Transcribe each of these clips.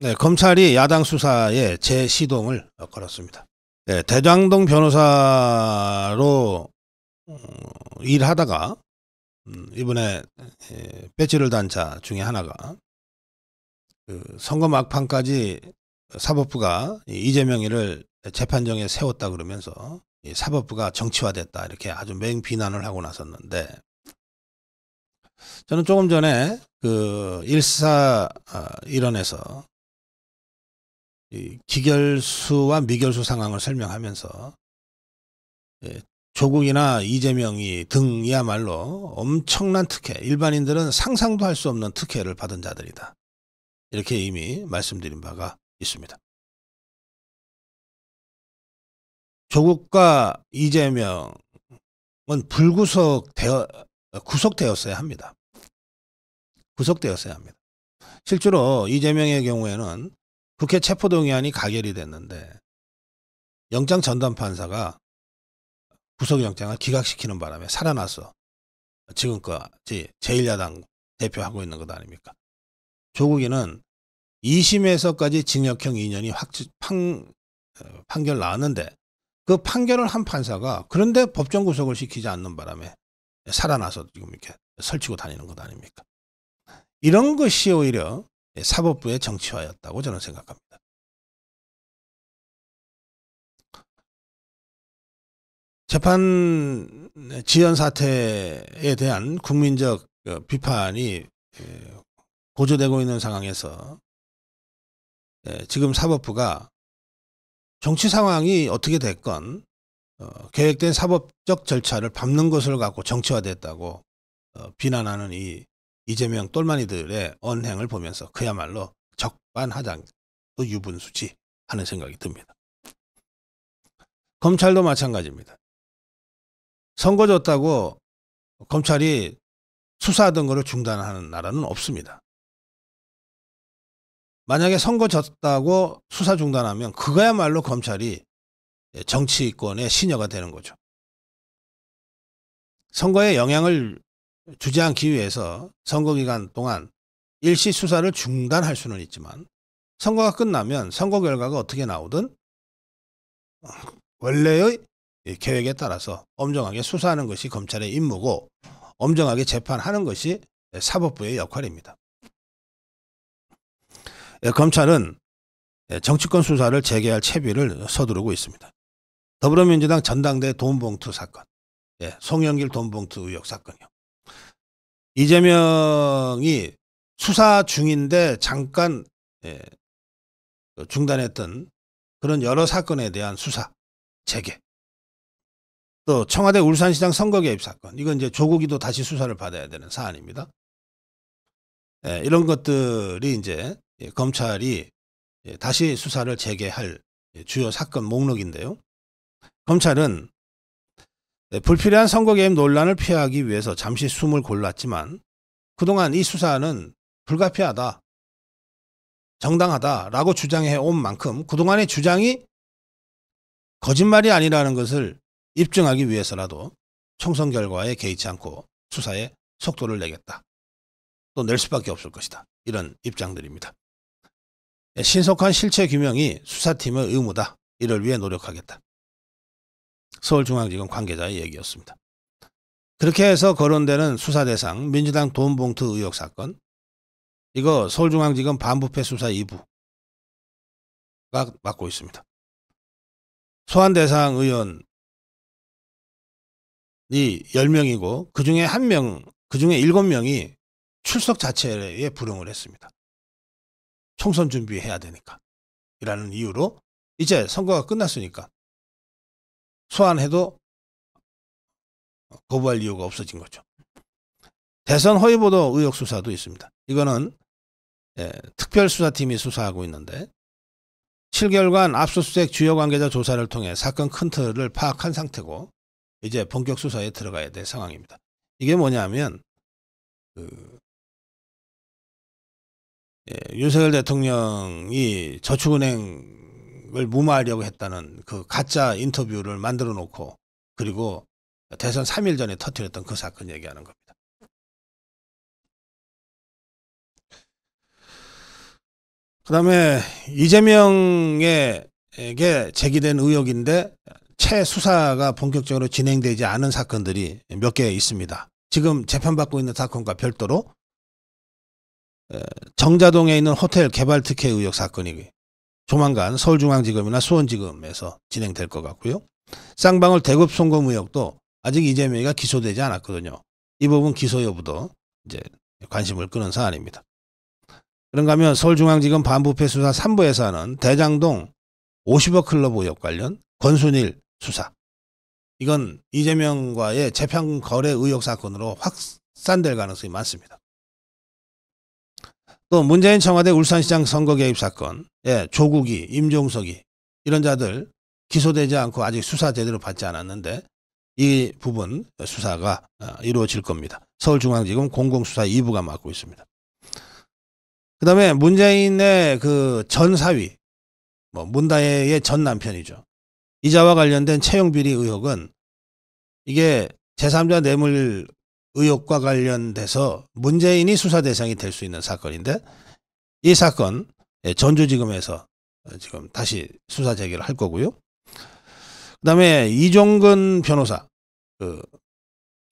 네, 검찰이 야당 수사에 재시동을 걸었습니다. 네, 대장동 변호사로 음, 일하다가 음, 이번에 예, 배지를 단 자 중에 하나가 그 선거 막판까지 사법부가 이재명이를 재판정에 세웠다 그러면서 사법부가 정치화됐다 이렇게 아주 맹 비난을 하고 나섰는데 저는 조금 전에 그 일사 아, 일원에서 기결수와 미결수 상황을 설명하면서 예, 조국이나 이재명이 등이야말로 엄청난 특혜, 일반인들은 상상도 할 수 없는 특혜를 받은 자들이다. 이렇게 이미 말씀드린 바가 있습니다. 조국과 이재명은 불구속되어, 구속되었어야 합니다. 구속되었어야 합니다. 실제로 이재명의 경우에는 국회 체포동의안이 가결이 됐는데 영장 전담 판사가 구속영장을 기각시키는 바람에 살아났어. 지금까지 제1야당 대표하고 있는 것 아닙니까? 조국이는 2심에서까지 징역형 2년이 확, 판, 어, 판결 나왔는데 그 판결을 한 판사가 그런데 법정 구속을 시키지 않는 바람에 살아나서 지금 이렇게 설치고 다니는 것 아닙니까? 이런 것이 오히려 예, 사법부의 정치화였다고 저는 생각합니다. 재판 네, 지연 사태에 대한 국민적 어, 비판이 예, 고조되고 있는 상황에서 예, 지금 사법부가 정치 상황이 어떻게 됐건 어, 계획된 사법적 절차를 밟는 것을 갖고 정치화됐다고 어, 비난하는 이 이재명 똘마니들의 언행을 보면서 그야말로 적반하장도 유분수치 하는 생각이 듭니다. 검찰도 마찬가지입니다. 선거 졌다고 검찰이 수사하던 거를 중단하는 나라는 없습니다. 만약에 선거 졌다고 수사 중단하면 그거야말로 검찰이 정치권의 신여가 되는 거죠. 선거에 영향을 주저앉기 위해서 선거 기간 동안 일시 수사를 중단할 수는 있지만 선거가 끝나면 선거 결과가 어떻게 나오든 원래의 계획에 따라서 엄정하게 수사하는 것이 검찰의 임무고 엄정하게 재판하는 것이 사법부의 역할입니다. 예, 검찰은 예, 정치권 수사를 재개할 채비를 서두르고 있습니다. 더불어민주당 전당대 돈봉투 사건, 예, 송영길 돈봉투 의혹 사건이요. 이재명이 수사 중인데 잠깐 예, 그 중단했던 그런 여러 사건에 대한 수사 재개 또 청와대 울산시장 선거 개입 사건 이건 이제 조국이도 다시 수사를 받아야 되는 사안입니다. 예, 이런 것들이 이제 예, 검찰이 다시 수사를 재개할 주요 사건 목록인데요. 검찰은 네, 불필요한 선거 개입 논란을 피하기 위해서 잠시 숨을 골랐지만 그동안 이 수사는 불가피하다, 정당하다라고 주장해 온 만큼 그동안의 주장이 거짓말이 아니라는 것을 입증하기 위해서라도 총선 결과에 개의치 않고 수사에 속도를 내겠다. 또 낼 수밖에 없을 것이다. 이런 입장들입니다. 네, 신속한 실체 규명이 수사팀의 의무다. 이를 위해 노력하겠다. 서울중앙지검 관계자의 얘기였습니다. 그렇게 해서 거론되는 수사 대상 민주당 돈봉투 의혹 사건 이거 서울중앙지검 반부패 수사 2부가 맡고 있습니다. 소환 대상 의원이 10명이고 그중에 1명, 그중에 7명이 출석 자체에 불응을 했습니다. 총선 준비해야 되니까 이라는 이유로 이제 선거가 끝났으니까 소환해도 거부할 이유가 없어진 거죠. 대선 허위보도 의혹 수사도 있습니다. 이거는 예, 특별수사팀이 수사하고 있는데 7개월간 압수수색 주요 관계자 조사를 통해 사건 큰 틀을 파악한 상태고 이제 본격 수사에 들어가야 될 상황입니다. 이게 뭐냐면 그, 예, 윤석열 대통령이 저축은행 을 무마하려고 했다는 그 가짜 인터뷰를 만들어 놓고 그리고 대선 3일 전에 터뜨렸던 그 사건 얘기하는 겁니다. 그 다음에 이재명에게 제기된 의혹인데 최 수사가 본격적으로 진행되지 않은 사건들이 몇 개 있습니다. 지금 재판받고 있는 사건과 별도로 정자동에 있는 호텔 개발 특혜 의혹 사건이 조만간 서울중앙지검이나 수원지검에서 진행될 것 같고요. 쌍방울 대급 송금 의혹도 아직 이재명이가 기소되지 않았거든요. 이 부분 기소 여부도 이제 관심을 끄는 사안입니다. 그런가 하면 서울중앙지검 반부패 수사 3부에서는 하 대장동 50억 클럽 의혹 관련 권순일 수사. 이건 이재명과의 재평 거래 의혹 사건으로 확산될 가능성이 많습니다. 또 문재인 청와대 울산시장 선거 개입 사건, 예, 조국이, 임종석이 이런 자들 기소되지 않고 아직 수사 제대로 받지 않았는데 이 부분 수사가 어, 이루어질 겁니다. 서울중앙지검 공공수사 2부가 맡고 있습니다. 그 다음에 문재인의 그 전 사위, 뭐 문다혜의 전 남편이죠. 이자와 관련된 채용비리 의혹은 이게 제3자 뇌물 의혹과 관련돼서 문재인이 수사 대상이 될 수 있는 사건인데 이 사건 예, 전주지검에서 어, 지금 다시 수사 재개를 할 거고요. 그다음에 이종근 변호사 그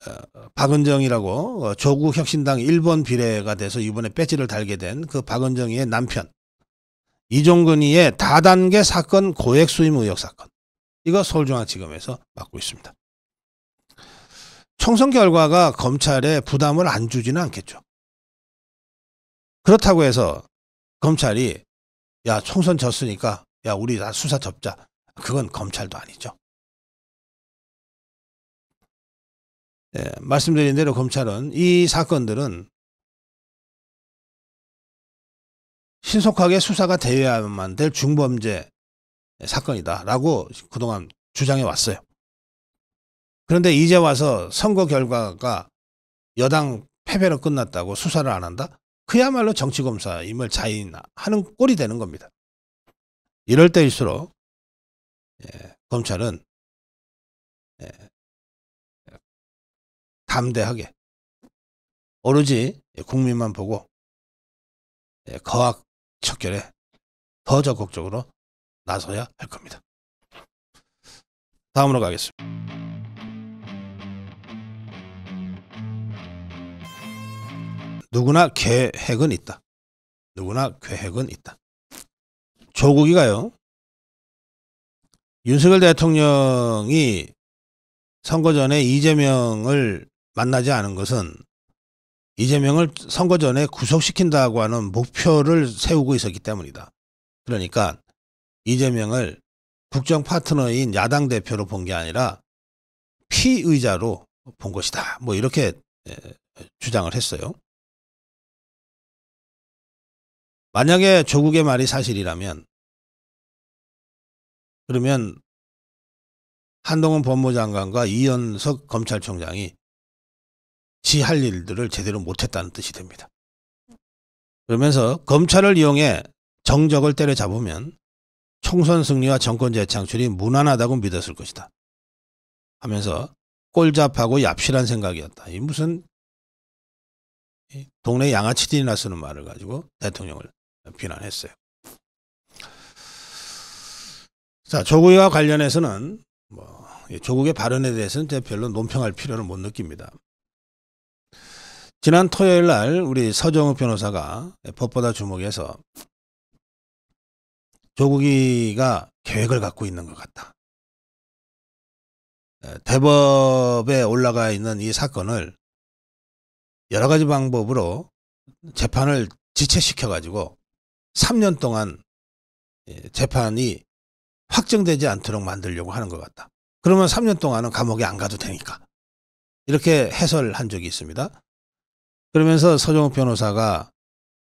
어, 박은정이라고 어, 조국 혁신당 1번 비례가 돼서 이번에 배지를 달게 된 그박은정의 남편 이종근이의 다단계 사건 고액 수임 의혹 사건 이거 서울중앙지검에서 맡고 있습니다. 총선 결과가 검찰에 부담을 안 주지는 않겠죠. 그렇다고 해서 검찰이 야 총선 졌으니까 야 우리 다 수사 접자. 그건 검찰도 아니죠. 예, 말씀드린 대로 검찰은 이 사건들은 신속하게 수사가 되어야만 될 중범죄 사건이다라고 그동안 주장해 왔어요. 그런데 이제 와서 선거 결과가 여당 패배로 끝났다고 수사를 안 한다? 그야말로 정치검사임을 자인하는 꼴이 되는 겁니다. 이럴 때일수록 예, 검찰은 예, 담대하게 오로지 국민만 보고 예, 거악 척결에 더 적극적으로 나서야 할 겁니다. 다음으로 가겠습니다. 누구나 계획은 있다. 누구나 계획은 있다. 조국이가요. 윤석열 대통령이 선거 전에 이재명을 만나지 않은 것은 이재명을 선거 전에 구속시킨다고 하는 목표를 세우고 있었기 때문이다. 그러니까 이재명을 국정 파트너인 야당 대표로 본 게 아니라 피의자로 본 것이다. 뭐 이렇게 주장을 했어요. 만약에 조국의 말이 사실이라면 그러면 한동훈 법무장관과 이현석 검찰총장이 지할 일들을 제대로 못했다는 뜻이 됩니다. 그러면서 검찰을 이용해 정적을 때려잡으면 총선 승리와 정권 재창출이 무난하다고 믿었을 것이다. 하면서 꼴잡하고 얍실한 생각이었다. 이 무슨 동네 양아치들이나 쓰는 말을 가지고 대통령을 비난했어요. 자, 조국과 관련해서는 뭐 조국의 발언에 대해서는 제가 별로 논평할 필요는 못 느낍니다. 지난 토요일 날 우리 서정우 변호사가 법보다 주목해서 조국이가 계획을 갖고 있는 것 같다. 대법에 올라가 있는 이 사건을 여러 가지 방법으로 재판을 지체시켜 가지고 3년 동안 예, 재판이 확정되지 않도록 만들려고 하는 것 같다. 그러면 3년 동안은 감옥에 안 가도 되니까. 이렇게 해설한 적이 있습니다. 그러면서 서정욱 변호사가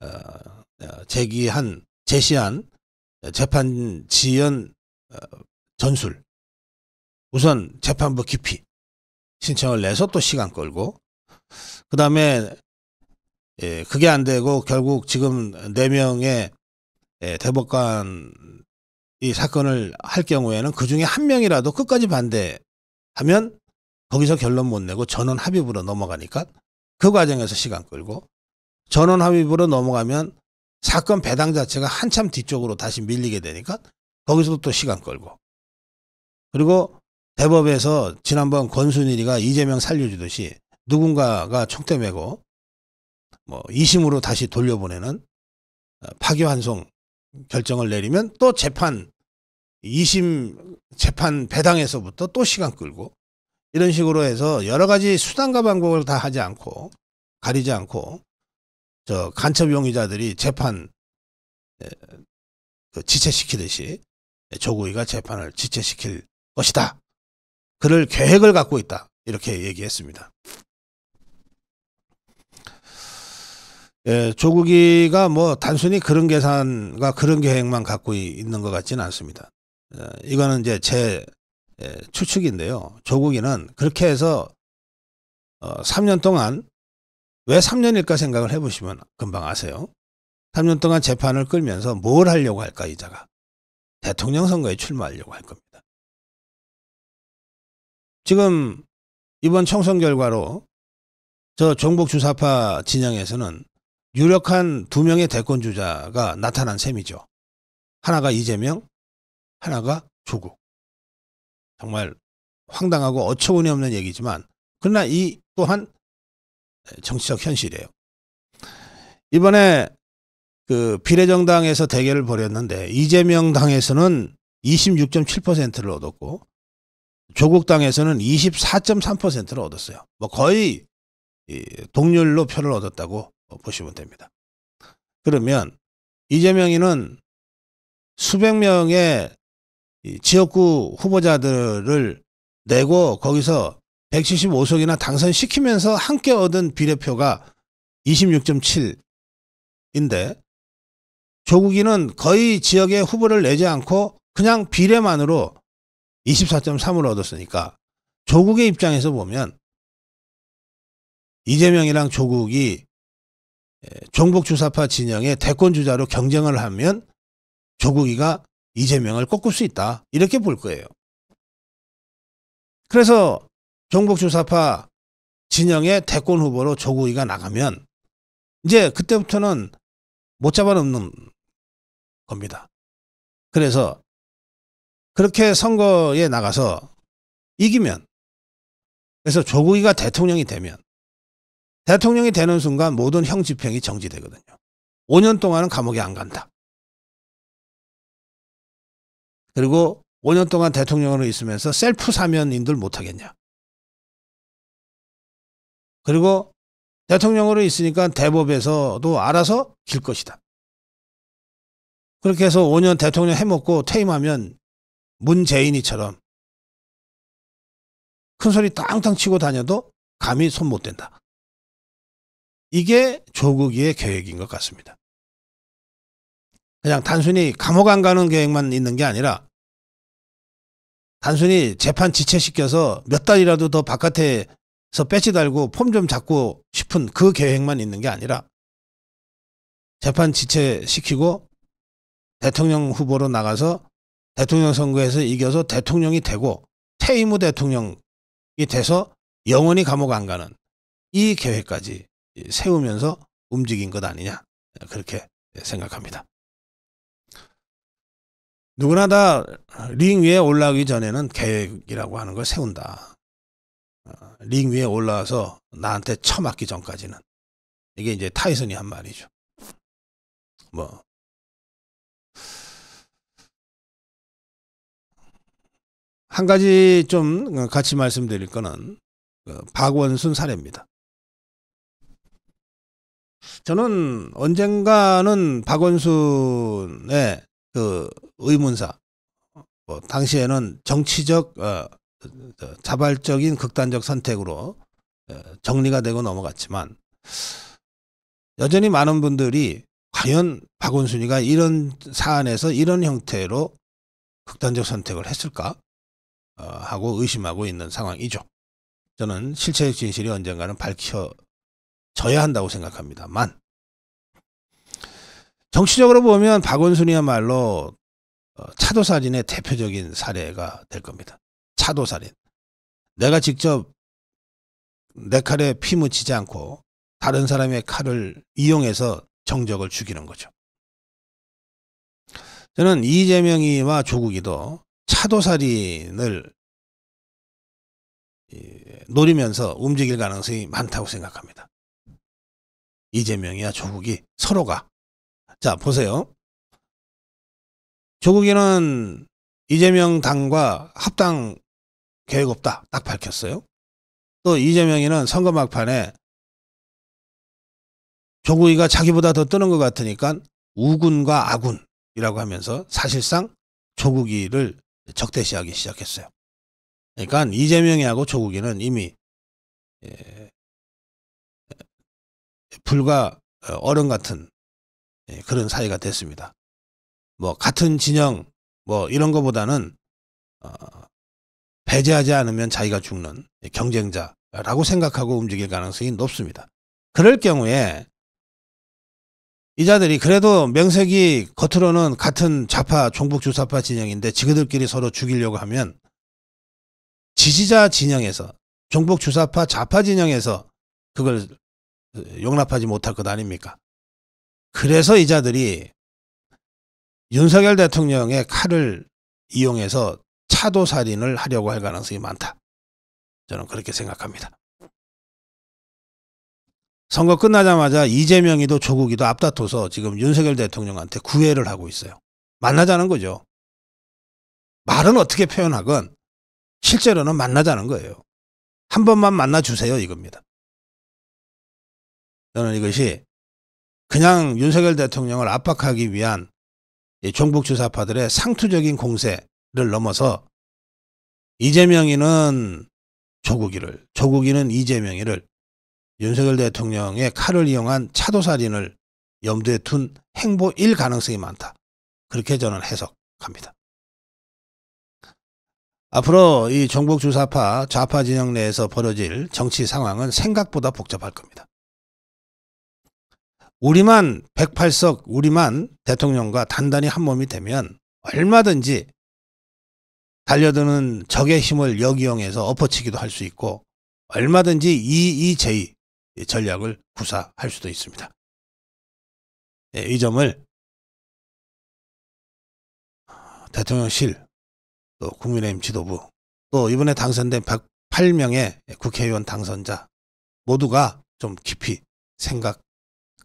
어, 어, 제기한 제시한 재판 지연 어, 전술 우선 재판부 기피 신청을 내서 또 시간 끌고 그 다음에 예, 그게 안 되고 결국 지금 4명의 예, 대법관이 사건을 할 경우에는 그 중에 한 명이라도 끝까지 반대하면 거기서 결론 못 내고 전원 합의부로 넘어가니까 그 과정에서 시간 끌고 전원 합의부로 넘어가면 사건 배당 자체가 한참 뒤쪽으로 다시 밀리게 되니까 거기서도 또 시간 끌고 그리고 대법에서 지난번 권순일이가 이재명 살려주듯이 누군가가 총대 메고 뭐 2심으로 다시 돌려보내는 파기환송 결정을 내리면 또 재판 2심 재판 배당에서부터 또 시간 끌고 이런 식으로 해서 여러 가지 수단과 방법을 다 하지 않고 가리지 않고 저 간첩 용의자들이 재판 그 지체시키듯이 조국이가 재판을 지체시킬 것이다. 그를 계획을 갖고 있다. 이렇게 얘기했습니다. 예, 조국이가 뭐 단순히 그런 계산과 그런 계획만 갖고 있는 것 같지는 않습니다. 예, 이거는 이제 제 예, 추측인데요. 조국이는 그렇게 해서 어, 3년 동안 왜 3년일까 생각을 해보시면 금방 아세요. 3년 동안 재판을 끌면서 뭘 하려고 할까 이자가 대통령 선거에 출마하려고 할 겁니다. 지금 이번 총선 결과로 저 종북 주사파 진영에서는 유력한 두 명의 대권 주자가 나타난 셈이죠. 하나가 이재명, 하나가 조국. 정말 황당하고 어처구니 없는 얘기지만 그러나 이 또한 정치적 현실이에요. 이번에 그 비례정당에서 대결을 벌였는데 이재명 당에서는 26.7%를 얻었고 조국 당에서는 24.3%를 얻었어요. 뭐 거의 동률로 표를 얻었다고 보시면 됩니다. 그러면 이재명이는 수백 명의 지역구 후보자들을 내고 거기서 175석이나 당선시키면서 함께 얻은 비례표가 26.7인데 조국이는 거의 지역에 후보를 내지 않고 그냥 비례만으로 24.3을 얻었으니까 조국의 입장에서 보면 이재명이랑 조국이 종북 주사파 진영의 대권 주자로 경쟁을 하면 조국이가 이재명을 꺾을 수 있다 이렇게 볼 거예요. 그래서 종북 주사파 진영의 대권 후보로 조국이가 나가면 이제 그때부터는 못 잡아넘는 겁니다. 그래서 그렇게 선거에 나가서 이기면 그래서 조국이가 대통령이 되면 대통령이 되는 순간 모든 형 집행이 정지되거든요. 5년 동안은 감옥에 안 간다. 그리고 5년 동안 대통령으로 있으면서 셀프 사면인들 못하겠냐. 그리고 대통령으로 있으니까 대법에서도 알아서 길 것이다. 그렇게 해서 5년 대통령 해먹고 퇴임하면 문재인이처럼 큰 소리 땅땅 치고 다녀도 감히 손 못 댄다. 이게 조국이의 계획인 것 같습니다. 그냥 단순히 감옥 안 가는 계획만 있는 게 아니라 단순히 재판 지체시켜서 몇 달이라도 더 바깥에서 빼지 달고 폼 좀 잡고 싶은 그 계획만 있는 게 아니라 재판 지체시키고 대통령 후보로 나가서 대통령 선거에서 이겨서 대통령이 되고 퇴임 후 대통령이 돼서 영원히 감옥 안 가는 이 계획까지 세우면서 움직인 것 아니냐 그렇게 생각합니다. 누구나 다 링 위에 올라가기 전에는 계획이라고 하는 걸 세운다. 링 위에 올라와서 나한테 쳐맞기 전까지는 이게 이제 타이슨이 한 말이죠. 뭐한 가지 좀 같이 말씀드릴 거는 그 박원순 사례입니다. 저는 언젠가는 박원순의 그 의문사, 뭐 당시에는 정치적 어, 자발적인 극단적 선택으로 어, 정리가 되고 넘어갔지만 여전히 많은 분들이 과연 박원순이가 이런 사안에서 이런 형태로 극단적 선택을 했을까 어, 하고 의심하고 있는 상황이죠. 저는 실체적 진실이 언젠가는 밝혀 져야 한다고 생각합니다만 정치적으로 보면 박원순이야말로 어, 차도살인의 대표적인 사례가 될 겁니다. 차도살인. 내가 직접 내 칼에 피 묻히지 않고 다른 사람의 칼을 이용해서 정적을 죽이는 거죠. 저는 이재명이와 조국이도 차도살인을 노리면서 움직일 가능성이 많다고 생각합니다. 이재명이야 조국이 서로가 자 보세요. 조국이는 이재명 당과 합당 계획 없다 딱 밝혔어요. 또 이재명이는 선거 막판에 조국이가 자기보다 더 뜨는 것 같으니까 우군과 아군이라고 하면서 사실상 조국이를 적대시하기 시작했어요. 그러니까 이재명이하고 조국이는 이미 예, 불과 어, 어른 같은 예, 그런 사이가 됐습니다. 뭐 같은 진영 뭐 이런 것보다는 어, 배제하지 않으면 자기가 죽는 경쟁자라고 생각하고 움직일 가능성이 높습니다. 그럴 경우에 이자들이 그래도 명색이 겉으로는 같은 좌파 종북 주사파 진영인데 지그들끼리 서로 죽이려고 하면 지지자 진영에서 종북 주사파 좌파 진영에서 그걸 용납하지 못할 것 아닙니까? 그래서 이 자들이 윤석열 대통령의 칼을 이용해서 차도 살인을 하려고 할 가능성이 많다. 저는 그렇게 생각합니다. 선거 끝나자마자 이재명이도 조국이도 앞다퉈서 지금 윤석열 대통령한테 구애를 하고 있어요. 만나자는 거죠. 말은 어떻게 표현하건 실제로는 만나자는 거예요. 한 번만 만나주세요 이겁니다. 저는 이것이 그냥 윤석열 대통령을 압박하기 위한 종북 주사파들의 상투적인 공세를 넘어서 이재명이는 조국이를, 조국이는 이재명이를 윤석열 대통령의 칼을 이용한 차도살인을 염두에 둔 행보일 가능성이 많다. 그렇게 저는 해석합니다. 앞으로 이 종북 주사파 좌파 진영 내에서 벌어질 정치 상황은 생각보다 복잡할 겁니다. 우리만 108석, 우리만 대통령과 단단히 한 몸이 되면 얼마든지 달려드는 적의 힘을 역이용해서 엎어치기도 할 수 있고 얼마든지 이이제이 전략을 구사할 수도 있습니다. 네, 이 점을 대통령실 또 국민의힘 지도부 또 이번에 당선된 108명의 국회의원 당선자 모두가 좀 깊이 생각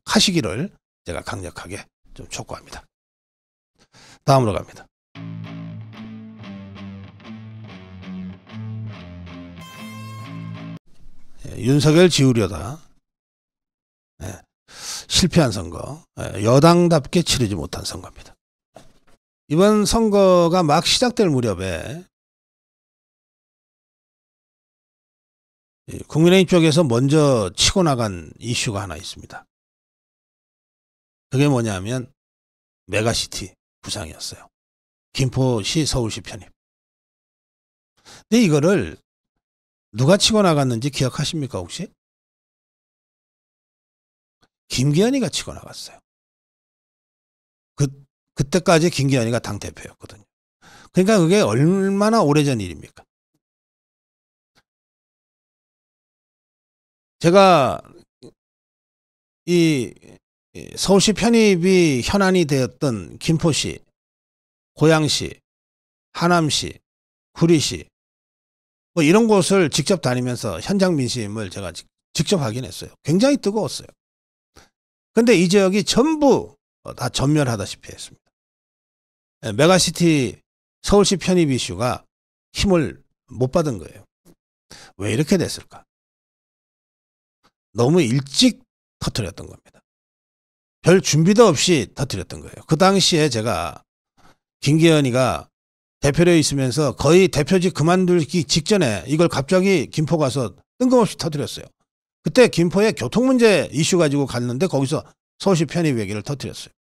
하시기를 제가 강력하게 좀 촉구합니다. 다음으로 갑니다. 예, 윤석열 지우려다 예, 실패한 선거 예, 여당답게 치르지 못한 선거입니다. 이번 선거가 막 시작될 무렵에 국민의힘 쪽에서 먼저 치고 나간 이슈가 하나 있습니다. 그게 뭐냐면 메가시티 구상이었어요. 김포시 서울시 편입. 근데 이거를 누가 치고 나갔는지 기억하십니까 혹시? 김기현이가 치고 나갔어요. 그 그때까지 김기현이가 당 대표였거든요. 그러니까 그게 얼마나 오래전 일입니까? 제가 이 예, 서울시 편입이 현안이 되었던 김포시, 고양시, 하남시, 구리시 뭐 이런 곳을 직접 다니면서 현장 민심을 제가 직접 확인했어요. 굉장히 뜨거웠어요. 근데 이 지역이 전부 어, 다 전멸하다시피 했습니다. 예, 메가시티 서울시 편입 이슈가 힘을 못 받은 거예요. 왜 이렇게 됐을까? 너무 일찍 터뜨렸던 겁니다. 별 준비도 없이 터뜨렸던 거예요. 그 당시에 제가 김기현이가 대표로 있으면서 거의 대표직 그만두기 직전에 이걸 갑자기 김포 가서 뜬금없이 터뜨렸어요. 그때 김포에 교통 문제 이슈 가지고 갔는데 거기서 서울시 편입 얘기를 터뜨렸어요.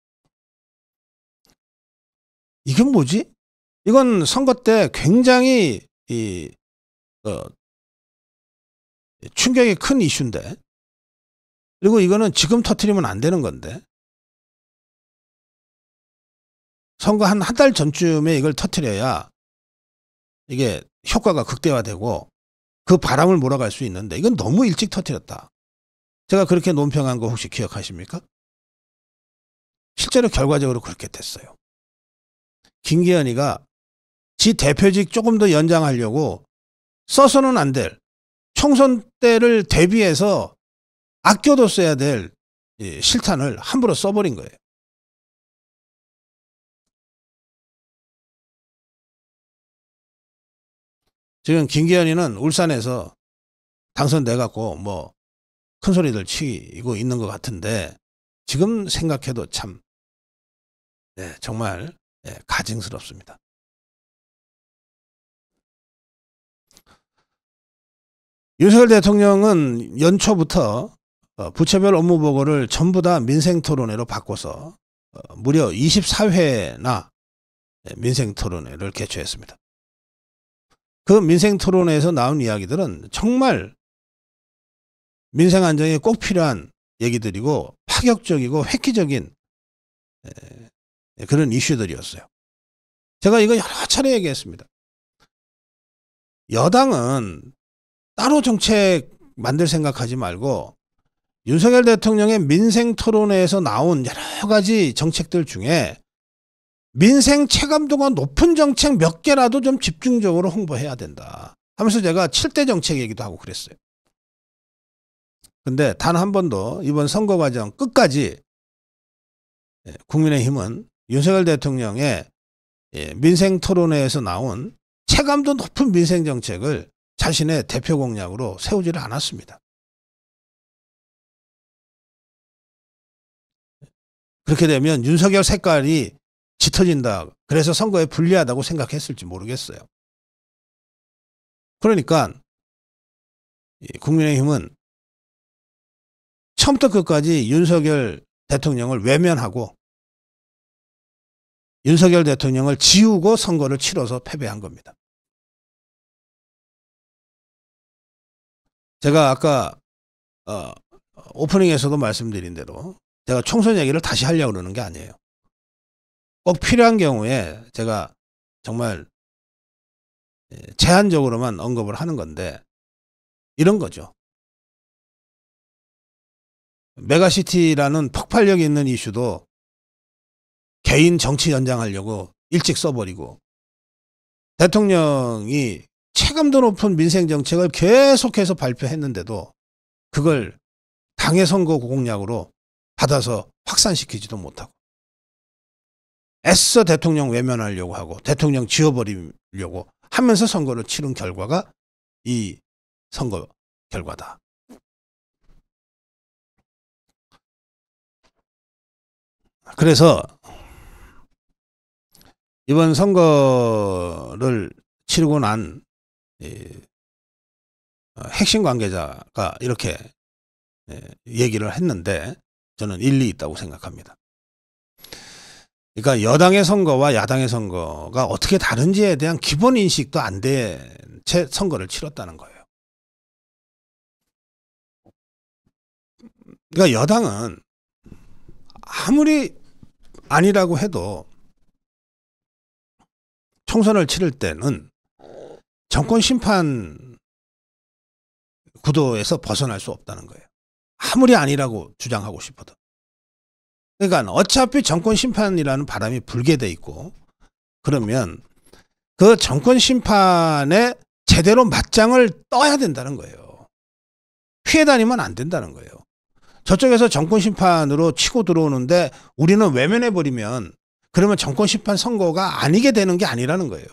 이게 뭐지? 이건 선거 때 굉장히 이, 어, 충격이 큰 이슈인데 그리고 이거는 지금 터트리면 안 되는 건데 선거 한 한 달 전쯤에 이걸 터트려야 이게 효과가 극대화되고 그 바람을 몰아갈 수 있는데 이건 너무 일찍 터트렸다. 제가 그렇게 논평한 거 혹시 기억하십니까? 실제로 결과적으로 그렇게 됐어요. 김기현이가 지 대표직 조금 더 연장하려고 써서는 안 될 총선 때를 대비해서 아껴뒀어야 될 예, 실탄을 함부로 써버린 거예요. 지금 김기현이는 울산에서 당선돼 갖고 뭐큰 소리들 치고 있는 것 같은데 지금 생각해도 참 네, 정말 네, 가증스럽습니다. 윤석열 대통령은 연초부터 어, 부처별 업무 보고를 전부 다 민생 토론회로 바꿔서 어, 무려 24회나 예, 민생 토론회를 개최했습니다. 그 민생 토론회에서 나온 이야기들은 정말 민생 안정에 꼭 필요한 얘기들이고 파격적이고 획기적인 예, 예, 그런 이슈들이었어요. 제가 이거 여러 차례 얘기했습니다. 여당은 따로 정책 만들 생각하지 말고 윤석열 대통령의 민생 토론회에서 나온 여러 가지 정책들 중에 민생 체감도가 높은 정책 몇 개라도 좀 집중적으로 홍보해야 된다 하면서 제가 7대 정책 얘기도 하고 그랬어요. 근데 단 한 번도 이번 선거 과정 끝까지 예, 국민의힘은 윤석열 대통령의 예, 민생 토론회에서 나온 체감도 높은 민생 정책을 자신의 대표 공약으로 세우지를 않았습니다. 그렇게 되면 윤석열 색깔이 짙어진다. 그래서 선거에 불리하다고 생각했을지 모르겠어요. 그러니까 국민의힘은 처음부터 끝까지 윤석열 대통령을 외면하고 윤석열 대통령을 지우고 선거를 치러서 패배한 겁니다. 제가 아까 어, 오프닝에서도 말씀드린 대로 제가 총선 얘기를 다시 하려고 그러는 게 아니에요. 꼭 필요한 경우에 제가 정말 예, 제한적으로만 언급을 하는 건데 이런 거죠. 메가시티라는 폭발력이 있는 이슈도 개인 정치 연장하려고 일찍 써버리고 대통령이 체감도 높은 민생 정책을 계속해서 발표했는데도 그걸 당의 선거 공약으로 받아서 확산시키지도 못하고 애써 대통령 외면하려고 하고 대통령 지워버리려고 하면서 선거를 치른 결과가 이 선거 결과다. 그래서 이번 선거를 치르고 난 핵심 관계자가 이렇게 예, 얘기를 했는데 저는 일리 있다고 생각합니다. 그러니까 여당의 선거와 야당의 선거가 어떻게 다른지에 대한 기본 인식도 안 된 채 선거를 치렀다는 거예요. 그러니까 여당은 아무리 아니라고 해도 총선을 치를 때는 정권 심판 구도에서 벗어날 수 없다는 거예요. 아무리 아니라고 주장하고 싶어도. 그러니까 어차피 정권 심판이라는 바람이 불게 돼 있고 그러면 그 정권 심판에 제대로 맞짱을 떠야 된다는 거예요. 피해 다니면 안 된다는 거예요. 저쪽에서 정권 심판으로 치고 들어오는데 우리는 외면해 버리면 그러면 정권 심판 선거가 아니게 되는 게 아니라는 거예요.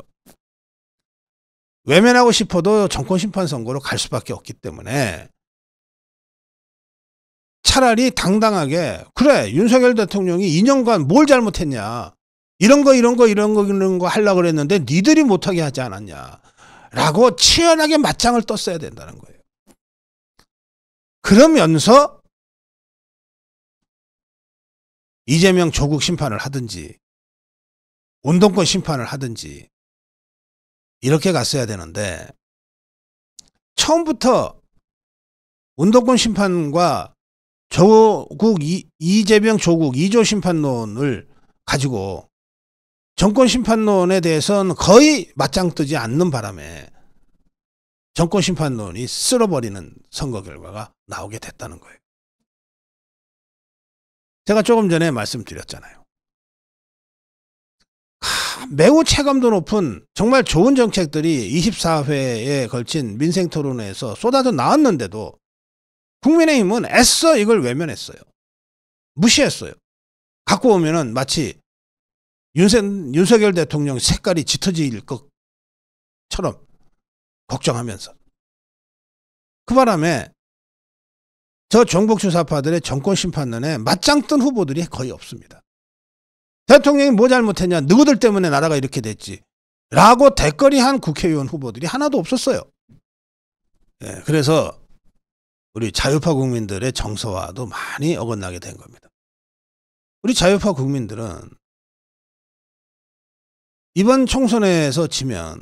외면하고 싶어도 정권 심판 선거로 갈 수밖에 없기 때문에 차라리 당당하게 그래 윤석열 대통령이 2년간 뭘 잘못했냐 이런 거 이런 거 이런 거 이런 거 하려고 그랬는데 니들이 못하게 하지 않았냐 라고 치열하게 맞짱을 떴어야 된다는 거예요. 그러면서 이재명 조국 심판을 하든지 운동권 심판을 하든지 이렇게 갔어야 되는데 처음부터 운동권 심판과 조국 이, 이재명 조국 이조 심판론을 가지고 정권 심판론에 대해서는 거의 맞짱 뜨지 않는 바람에 정권 심판론이 쓸어버리는 선거 결과가 나오게 됐다는 거예요. 제가 조금 전에 말씀드렸잖아요. 매우 체감도 높은 정말 좋은 정책들이 24회에 걸친 민생 토론회에서 쏟아져 나왔는데도 국민의힘은 애써 이걸 외면했어요. 무시했어요. 갖고 오면은 마치 윤세, 윤석열 대통령 색깔이 짙어질 것처럼 걱정하면서. 그 바람에 저 정복수 사파들의 정권 심판론에 맞짱 뜬 후보들이 거의 없습니다. 대통령이 뭐 잘못했냐, 누구들 때문에 나라가 이렇게 됐지. 라고 대거리 한 국회의원 후보들이 하나도 없었어요. 예, 그래서 우리 자유파 국민들의 정서와도 많이 어긋나게 된 겁니다. 우리 자유파 국민들은 이번 총선에서 지면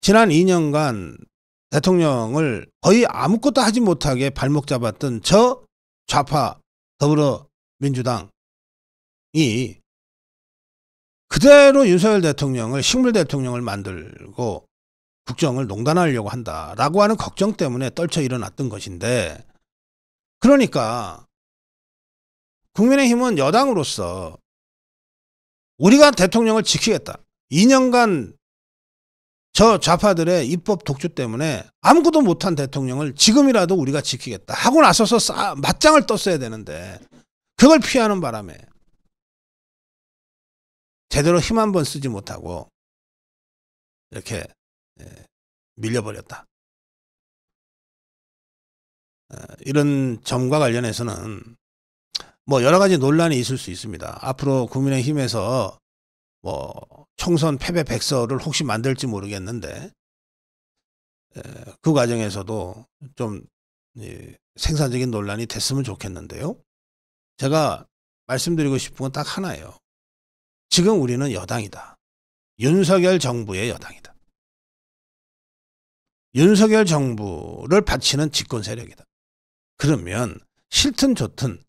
지난 2년간 대통령을 거의 아무것도 하지 못하게 발목 잡았던 저 좌파 더불어민주당이 그대로 윤석열 대통령을 식물 대통령을 만들고 국정을 농단하려고 한다라고 하는 걱정 때문에 떨쳐 일어났던 것인데 그러니까 국민의힘은 여당으로서 우리가 대통령을 지키겠다. 2년간 저 좌파들의 입법 독주 때문에 아무것도 못한 대통령을 지금이라도 우리가 지키겠다 하고 나서서 싸, 맞짱을 떴어야 되는데 그걸 피하는 바람에 제대로 힘 한 번 쓰지 못하고 이렇게 예, 밀려버렸다. 어, 이런 점과 관련해서는 뭐 여러 가지 논란이 있을 수 있습니다. 앞으로 국민의힘에서 뭐 총선 패배 백서를 혹시 만들지 모르겠는데 예, 그 과정에서도 좀 생산적인 논란이 됐으면 좋겠는데요. 제가 말씀드리고 싶은 건 딱 하나예요. 지금 우리는 여당이다. 윤석열 정부의 여당이다. 윤석열 정부를 바치는 집권 세력이다. 그러면 싫든 좋든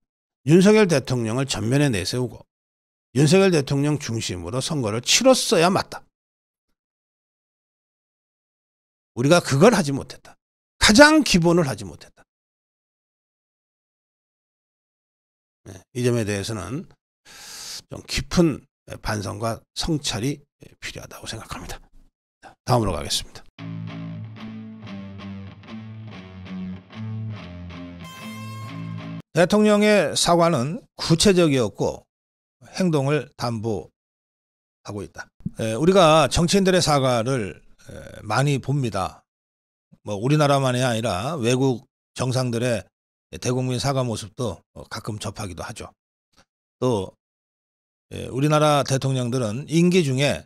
윤석열 대통령을 전면에 내세우고 윤석열 대통령 중심으로 선거를 치렀어야 맞다. 우리가 그걸 하지 못했다. 가장 기본을 하지 못했다. 네, 이 점에 대해서는 좀 깊은 반성과 성찰이 필요하다고 생각합니다. 다음으로 가겠습니다. 대통령의 사과는 구체적이었고 행동을 담보하고 있다. 우리가 정치인들의 사과를 많이 봅니다. 뭐 우리나라만이 아니라 외국 정상들의 대국민 사과 모습도 가끔 접하기도 하죠. 또 우리나라 대통령들은 임기 중에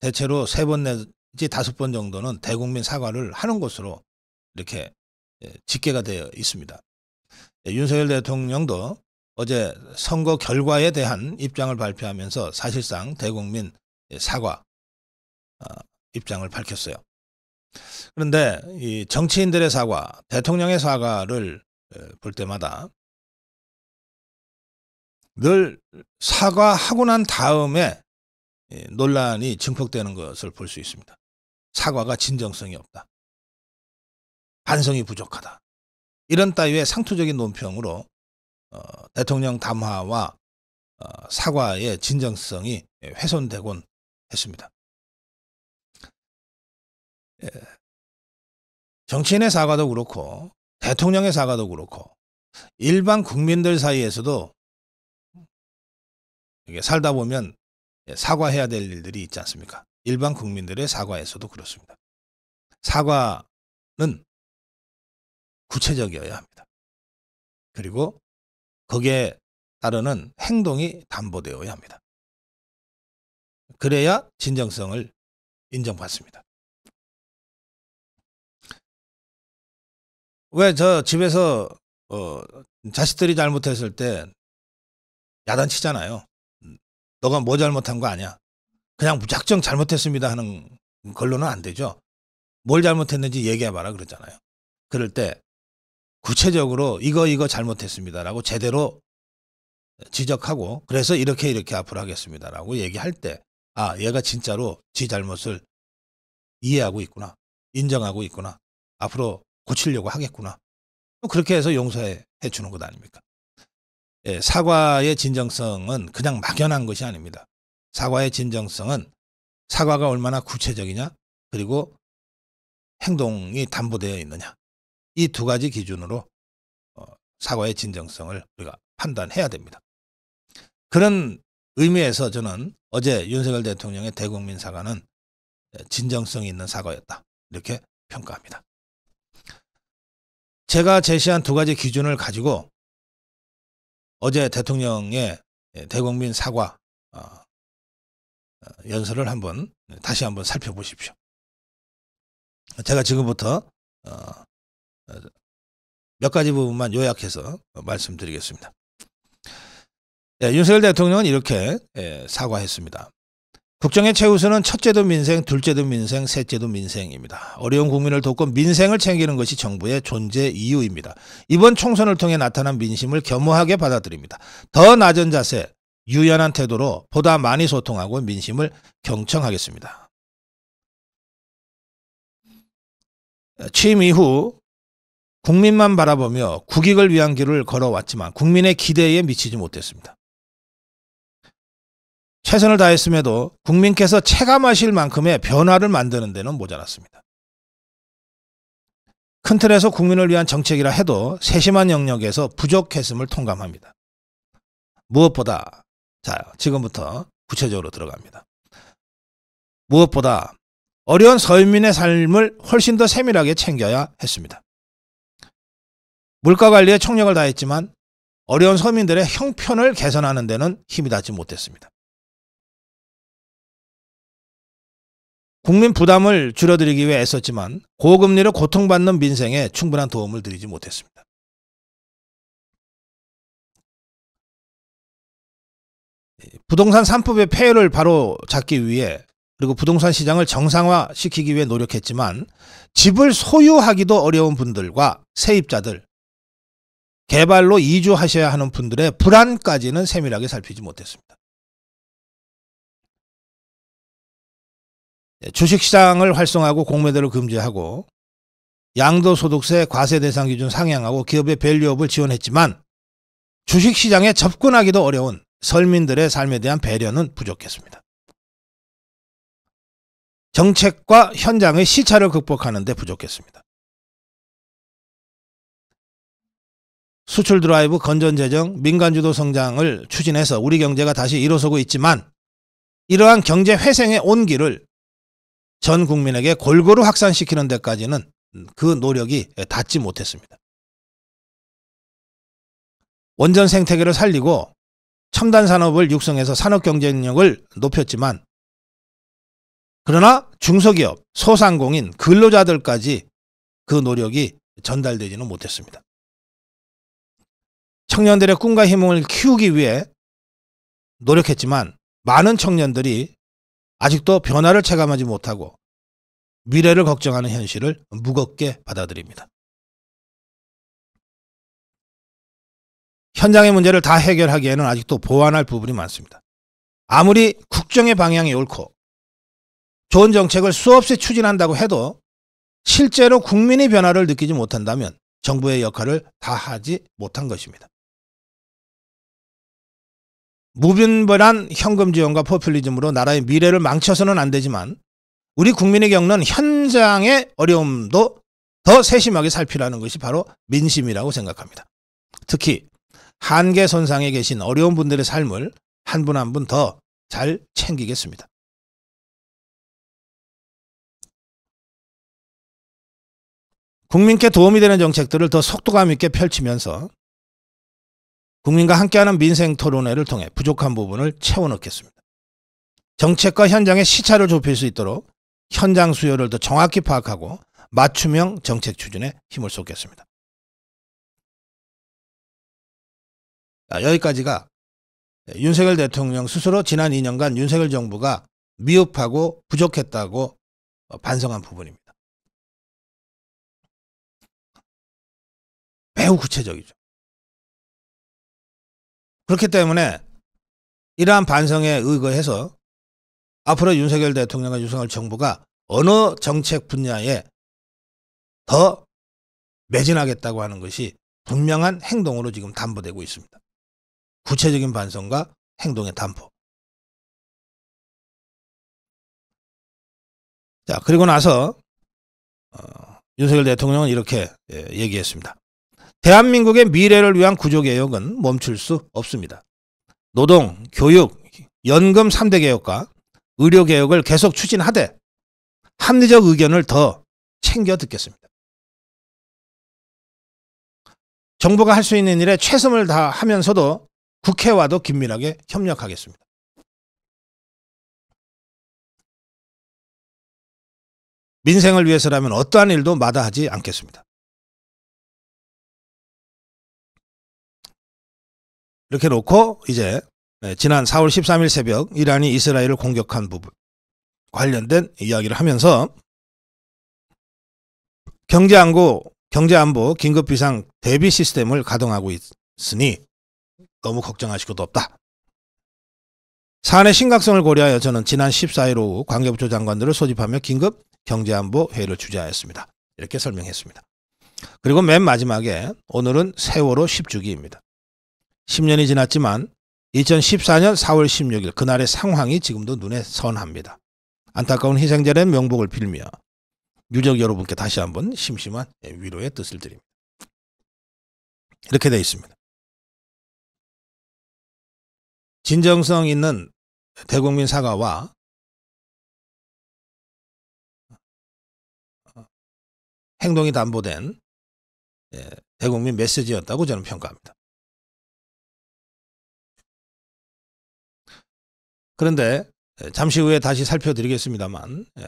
대체로 세 번 내지 다섯 번 정도는 대국민 사과를 하는 것으로 이렇게 집계가 되어 있습니다. 예, 윤석열 대통령도 어제 선거 결과에 대한 입장을 발표하면서 사실상 대국민 예, 사과 어, 입장을 밝혔어요. 그런데 이 정치인들의 사과, 대통령의 사과를 예, 볼 때마다 늘 사과하고 난 다음에 논란이 증폭되는 것을 볼 수 있습니다. 사과가 진정성이 없다. 반성이 부족하다. 이런 따위의 상투적인 논평으로 어, 대통령 담화와 어, 사과의 진정성이 훼손되곤 했습니다. 예. 정치인의 사과도 그렇고 대통령의 사과도 그렇고 일반 국민들 사이에서도 이게 살다 보면 예, 사과해야 될 일들이 있지 않습니까? 일반 국민들의 사과에서도 그렇습니다. 사과는 구체적이어야 합니다. 그리고 거기에 따르는 행동이 담보되어야 합니다. 그래야 진정성을 인정받습니다. 왜 저 집에서 어, 자식들이 잘못했을 때 야단치잖아요. 너가 뭐 잘못한 거 아니야. 그냥 무작정 잘못했습니다 하는 걸로는 안 되죠. 뭘 잘못했는지 얘기해봐라 그랬잖아요 그럴 때 구체적으로 이거 이거 잘못했습니다라고 제대로 지적하고 그래서 이렇게 이렇게 앞으로 하겠습니다라고 얘기할 때 아 얘가 진짜로 지 잘못을 이해하고 있구나 인정하고 있구나 앞으로 고치려고 하겠구나 뭐 그렇게 해서 용서해 주는 것 아닙니까 예, 사과의 진정성은 그냥 막연한 것이 아닙니다 사과의 진정성은 사과가 얼마나 구체적이냐 그리고 행동이 담보되어 있느냐 이두 가지 기준으로 어, 사과의 진정성을 우리가 판단해야 됩니다. 그런 의미에서 저는 어제 윤석열 대통령의 대국민 사과는 진정성이 있는 사과였다. 이렇게 평가합니다. 제가 제시한 두 가지 기준을 가지고 어제 대통령의 대국민 사과 어, 어, 연설을 한번 네, 다시 한번 살펴보십시오. 제가 지금부터 몇 가지 부분만 요약해서 말씀드리겠습니다. 예, 윤석열 대통령은 이렇게 예, 사과했습니다. 국정의 최우선은 첫째도 민생, 둘째도 민생, 셋째도 민생입니다. 어려운 국민을 돕고 민생을 챙기는 것이 정부의 존재 이유입니다. 이번 총선을 통해 나타난 민심을 겸허하게 받아들입니다. 더 낮은 자세, 유연한 태도로 보다 많이 소통하고 민심을 경청하겠습니다. 취임 이후 국민만 바라보며 국익을 위한 길을 걸어왔지만 국민의 기대에 미치지 못했습니다. 최선을 다했음에도 국민께서 체감하실 만큼의 변화를 만드는 데는 모자랐습니다. 큰 틀에서 국민을 위한 정책이라 해도 세심한 영역에서 부족했음을 통감합니다. 무엇보다, 자, 지금부터 구체적으로 들어갑니다. 무엇보다 어려운 서민의 삶을 훨씬 더 세밀하게 챙겨야 했습니다. 물가 관리에 총력을 다했지만 어려운 서민들의 형편을 개선하는 데는 힘이 닿지 못했습니다. 국민 부담을 줄여드리기 위해 애썼지만 고금리를 고통받는 민생에 충분한 도움을 드리지 못했습니다. 부동산 3법의 폐해를 바로 잡기 위해 그리고 부동산 시장을 정상화시키기 위해 노력했지만 집을 소유하기도 어려운 분들과 세입자들 개발로 이주하셔야 하는 분들의 불안까지는 세밀하게 살피지 못했습니다. 네, 주식시장을 활성화하고 공매도를 금지하고 양도소득세 과세 대상 기준 상향하고 기업의 밸류업을 지원했지만 주식시장에 접근하기도 어려운 설민들의 삶에 대한 배려는 부족했습니다. 정책과 현장의 시차를 극복하는 데 부족했습니다. 수출 드라이브 건전 재정 민간주도 성장을 추진해서 우리 경제가 다시 일어서고 있지만 이러한 경제 회생의 온기를 전 국민에게 골고루 확산시키는 데까지는 그 노력이 닿지 못했습니다. 원전 생태계를 살리고 첨단 산업을 육성해서 산업 경쟁력을 높였지만 그러나 중소기업, 소상공인, 근로자들까지 그 노력이 전달되지는 못했습니다. 청년들의 꿈과 희망을 키우기 위해 노력했지만 많은 청년들이 아직도 변화를 체감하지 못하고 미래를 걱정하는 현실을 무겁게 받아들입니다. 현장의 문제를 다 해결하기에는 아직도 보완할 부분이 많습니다. 아무리 국정의 방향이 옳고 좋은 정책을 수없이 추진한다고 해도 실제로 국민의 변화를 느끼지 못한다면 정부의 역할을 다 하지 못한 것입니다. 무분별한 현금 지원과 포퓰리즘으로 나라의 미래를 망쳐서는 안 되지만 우리 국민이 겪는 현장의 어려움도 더 세심하게 살피라는 것이 바로 민심이라고 생각합니다. 특히 한계 손상에 계신 어려운 분들의 삶을 한 분 한 분 더 잘 챙기겠습니다. 국민께 도움이 되는 정책들을 더 속도감 있게 펼치면서 국민과 함께하는 민생 토론회를 통해 부족한 부분을 채워넣겠습니다. 정책과 현장의 시차를 좁힐 수 있도록 현장 수요를 더 정확히 파악하고 맞춤형 정책 추진에 힘을 쏟겠습니다. 자, 여기까지가 윤석열 대통령 스스로 지난 2년간 윤석열 정부가 미흡하고 부족했다고 반성한 부분입니다. 매우 구체적이죠. 그렇기 때문에 이러한 반성에 의거해서 앞으로 윤석열 대통령과 윤석열 정부가 어느 정책 분야에 더 매진하겠다고 하는 것이 분명한 행동으로 지금 담보되고 있습니다. 구체적인 반성과 행동의 담보. 자, 그리고 나서 어, 윤석열 대통령은 이렇게 예, 얘기했습니다. 대한민국의 미래를 위한 구조 개혁은 멈출 수 없습니다. 노동, 교육, 연금 3대 개혁과 의료 개혁을 계속 추진하되 합리적 의견을 더 챙겨 듣겠습니다. 정부가 할 수 있는 일에 최선을 다하면서도 국회와도 긴밀하게 협력하겠습니다. 민생을 위해서라면 어떠한 일도 마다하지 않겠습니다. 이렇게 놓고 이제 네, 지난 4월 13일 새벽 이란이 이스라엘을 공격한 부분 관련된 이야기를 하면서 경제안보, 경제안보 긴급비상 대비 시스템을 가동하고 있으니 너무 걱정하실 것도 없다. 사안의 심각성을 고려하여 저는 지난 14일 오후 관계부처 장관들을 소집하며 긴급 경제안보 회의를 주재하였습니다. 이렇게 설명했습니다. 그리고 맨 마지막에 오늘은 세월호 10주기입니다. 10년이 지났지만 2014년 4월 16일 그날의 상황이 지금도 눈에 선합니다. 안타까운 희생자의 명복을 빌며 유족 여러분께 다시 한번 심심한 위로의 뜻을 드립니다. 이렇게 되어 있습니다. 진정성 있는 대국민 사과와 행동이 담보된 예, 대국민 메시지였다고 저는 평가합니다. 그런데 예, 잠시 후에 다시 살펴드리겠습니다만 예,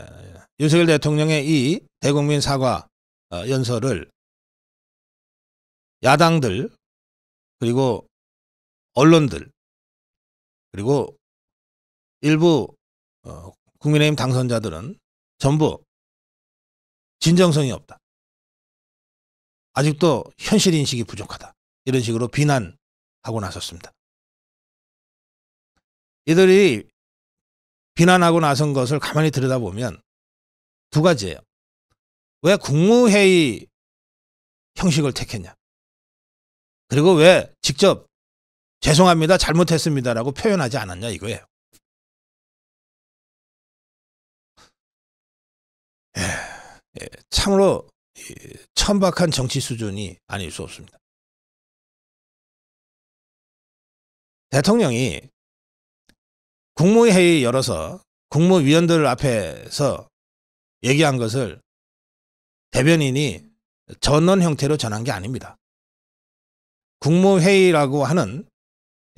윤석열 대통령의 이 대국민 사과 어, 연설을 야당들 그리고 언론들 그리고 일부 어, 국민의힘 당선자들은 전부 진정성이 없다. 아직도 현실 인식이 부족하다. 이런 식으로 비난하고 나섰습니다. 이들이 비난하고 나선 것을 가만히 들여다보면 두 가지예요. 왜 국무회의 형식을 택했냐? 그리고 왜 직접 죄송합니다, 잘못했습니다라고 표현하지 않았냐 이거예요. 예, 예 참으로 천박한 정치 수준이 아닐 수 없습니다. 대통령이 국무회의 열어서 국무위원들 앞에서 얘기한 것을 대변인이 전원 형태로 전한 게 아닙니다. 국무회의라고 하는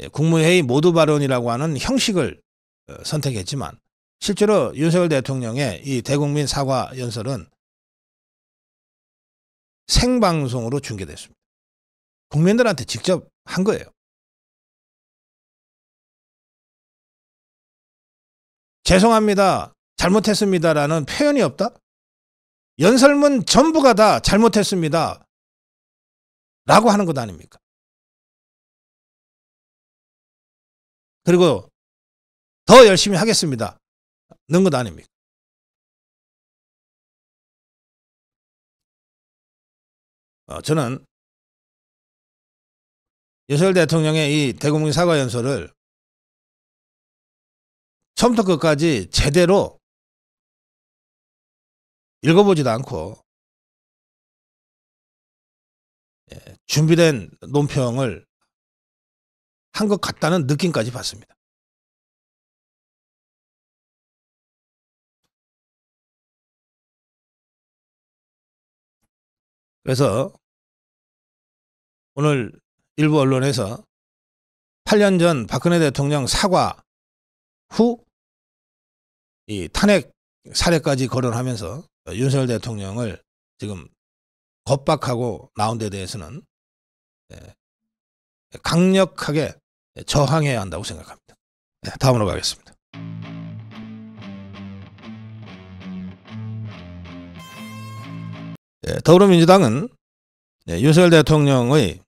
예, 국무회의 모두 발언이라고 하는 형식을 어, 선택했지만 실제로 윤석열 대통령의 이 대국민 사과 연설은 생방송으로 중계됐습니다. 국민들한테 직접 한 거예요. 죄송합니다. 잘못했습니다라는 표현이 없다? 연설문 전부가 다 잘못했습니다. 라고 하는 것 아닙니까? 그리고 더 열심히 하겠습니다. 는 것 아닙니까? 어, 저는 여설 대통령의 이 대국민 사과 연설을 처음부터 끝까지 제대로 읽어보지도 않고 예, 준비된 논평을 한 것 같다는 느낌까지 받습니다. 그래서 오늘 일부 언론에서 8년 전 박근혜 대통령 사과 후이 탄핵 사례까지 거론하면서 윤석열 대통령을 지금 겁박하고 나온 데 대해서는 예, 강력하게 저항해야 한다고 생각합니다. 예, 다음으로 가겠습니다. 예, 더불어민주당은 윤석열 대통령의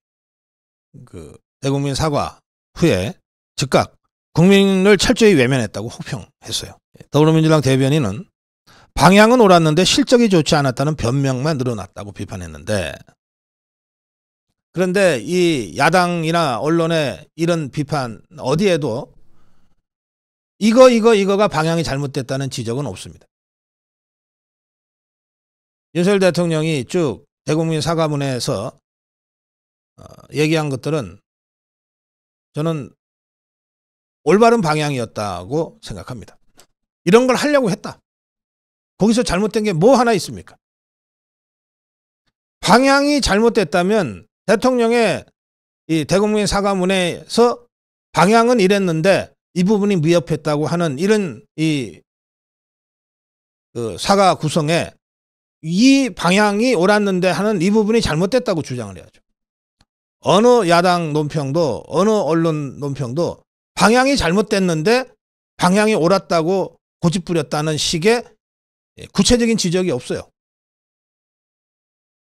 그 대국민 사과 후에 즉각 국민을 철저히 외면했다고 혹평했어요. 더불어민주당 대변인은 방향은 옳았는데 실적이 좋지 않았다는 변명만 늘어났다고 비판했는데 그런데 이 야당이나 언론의 이런 비판 어디에도 이거 이거 이거가 방향이 잘못됐다는 지적은 없습니다. 윤석열 대통령이 쭉 대국민 사과문에서 어, 얘기한 것들은 저는 올바른 방향이었다고 생각합니다. 이런 걸 하려고 했다. 거기서 잘못된 게 뭐 하나 있습니까? 방향이 잘못됐다면 대통령의 이 대국민 사과문에서 방향은 이랬는데 이 부분이 미흡했다고 하는 이런 이그 사과 구성에 이 방향이 옳았는데 하는 이 부분이 잘못됐다고 주장을 해야죠. 어느 야당 논평도 어느 언론 논평도 방향이 잘못됐는데 방향이 옳았다고 고집부렸다는 식의 예, 구체적인 지적이 없어요.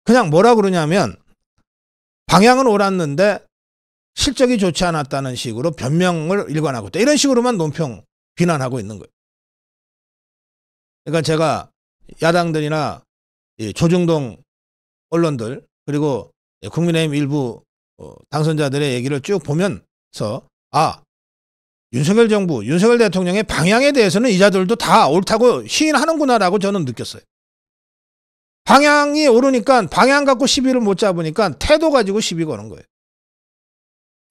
그냥 뭐라 그러냐면 방향은 옳았는데 실적이 좋지 않았다는 식으로 변명을 일관하고 있다. 이런 식으로만 논평 비난하고 있는 거예요. 그러니까 제가 야당들이나 예, 조중동 언론들 그리고 예, 국민의힘 일부 어, 당선자들의 얘기를 쭉 보면서 아 윤석열 정부, 윤석열 대통령의 방향에 대해서는 이자들도 다 옳다고 시인하는구나라고 저는 느꼈어요. 방향이 오르니까 방향 갖고 시비를 못 잡으니까 태도 가지고 시비 거는 거예요.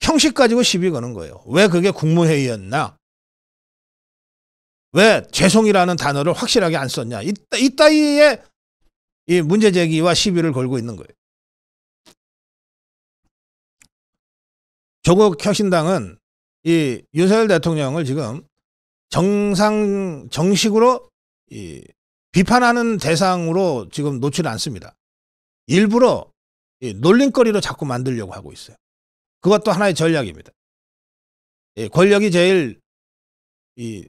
형식 가지고 시비 거는 거예요. 왜 그게 국무회의였나? 왜 죄송이라는 단어를 확실하게 안 썼냐? 이, 이따위에이 문제 제기와 시비를 걸고 있는 거예요. 조국 혁신당은 이 윤석열 대통령을 지금 정상 정식으로 이 비판하는 대상으로 지금 놓지는 않습니다. 일부러 이 놀림거리로 자꾸 만들려고 하고 있어요. 그것도 하나의 전략입니다. 이 권력이 제일 이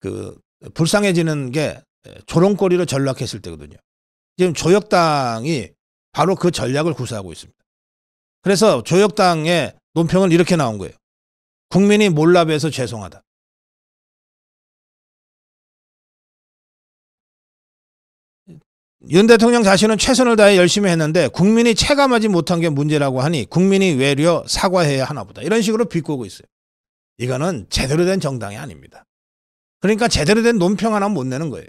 그 불쌍해지는 게 조롱거리로 전락했을 때거든요. 지금 조혁당이 바로 그 전략을 구사하고 있습니다. 그래서 조혁당의 논평은 이렇게 나온 거예요. 국민이 몰라봬서 죄송하다. 윤 대통령 자신은 최선을 다해 열심히 했는데 국민이 체감하지 못한 게 문제라고 하니 국민이 외려 사과해야 하나 보다. 이런 식으로 비꼬고 있어요. 이거는 제대로 된 정당이 아닙니다. 그러니까 제대로 된 논평 하나 못 내는 거예요.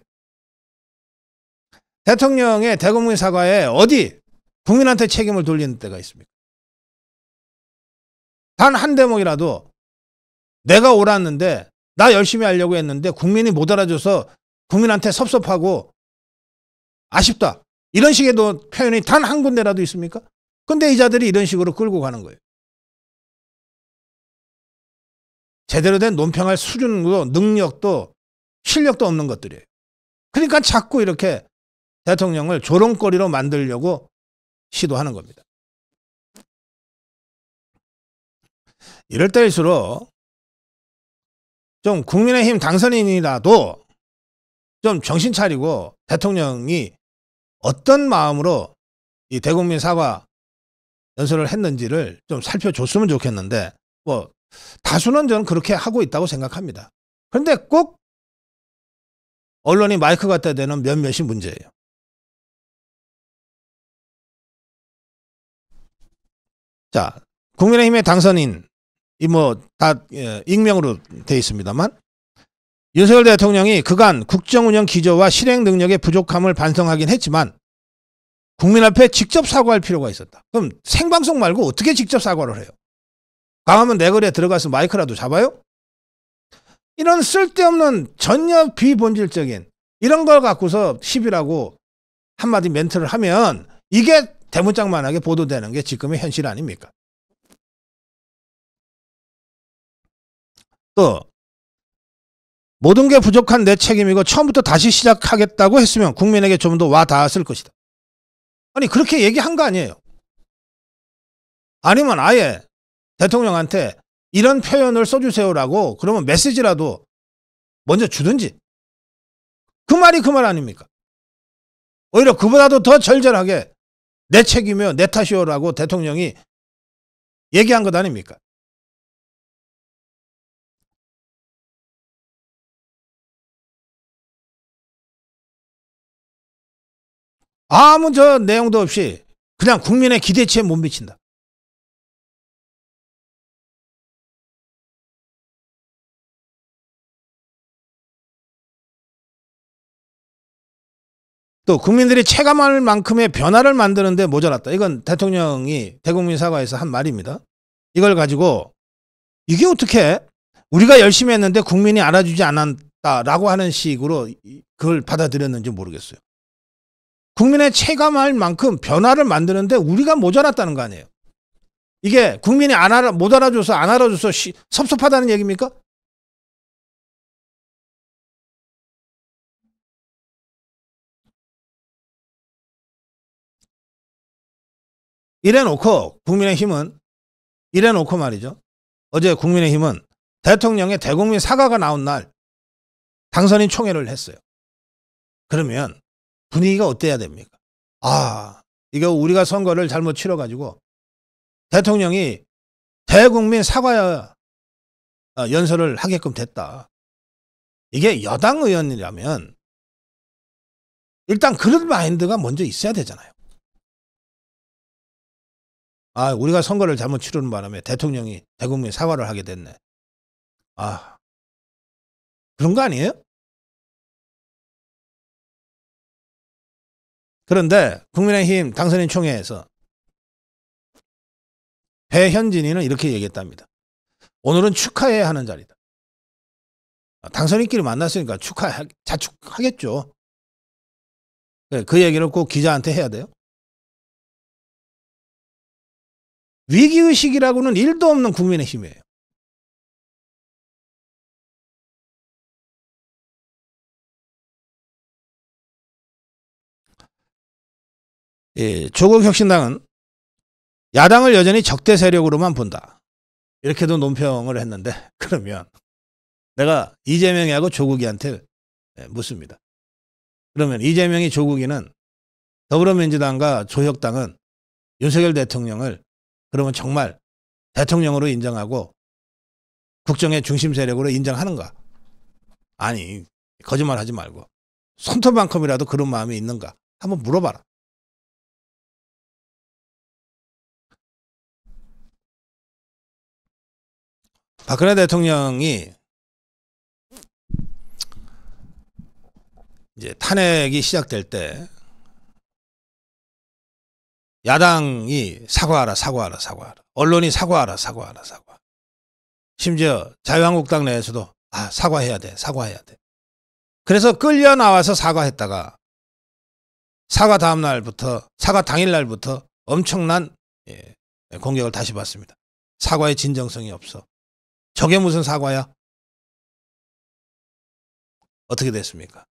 대통령의 대국민 사과에 어디 국민한테 책임을 돌리는 때가 있습니까? 단한 대목이라도 내가 옳았는데 나 열심히 하려고 했는데 국민이 못 알아줘서 국민한테 섭섭하고 아쉽다. 이런 식의 표현이 단 한 군데라도 있습니까? 근데 이 자들이 이런 식으로 끌고 가는 거예요. 제대로 된 논평할 수준도 능력도 실력도 없는 것들이에요. 그러니까 자꾸 이렇게 대통령을 조롱거리로 만들려고 시도하는 겁니다. 이럴 때일수록 좀 국민의힘 당선인이라도 좀 정신 차리고 대통령이 어떤 마음으로 이 대국민 사과 연설을 했는지를 좀 살펴줬으면 좋겠는데 뭐 다수는 저는 그렇게 하고 있다고 생각합니다. 그런데 꼭 언론이 마이크 갖다 대는 몇몇이 문제예요. 자, 국민의힘의 당선인 이 뭐다 예, 익명으로 돼 있습니다만 윤석열 대통령이 그간 국정운영 기조와 실행 능력의 부족함을 반성하긴 했지만 국민 앞에 직접 사과할 필요가 있었다. 그럼 생방송 말고 어떻게 직접 사과를 해요? 강하면 내거리에 들어가서 마이크라도 잡아요? 이런 쓸데없는 전혀 비본질적인 이런 걸 갖고서 1 0비라고 한마디 멘트를 하면 이게 대문짝만하게 보도되는 게 지금의 현실 아닙니까? 또 모든 게 부족한 내 책임이고 처음부터 다시 시작하겠다고 했으면 국민에게 좀 더 와닿았을 것이다. 아니 그렇게 얘기한 거 아니에요. 아니면 아예 대통령한테 이런 표현을 써주세요라고 그러면 메시지라도 먼저 주든지 그 말이 그 말 아닙니까? 오히려 그보다도 더 절절하게 내 책임이요 내 탓이요라고 대통령이 얘기한 것 아닙니까? 아무 저 내용도 없이 그냥 국민의 기대치에 못 미친다. 또 국민들이 체감할 만큼의 변화를 만드는데 모자랐다. 이건 대통령이 대국민 사과에서 한 말입니다. 이걸 가지고 이게 어떻게 우리가 열심히 했는데 국민이 알아주지 않았다라고 하는 식으로 그걸 받아들였는지 모르겠어요. 국민의 체감할 만큼 변화를 만드는데 우리가 모자랐다는 거 아니에요. 이게 국민이 안 알아, 못 알아줘서 안 알아줘서 시, 섭섭하다는 얘기입니까? 이래놓고 국민의힘은 이래놓고 말이죠. 어제 국민의힘은 대통령의 대국민 사과가 나온 날 당선인 총회를 했어요. 그러면 분위기가 어때야 됩니까? 아, 이거 우리가 선거를 잘못 치러가지고 대통령이 대국민 사과 아, 연설을 하게끔 됐다. 이게 여당 의원이라면 일단 그런 마인드가 먼저 있어야 되잖아요. 아, 우리가 선거를 잘못 치르는 바람에 대통령이 대국민 사과를 하게 됐네. 아, 그런 거 아니에요? 그런데 국민의힘 당선인 총회에서 배현진이는 이렇게 얘기했답니다. 오늘은 축하해야 하는 자리다. 아, 당선인끼리 만났으니까 축하, 자축하겠죠. 네, 그 얘기를 꼭 기자한테 해야 돼요. 위기의식이라고는 일도 없는 국민의힘이에요. 예, 조국혁신당은 야당을 여전히 적대 세력으로만 본다. 이렇게도 논평을 했는데 그러면 내가 이재명이하고 조국이한테 예, 묻습니다. 그러면 이재명이 조국이는 더불어민주당과 조혁당은 윤석열 대통령을 그러면 정말 대통령으로 인정하고 국정의 중심 세력으로 인정하는가? 아니 거짓말하지 말고 손톱만큼이라도 그런 마음이 있는가? 한번 물어봐라. 박근혜 대통령이 이제 탄핵이 시작될 때 야당이 사과하라 사과하라 사과하라 언론이 사과하라 사과하라 사과 심지어 자유한국당 내에서도 아 사과해야 돼 사과해야 돼 그래서 끌려 나와서 사과했다가 사과 다음 날부터 사과 당일 날부터 엄청난 예, 공격을 다시 받습니다 사과의 진정성이 없어 저게 무슨 사과야? 어떻게 됐습니까?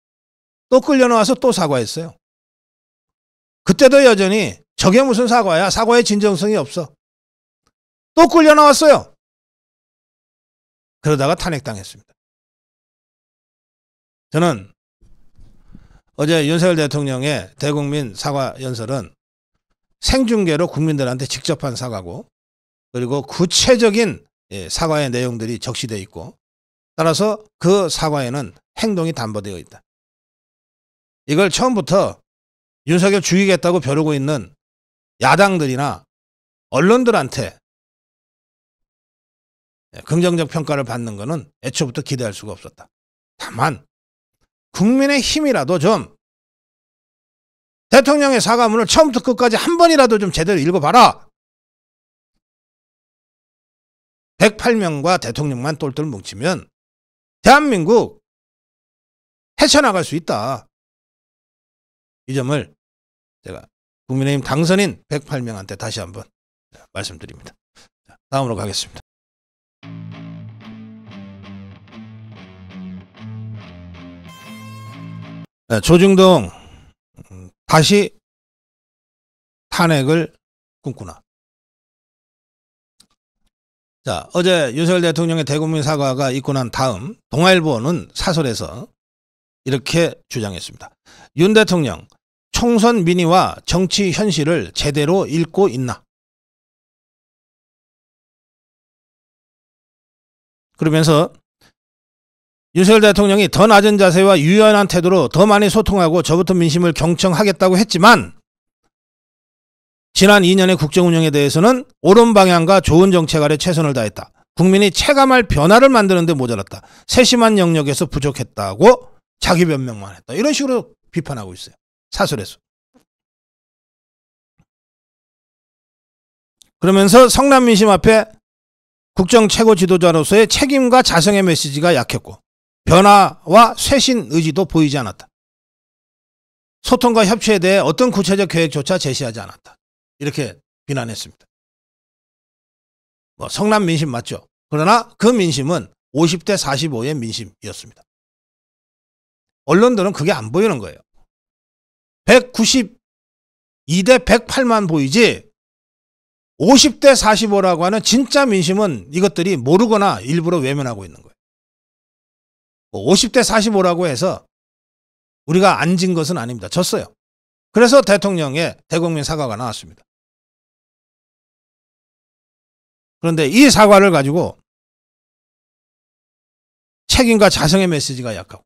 또 끌려나와서 또 사과했어요. 그때도 여전히 저게 무슨 사과야? 사과의 진정성이 없어. 또 끌려나왔어요. 그러다가 탄핵당했습니다. 저는 어제 윤석열 대통령의 대국민 사과 연설은 생중계로 국민들한테 직접한 사과고 그리고 구체적인 예, 사과의 내용들이 적시되어 있고 따라서 그 사과에는 행동이 담보되어 있다. 이걸 처음부터 윤석열 죽이겠다고 벼르고 있는 야당들이나 언론들한테 긍정적 평가를 받는 것은 애초부터 기대할 수가 없었다. 다만 국민의 힘이라도 좀 대통령의 사과문을 처음부터 끝까지 한 번이라도 좀 제대로 읽어봐라. 108명과 대통령만 똘똘 뭉치면 대한민국 헤쳐나갈 수 있다. 이 점을 제가 국민의힘 당선인 108명한테 다시 한번 말씀드립니다. 다음으로 가겠습니다. 네, 조중동 음, 다시 탄핵을 꿈꾸나. 자, 어제 윤석열 대통령의 대국민 사과가 있고 난 다음 동아일보는 사설에서 이렇게 주장했습니다. 윤 대통령, 총선 민의와 정치 현실을 제대로 읽고 있나? 그러면서 윤석열 대통령이 더 낮은 자세와 유연한 태도로 더 많이 소통하고 저부터 민심을 경청하겠다고 했지만 지난 2년의 국정운영에 대해서는 옳은 방향과 좋은 정책 아래 최선을 다했다. 국민이 체감할 변화를 만드는 데 모자랐다. 세심한 영역에서 부족했다고 자기 변명만 했다. 이런 식으로 비판하고 있어요. 사설에서. 그러면서 성남민심 앞에 국정 최고 지도자로서의 책임과 자성의 메시지가 약했고 변화와 쇄신 의지도 보이지 않았다. 소통과 협치에 대해 어떤 구체적 계획조차 제시하지 않았다. 이렇게 비난했습니다. 뭐 성남 민심 맞죠. 그러나 그 민심은 50대 45의 민심이었습니다. 언론들은 그게 안 보이는 거예요. 192대 108만 보이지 50대 45라고 하는 진짜 민심은 이것들이 모르거나 일부러 외면하고 있는 거예요. 50대 뭐 45라고 해서 우리가 안 진 것은 아닙니다. 졌어요. 그래서 대통령의 대국민 사과가 나왔습니다. 그런데 이 사과를 가지고 책임과 자성의 메시지가 약하고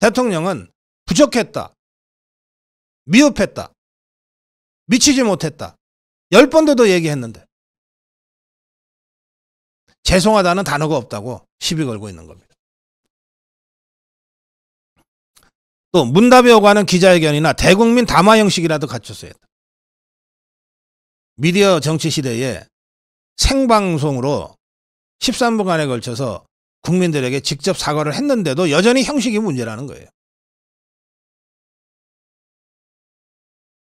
대통령은 부족했다. 미흡했다. 미치지 못했다. 열 번도 더 얘기했는데 죄송하다는 단어가 없다고 시비 걸고 있는 겁니다. 또 문답에 오가는 기자회견이나 대국민 담화 형식이라도 갖췄어야 했다. 미디어 정치 시대에 생방송으로 13분간에 걸쳐서 국민들에게 직접 사과를 했는데도 여전히 형식이 문제라는 거예요.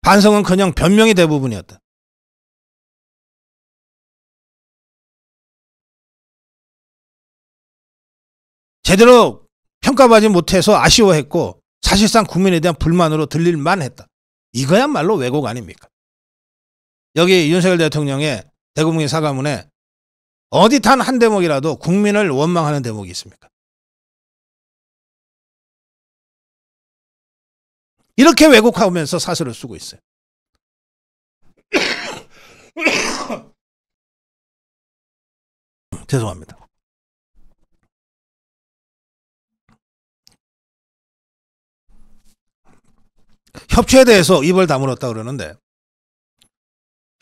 반성은 그냥 변명이 대부분이었다. 제대로 평가받지 못해서 아쉬워했고 사실상 국민에 대한 불만으로 들릴만 했다. 이거야말로 왜곡 아닙니까? 여기 윤석열 대통령의 대국민 사과문에 어디 탄 한 대목이라도 국민을 원망하는 대목이 있습니까? 이렇게 왜곡하면서 사설을 쓰고 있어요. 죄송합니다. 협치에 대해서 입을 다물었다 그러는데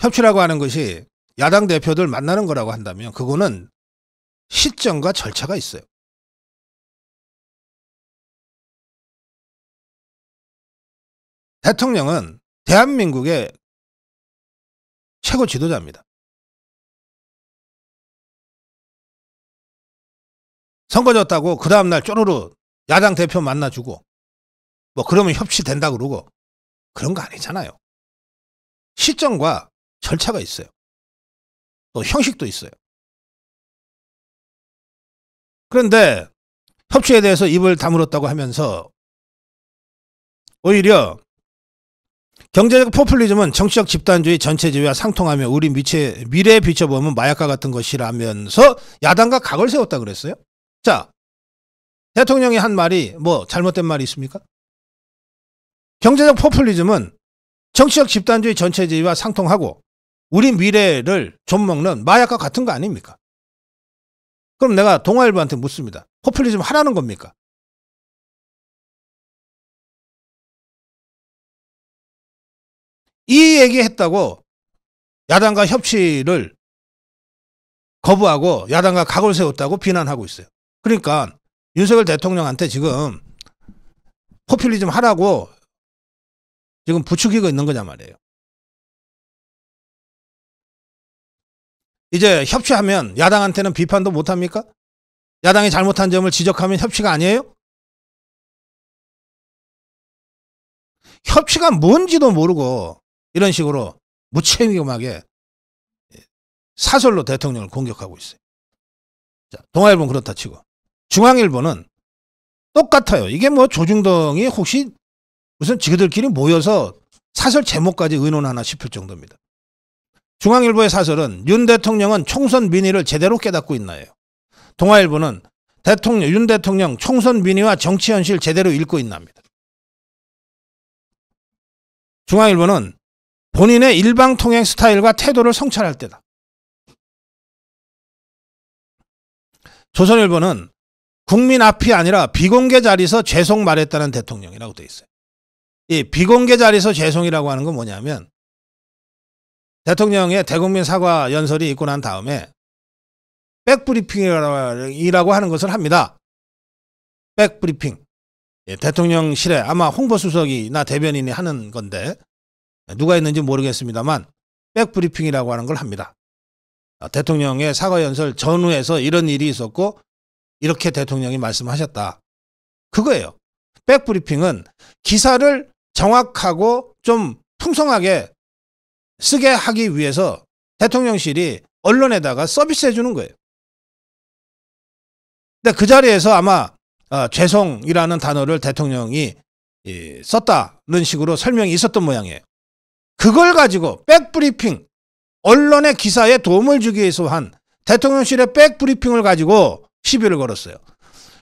협치라고 하는 것이 야당 대표들 만나는 거라고 한다면 그거는 시점과 절차가 있어요. 대통령은 대한민국의 최고 지도자입니다. 선거 졌다고 그 다음날 쪼르르 야당 대표 만나주고 뭐 그러면 협치된다 그러고 그런 거 아니잖아요. 시점과 절차가 있어요. 또 형식도 있어요. 그런데 협치에 대해서 입을 다물었다고 하면서 오히려 경제적 포퓰리즘은 정치적 집단주의 전체주의와 상통하며 우리 미체, 미래에 비춰보면 마약과 같은 것이라면서 야당과 각을 세웠다 그랬어요. 자, 대통령이 한 말이 뭐 잘못된 말이 있습니까? 경제적 포퓰리즘은 정치적 집단주의 전체주의와 상통하고 우리 미래를 좀먹는 마약과 같은 거 아닙니까? 그럼 내가 동아일보한테 묻습니다. 포퓰리즘 하라는 겁니까? 이 얘기했다고 야당과 협치를 거부하고 야당과 각을 세웠다고 비난하고 있어요. 그러니까 윤석열 대통령한테 지금 포퓰리즘 하라고 지금 부추기고 있는 거냐 말이에요. 이제 협치하면 야당한테는 비판도 못합니까? 야당이 잘못한 점을 지적하면 협치가 아니에요? 협치가 뭔지도 모르고 이런 식으로 무책임하게 사설로 대통령을 공격하고 있어요. 자, 동아일보 는 그렇다 치고 중앙일보는 똑같아요. 이게 뭐 조중동이 혹시 무슨 지그들끼리 모여서 사설 제목까지 의논하나 싶을 정도입니다. 중앙일보의 사설은 윤 대통령은 총선 민의를 제대로 깨닫고 있나요? 동아일보는 대통령, 윤 대통령 총선 민의와 정치 현실 제대로 읽고 있나입니다. 중앙일보는 본인의 일방 통행 스타일과 태도를 성찰할 때다. 조선일보는 국민 앞이 아니라 비공개 자리에서 죄송 말했다는 대통령이라고 돼 있어요. 이 비공개 자리에서 죄송이라고 하는 건 뭐냐면 대통령의 대국민 사과 연설이 있고 난 다음에 백브리핑이라고 하는 것을 합니다. 백브리핑. 예, 대통령실에 아마 홍보수석이나 대변인이 하는 건데 누가 있는지 모르겠습니다만 백브리핑이라고 하는 걸 합니다. 아, 대통령의 사과 연설 전후에서 이런 일이 있었고 이렇게 대통령이 말씀하셨다. 그거예요. 백브리핑은 기사를 정확하고 좀 풍성하게 쓰게 하기 위해서 대통령실이 언론에다가 서비스해 주는 거예요. 근데 그 자리에서 아마 어, 죄송이라는 단어를 대통령이 예, 썼다는 식으로 설명이 있었던 모양이에요. 그걸 가지고 백브리핑, 언론의 기사에 도움을 주기 위해서 한 대통령실의 백브리핑을 가지고 시비를 걸었어요.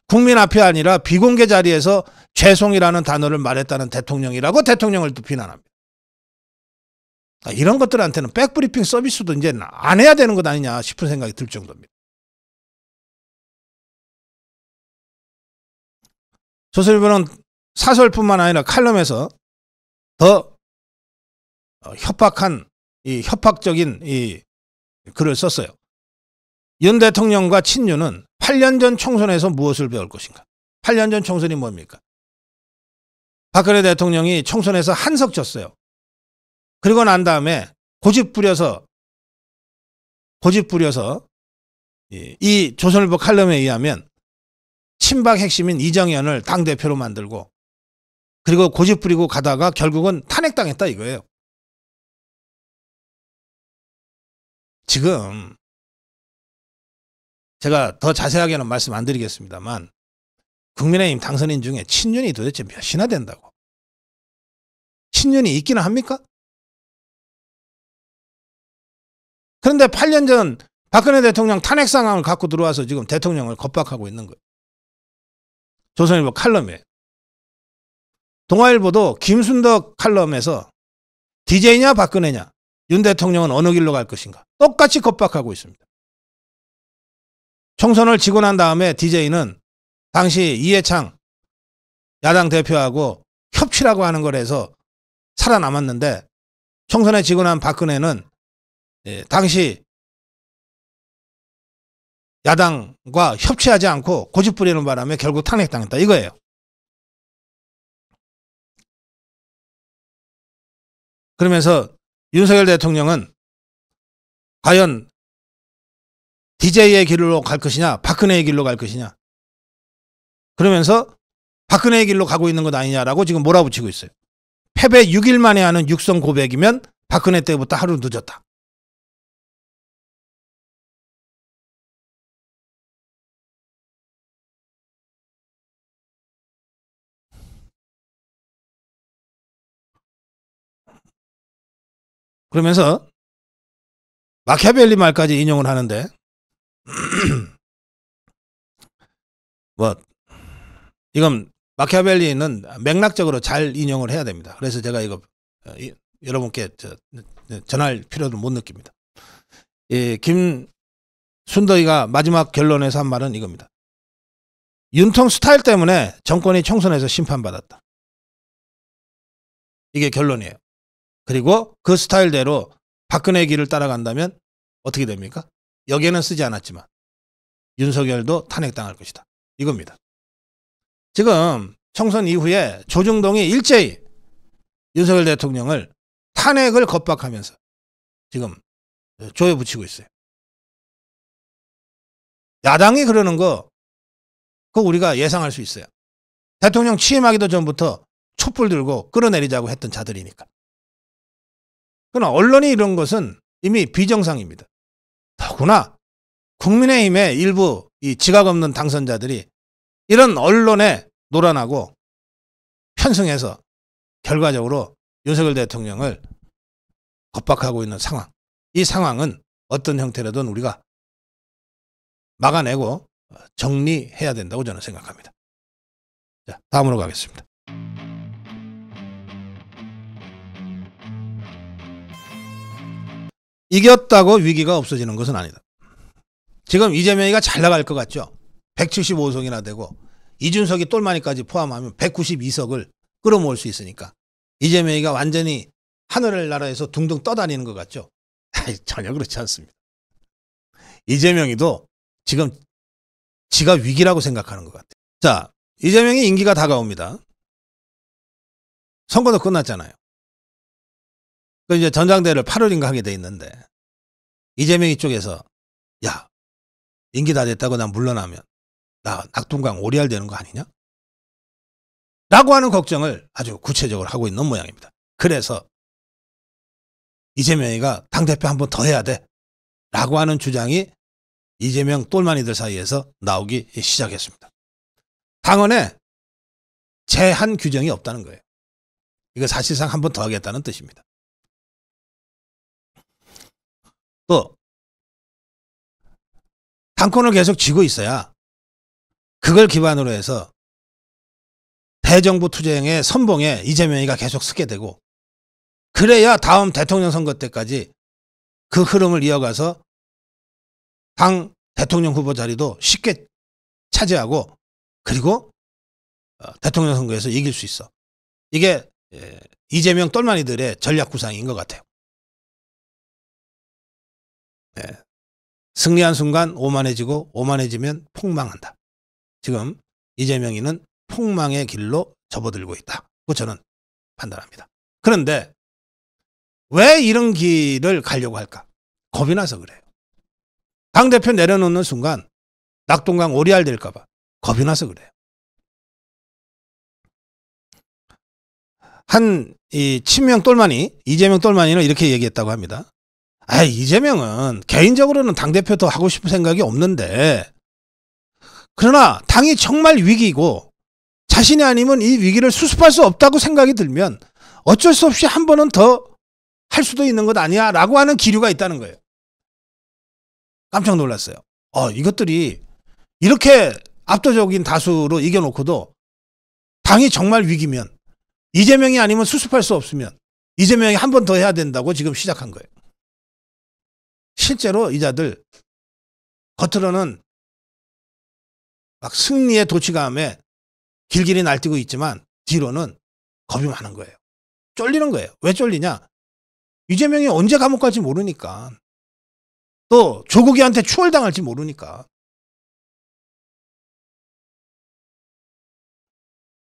국민 앞이 아니라 비공개 자리에서 죄송이라는 단어를 말했다는 대통령이라고 대통령을 또 비난합니다. 아, 이런 것들한테는 백브리핑 서비스도 이제 안 해야 되는 것 아니냐 싶은 생각이 들 정도입니다. 조선일보는 사설뿐만 아니라 칼럼에서 더 어, 협박한 이 협박적인 이 글을 썼어요. 윤 대통령과 친윤은 8년 전 총선에서 무엇을 배울 것인가? 8년 전 총선이 뭡니까? 박근혜 대통령이 총선에서 한석 졌어요. 그리고 난 다음에 고집 부려서 고집 부려서 예, 이 조선일보 칼럼에 의하면 친박 핵심인 이정현을 당 대표로 만들고 그리고 고집 부리고 가다가 결국은 탄핵당했다 이거예요. 지금 제가 더 자세하게는 말씀 안 드리겠습니다만 국민의힘 당선인 중에 친윤이 도대체 몇이나 된다고? 친윤이 있기는 합니까? 그런데 8년 전 박근혜 대통령 탄핵 상황을 갖고 들어와서 지금 대통령을 겁박하고 있는 거예요. 조선일보 칼럼에 동아일보도 김순덕 칼럼에서 DJ냐 박근혜냐 윤 대통령은 어느 길로 갈 것인가 똑같이 겁박하고 있습니다. 총선을 지고 난 다음에 DJ는 당시 이해창 야당 대표하고 협치라고 하는 걸 해서 살아남았는데 총선에 지고 난 박근혜는 예, 당시 야당과 협치하지 않고 고집 부리는 바람에 결국 탄핵당했다 이거예요. 그러면서 윤석열 대통령은 과연 DJ의 길로 갈 것이냐 박근혜의 길로 갈 것이냐 그러면서 박근혜의 길로 가고 있는 것 아니냐라고 지금 몰아붙이고 있어요. 패배 6일 만에 하는 육성 고백이면 박근혜 때부터 하루 늦었다. 그러면서 마키아벨리 말까지 인용을 하는데 뭐 이건 마키아벨리는 맥락적으로 잘 인용을 해야 됩니다. 그래서 제가 이거 어, 여러분께 네, 전할 필요도못 느낍니다. 예, 김순더이가 마지막 결론에서 한 말은 이겁니다. 윤통 스타일 때문에 정권이 총선에서 심판받았다. 이게 결론이에요. 그리고 그 스타일대로 박근혜 길을 따라간다면 어떻게 됩니까? 여기에는 쓰지 않았지만 윤석열도 탄핵당할 것이다. 이겁니다. 지금 총선 이후에 조중동이 일제히 윤석열 대통령을 탄핵을 겁박하면서 지금 조여 붙이고 있어요. 야당이 그러는 거, 그거 우리가 예상할 수 있어요. 대통령 취임하기도 전부터 촛불 들고 끌어내리자고 했던 자들이니까. 그러나 언론이 이런 것은 이미 비정상입니다. 더구나 국민의힘의 일부 이 지각 없는 당선자들이 이런 언론에 노란하고 편승해서 결과적으로 윤석열 대통령을 겁박하고 있는 상황. 이 상황은 어떤 형태라든 우리가 막아내고 정리해야 된다고 저는 생각합니다. 자, 다음으로 가겠습니다. 이겼다고 위기가 없어지는 것은 아니다. 지금 이재명이가 잘 나갈 것 같죠? 175석이나 되고 이준석이 똘마니까지 포함하면 192석을 끌어모을 수 있으니까 이재명이가 완전히 하늘을 날아에서 둥둥 떠다니는 것 같죠? 전혀 그렇지 않습니다. 이재명이도 지금 지가 위기라고 생각하는 것 같아요. 자, 이재명이 임기가 다가옵니다. 선거도 끝났잖아요. 그 이제 전당대를 8월인가 하게 돼 있는데 이재명이 쪽에서 야 임기 다 됐다고 난 물러나면 나 낙동강 오리알 되는 거 아니냐? 라고 하는 걱정을 아주 구체적으로 하고 있는 모양입니다. 그래서 이재명이가 당대표 한 번 더 해야 돼 라고 하는 주장이 이재명 똘마니들 사이에서 나오기 시작했습니다. 당헌에 제한 규정이 없다는 거예요. 이거 사실상 한 번 더 하겠다는 뜻입니다. 또 당권을 계속 쥐고 있어야 그걸 기반으로 해서 대정부 투쟁의 선봉에 이재명이가 계속 쓰게 되고 그래야 다음 대통령 선거 때까지 그 흐름을 이어가서 당 대통령 후보 자리도 쉽게 차지하고 그리고 어, 대통령 선거에서 이길 수 있어. 이게 예, 이재명 똘마니들의 전략 구상인 것 같아요. 예. 승리한 순간 오만해지고 오만해지면 폭망한다. 지금 이재명이는 폭망의 길로 접어들고 있다. 그 저는 판단합니다. 그런데 왜 이런 길을 가려고 할까? 겁이 나서 그래요. 당대표 내려놓는 순간 낙동강 오리알 될까봐 겁이 나서 그래요. 한이 친명 똘마니 이재명 똘마니는 이렇게 얘기했다고 합니다. 아 이재명은 개인적으로는 당대표도 하고 싶은 생각이 없는데 그러나 당이 정말 위기고 자신이 아니면 이 위기를 수습할 수 없다고 생각이 들면 어쩔 수 없이 한 번은 더 할 수도 있는 것 아니야 라고 하는 기류가 있다는 거예요. 깜짝 놀랐어요. 어, 이것들이 이렇게 압도적인 다수로 이겨놓고도 당이 정말 위기면 이재명이 아니면 수습할 수 없으면 이재명이 한 번 더 해야 된다고 지금 시작한 거예요. 실제로 이자들 겉으로는 막 승리의 도취감에 길길이 날뛰고 있지만 뒤로는 겁이 많은 거예요. 쫄리는 거예요. 왜 쫄리냐? 이재명이 언제 감옥 갈지 모르니까. 또 조국이한테 추월당할지 모르니까.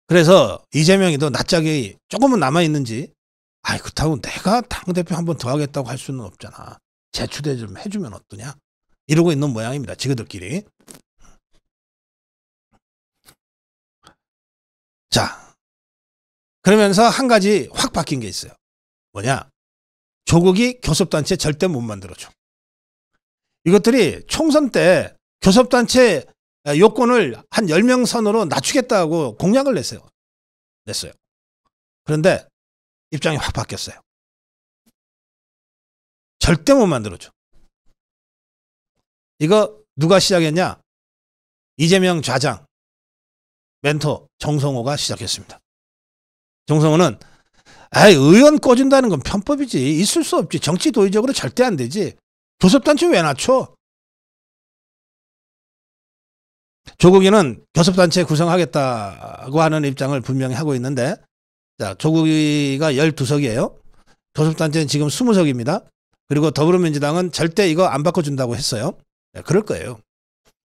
그래서 이재명이도 낮짝이 조금은 남아있는지 아이 그렇다고 내가 당대표 한 번 더 하겠다고 할 수는 없잖아. 제출대좀 해주면 어떠냐? 이러고 있는 모양입니다. 지그들끼리. 자, 그러면서 한 가지 확 바뀐 게 있어요. 뭐냐? 조국이 교섭단체 절대 못 만들어줘. 이것들이 총선 때 교섭단체 요건을 한 10명 선으로 낮추겠다고 공약을 냈어요. 냈어요. 그런데 입장이 확 바뀌었어요. 절대 못 만들어줘. 이거 누가 시작했냐? 이재명 좌장, 멘토 정성호가 시작했습니다. 정성호는 아이, 의원 꺼준다는 건 편법이지. 있을 수 없지. 정치 도의적으로 절대 안 되지. 교섭단체 왜 낮춰? 조국이는 교섭단체 구성하겠다고 하는 입장을 분명히 하고 있는데, 자, 조국이가 12석이에요. 교섭단체는 지금 20석입니다. 그리고 더불어민주당은 절대 이거 안 바꿔준다고 했어요. 네, 그럴 거예요.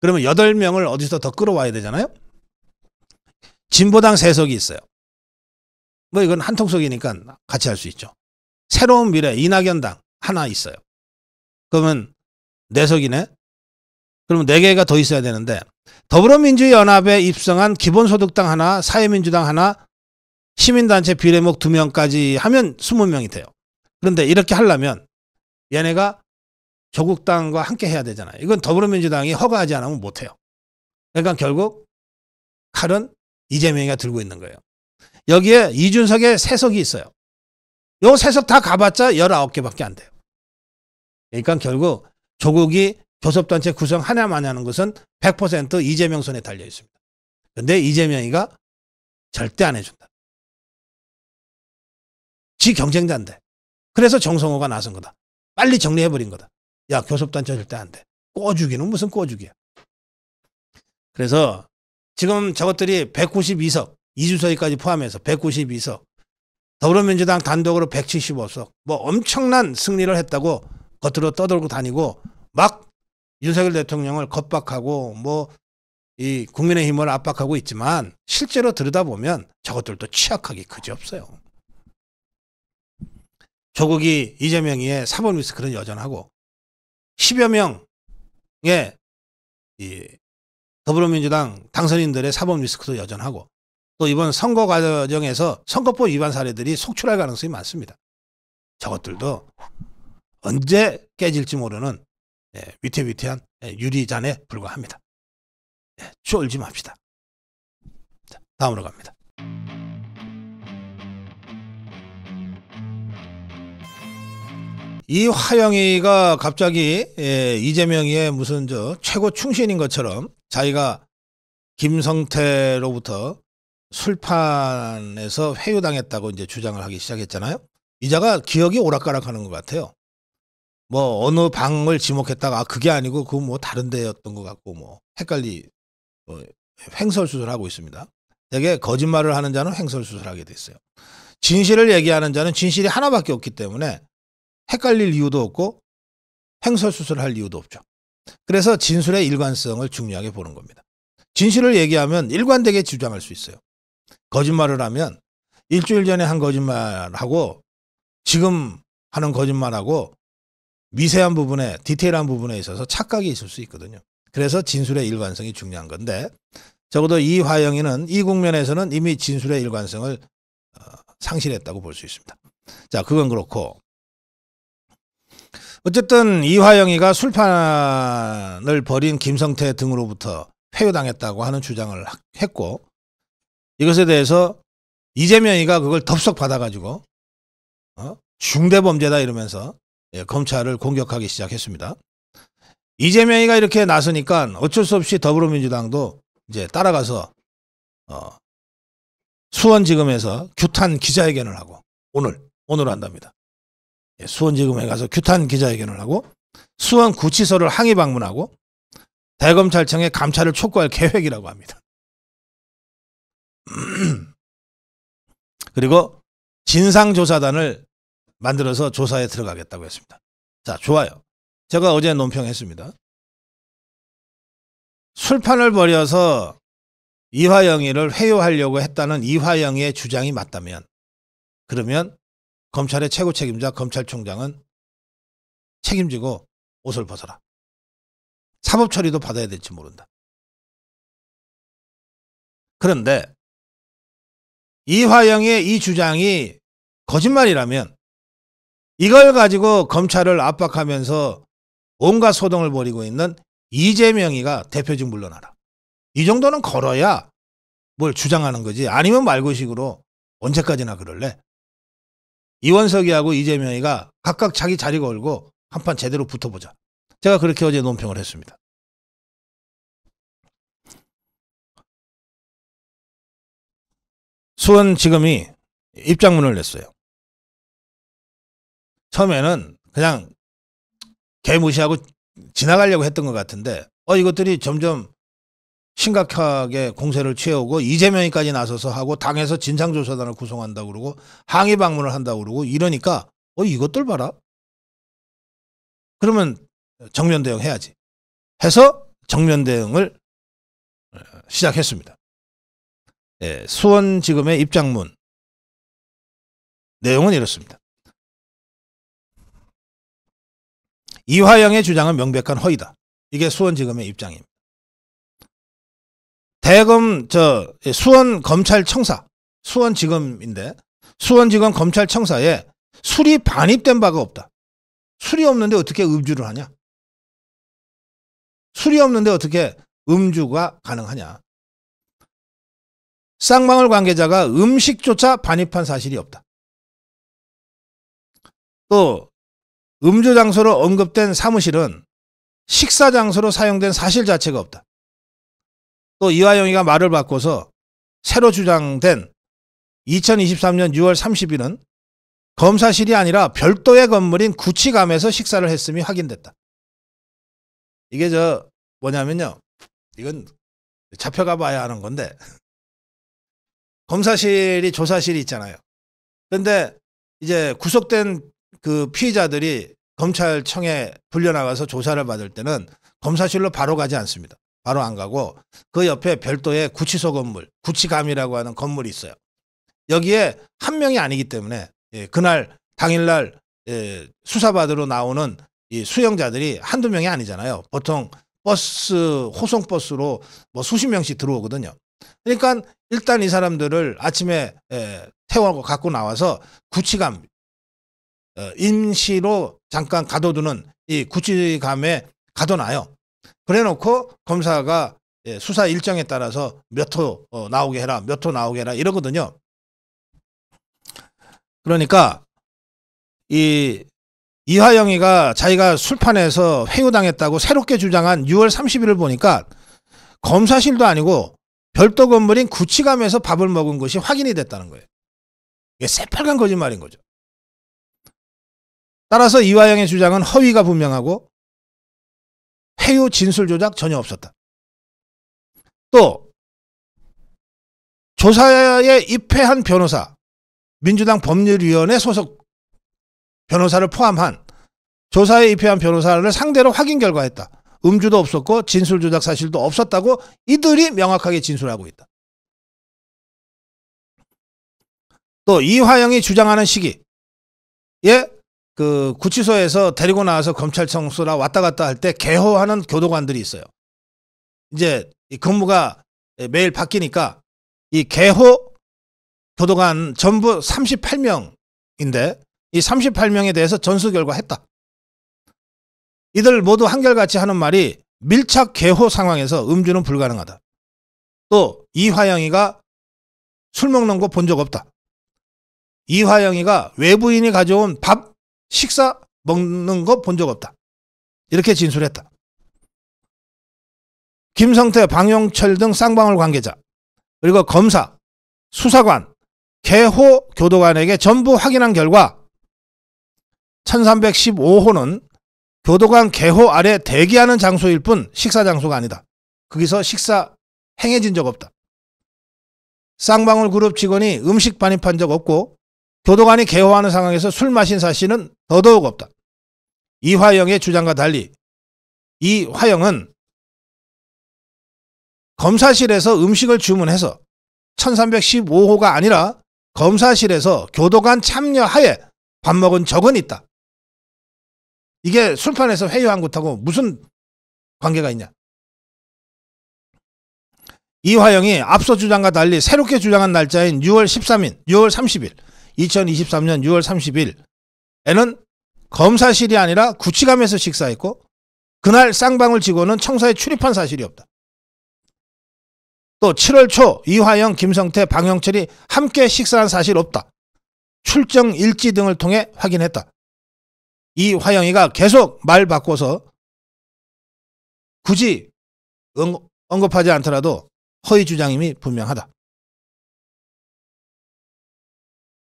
그러면 8 명을 어디서 더 끌어와야 되잖아요. 진보당 세석이 있어요. 뭐 이건 한통속이니까 같이 할 수 있죠. 새로운 미래 이낙연당 하나 있어요. 그러면 내석이네. 네 그러면 네 개가 더 있어야 되는데 더불어민주연합에 입성한 기본소득당 하나, 사회민주당 하나, 시민단체 비례목 두 명까지 하면 2 0 명이 돼요. 그런데 이렇게 하려면 얘네가 조국당과 함께 해야 되잖아요. 이건 더불어민주당이 허가하지 않으면 못해요. 그러니까 결국 칼은 이재명이가 들고 있는 거예요. 여기에 이준석의 세석이 있어요. 요 세석 다 가봤자 19개밖에 안 돼요. 그러니까 결국 조국이 교섭단체 구성 하냐마냐 하는 것은 100% 이재명 손에 달려 있습니다. 근데 이재명이가 절대 안 해준다. 지 경쟁자인데. 그래서 정성호가 나선 거다. 빨리 정리해버린 거다. 야, 교섭단체 절대 안 돼. 꼬주기는 무슨 꼬주기야. 그래서 지금 저것들이 192석, 이주서기까지 포함해서 192석, 더불어민주당 단독으로 175석, 뭐 엄청난 승리를 했다고 겉으로 떠돌고 다니고 막 윤석열 대통령을 겁박하고 뭐 이 국민의 힘을 압박하고 있지만 실제로 들여다보면 저것들도 취약하기 그지없어요. 조국이 이재명이의 사법 리스크를 여전하고 10여 명의 이 더불어민주당 당선인들의 사법 리스크도 여전하고 또 이번 선거 과정에서 선거법 위반 사례들이 속출할 가능성이 많습니다. 저것들도 언제 깨질지 모르는 예, 위태위태한 예, 유리잔에 불과합니다. 울지 예, 맙시다. 다음으로 갑니다. 이 화영이가 갑자기 예, 이재명이의 무슨 저 최고 충신인 것처럼 자기가 김성태로부터 술판에서 회유당했다고 이제 주장을 하기 시작했잖아요. 이자가 기억이 오락가락하는 것 같아요. 뭐 어느 방을 지목했다가 아, 그게 아니고 그 뭐 다른 데였던 것 같고 뭐 헷갈리 뭐 횡설수설하고 있습니다. 되게 거짓말을 하는 자는 횡설수설하게 됐어요. 진실을 얘기하는 자는 진실이 하나밖에 없기 때문에 헷갈릴 이유도 없고 횡설수설할 이유도 없죠. 그래서 진술의 일관성을 중요하게 보는 겁니다. 진실을 얘기하면 일관되게 주장할 수 있어요. 거짓말을 하면 일주일 전에 한 거짓말하고 지금 하는 거짓말하고 미세한 부분에 디테일한 부분에 있어서 착각이 있을 수 있거든요. 그래서 진술의 일관성이 중요한 건데 적어도 이화영이는 이 국면에서는 이미 진술의 일관성을 어, 상실했다고 볼 수 있습니다. 자, 그건 그렇고 어쨌든 이화영이가 술판을 벌인 김성태 등으로부터 폐유당했다고 하는 주장을 했고 이것에 대해서 이재명이가 그걸 덥석 받아가지고 어? 중대범죄다 이러면서 예, 검찰을 공격하기 시작했습니다. 이재명이가 이렇게 나서니까 어쩔 수 없이 더불어민주당도 이제 따라가서 어, 수원지검에서 규탄 기자회견을 하고 오늘 오늘 한답니다. 예, 수원지검에 가서 규탄 기자회견을 하고 수원구치소를 항의 방문하고 대검찰청에 감찰을 촉구할 계획이라고 합니다. 그리고 진상조사단을 만들어서 조사에 들어가겠다고 했습니다. 자, 좋아요. 제가 어제 논평했습니다. 술판을 벌여서 이화영이를 회유하려고 했다는 이화영의 주장이 맞다면 그러면 검찰의 최고 책임자 검찰총장은 책임지고 옷을 벗어라. 사법 처리도 받아야 될지 모른다. 그런데 이화영의 이 주장이 거짓말이라면 이걸 가지고 검찰을 압박하면서 온갖 소동을 벌이고 있는 이재명이가 대표직 물러나라. 이 정도는 걸어야 뭘 주장하는 거지. 아니면 말고식으로 언제까지나 그럴래? 이원석이하고 이재명이가 각각 자기 자리 걸고 한 판 제대로 붙어보자. 제가 그렇게 어제 논평을 했습니다. 수원 지금이 입장문을 냈어요. 처음에는 그냥 개무시하고 지나가려고 했던 것 같은데 어 이것들이 점점 심각하게 공세를 취해오고 이재명이까지 나서서 하고 당에서 진상조사단을 구성한다 고 그러고 항의 방문을 한다 고 그러고 이러니까 어 이것들 봐라. 그러면 정면 대응해야지. 해서 정면 대응을 어, 시작했습니다. 예, 수원지검의 입장문 내용은 이렇습니다. 이화영의 주장은 명백한 허위다. 이게 수원지검의 입장입니다. 대검 저 예, 수원 검찰청사 수원지검인데 수원지검 검찰청사에 술이 반입된 바가 없다. 술이 없는데 어떻게 음주를 하냐? 술이 없는데 어떻게 음주가 가능하냐? 쌍방울 관계자가 음식조차 반입한 사실이 없다. 또 음주 장소로 언급된 사무실은 식사 장소로 사용된 사실 자체가 없다. 또 이화영이가 말을 바꿔서 새로 주장된 2023년 6월 30일은 검사실이 아니라 별도의 건물인 구치감에서 식사를 했음이 확인됐다. 이게 저 뭐냐면요. 이건 잡혀가 봐야 하는 건데 검사실이 조사실이 있잖아요. 그런데 이제 구속된 그 피의자들이 검찰청에 불려나가서 조사를 받을 때는 검사실로 바로 가지 않습니다. 바로 안 가고 그 옆에 별도의 구치소 건물, 구치감이라고 하는 건물이 있어요. 여기에 한 명이 아니기 때문에 예, 그날 당일날 예, 수사받으러 나오는 이 수용자들이 한두 명이 아니잖아요. 보통 버스 호송 버스로 뭐 수십 명씩 들어오거든요. 그러니까 일단 이 사람들을 아침에 예, 태워고 갖고 나와서 구치감 어, 임시로 잠깐 가둬두는 이 구치감에 가둬놔요. 그래놓고 검사가 예, 수사 일정에 따라서 몇호 어, 나오게 해라, 몇 호 나오게 해라 이러거든요. 그러니까 이 이화영이가 자기가 술판에서 회유당했다고 새롭게 주장한 6월 30일을 보니까 검사실도 아니고 별도 건물인 구치감에서 밥을 먹은 것이 확인이 됐다는 거예요. 이게 새빨간 거짓말인 거죠. 따라서 이화영의 주장은 허위가 분명하고 해유 진술 조작 전혀 없었다. 또 조사에 입회한 변호사, 민주당 법률위원회 소속 변호사를 포함한 조사에 입회한 변호사를 상대로 확인 결과했다. 음주도 없었고 진술 조작 사실도 없었다고 이들이 명확하게 진술하고 있다. 또 이화영이 주장하는 시기에 그 구치소에서 데리고 나와서 검찰청 수라 왔다 갔다 할 때 개호하는 교도관들이 있어요. 이제 근무가 매일 바뀌니까 이 개호 교도관 전부 38명인데 이 38명에 대해서 전수 결과 했다. 이들 모두 한결같이 하는 말이 밀착 개호 상황에서 음주는 불가능하다. 또 이화영이가 술 먹는 거 본 적 없다. 이화영이가 외부인이 가져온 밥 식사 먹는 거 본 적 없다. 이렇게 진술했다. 김성태, 방용철등 쌍방울 관계자 그리고 검사, 수사관, 개호 교도관에게 전부 확인한 결과 1315호는 교도관 개호 아래 대기하는 장소일 뿐 식사 장소가 아니다. 거기서 식사 행해진 적 없다. 쌍방울 그룹 직원이 음식 반입한 적 없고 교도관이 개호하는 상황에서 술 마신 사실은 더더욱 없다. 이화영의 주장과 달리 이화영은 검사실에서 음식을 주문해서 1315호가 아니라 검사실에서 교도관 참여하에 밥 먹은 적은 있다. 이게 술판에서 회유한 것하고 무슨 관계가 있냐. 이화영이 앞서 주장과 달리 새롭게 주장한 날짜인 6월 13일, 6월 30일 2023년 6월 30일 에는 검사실이 아니라 구치감에서 식사했고 그날 쌍방울 직원은 청사에 출입한 사실이 없다. 또 7월 초 이화영, 김성태, 방영철이 함께 식사한 사실 없다. 출정 일지 등을 통해 확인했다. 이화영이가 계속 말 바꿔서 굳이 언급하지 않더라도 허위 주장임이 분명하다.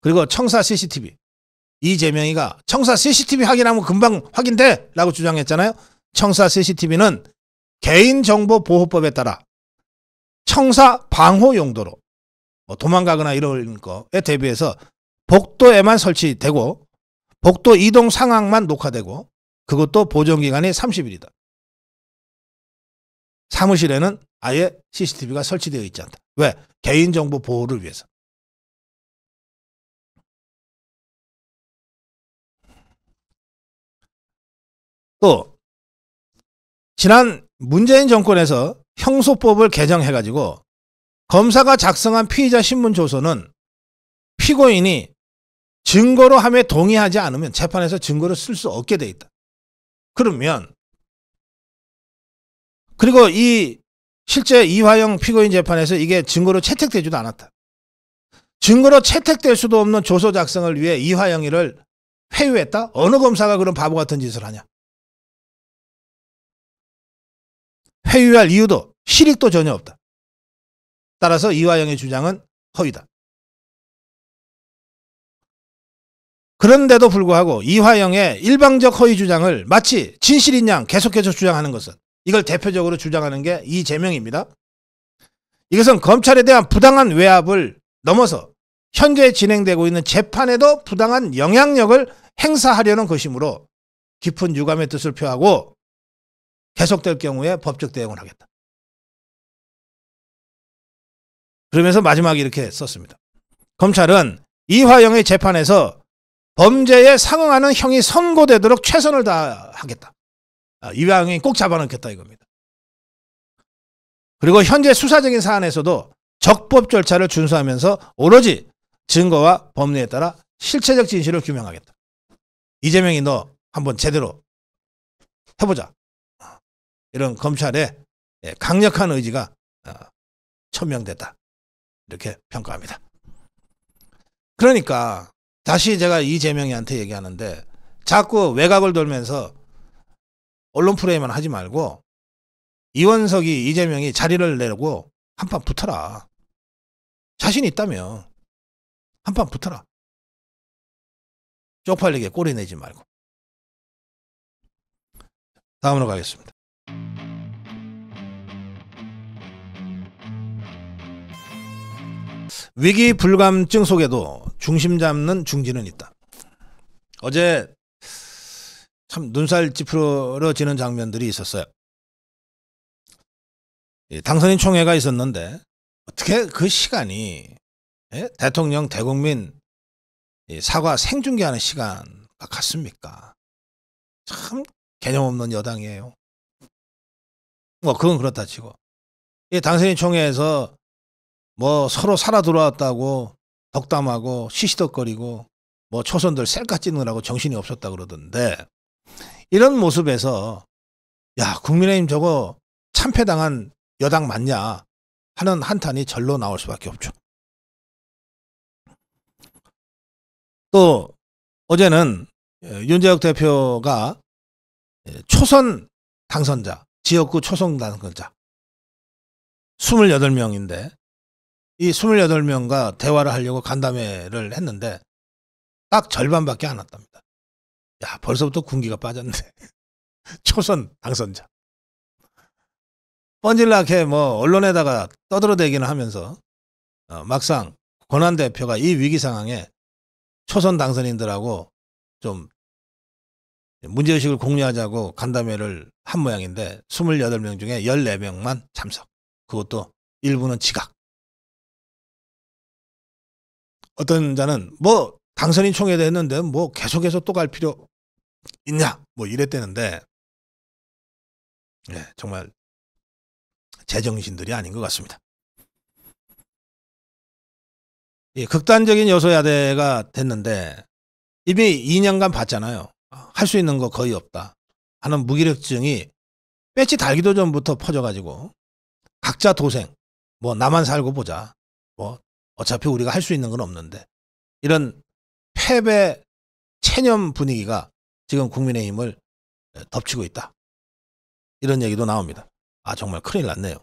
그리고 청사 CCTV. 이재명이가 청사 CCTV 확인하면 금방 확인돼 라고 주장했잖아요. 청사 CCTV는 개인정보보호법에 따라 청사 방호 용도로 뭐 도망가거나 이런 거에 대비해서 복도에만 설치되고 복도 이동 상황만 녹화되고 그것도 보존기간이 30일이다. 사무실에는 아예 CCTV가 설치되어 있지 않다. 왜? 개인정보 보호를 위해서. 또 지난 문재인 정권에서 형소법을 개정해가지고 검사가 작성한 피의자 신문 조서는 피고인이 증거로 함에 동의하지 않으면 재판에서 증거를 쓸 수 없게 돼 있다. 그러면 그리고 이 실제 이화영 피고인 재판에서 이게 증거로 채택되지도 않았다. 증거로 채택될 수도 없는 조서 작성을 위해 이화영이를 회유했다? 어느 검사가 그런 바보 같은 짓을 하냐? 회유할 이유도 실익도 전혀 없다. 따라서 이화영의 주장은 허위다. 그런데도 불구하고 이화영의 일방적 허위 주장을 마치 진실인 양 계속해서 주장하는 것은 이걸 대표적으로 주장하는 게 이재명입니다. 이것은 검찰에 대한 부당한 외압을 넘어서 현재 진행되고 있는 재판에도 부당한 영향력을 행사하려는 것이므로 깊은 유감의 뜻을 표하고 계속될 경우에 법적 대응을 하겠다. 그러면서 마지막에 이렇게 썼습니다. 검찰은 이화영의 재판에서 범죄에 상응하는 형이 선고되도록 최선을 다하겠다. 아, 이화영이 꼭 잡아놓겠다 이겁니다. 그리고 현재 수사적인 사안에서도 적법 절차를 준수하면서 오로지 증거와 법리에 따라 실체적 진실을 규명하겠다. 이재명이 너 한번 제대로 해보자. 이런 검찰의 예, 강력한 의지가 어, 천명됐다. 이렇게 평가합니다. 그러니까 다시 제가 이재명이한테 얘기하는데 자꾸 외곽을 돌면서 언론 프레임만 하지 말고 이원석이 이재명이 자리를 내고 려 한판 붙어라. 자신 있다며 한판 붙어라. 쪽팔리게 꼬리 내지 말고. 다음으로 가겠습니다. 위기 불감증 속에도 중심 잡는 중지는 있다. 어제 참 눈살 찌푸러지는 장면들이 있었어요. 예, 당선인 총회가 있었는데 어떻게 그 시간이 예, 대통령 대국민 예, 사과 생중계하는 시간과 같습니까? 참 개념 없는 여당이에요. 뭐 그건 그렇다 치고 당선인 총회에서 뭐 서로 살아 돌아왔다고 덕담하고 시시덕거리고 뭐 초선들 셀카 찍느라고 정신이 없었다 그러던데 이런 모습에서 야 국민의힘 저거 참패당한 여당 맞냐 하는 한탄이 절로 나올 수밖에 없죠. 또 어제는 예, 윤재혁 대표가 예, 초선 당선자, 지역구 초선 당선자 28명인데 이 28명과 대화를 하려고 간담회를 했는데 딱 절반밖에 안 왔답니다. 야, 벌써부터 군기가 빠졌네. 초선 당선자. 뻔질나게 뭐 언론에다가 떠들어대기는 하면서 어, 막상 권한 대표가 이 위기 상황에 초선 당선인들하고 좀 문제의식을 공유하자고 간담회를 한 모양인데 28명 중에 14명만 참석. 그것도 일부는 지각. 어떤 자는 뭐 당선인 총회도 했는데 뭐 계속해서 또 갈 필요 있냐 뭐 이랬대는데 네, 정말 제정신들이 아닌 것 같습니다. 예, 극단적인 여소야대가 됐는데 이미 2년간 봤잖아요. 할 수 있는 거 거의 없다 하는 무기력증이 배지 달기도 전부터 퍼져가지고 각자 도생, 뭐 나만 살고 보자, 뭐 어차피 우리가 할 수 있는 건 없는데 이런 패배 체념 분위기가 지금 국민의힘을 덮치고 있다. 이런 얘기도 나옵니다. 아 정말 큰일 났네요.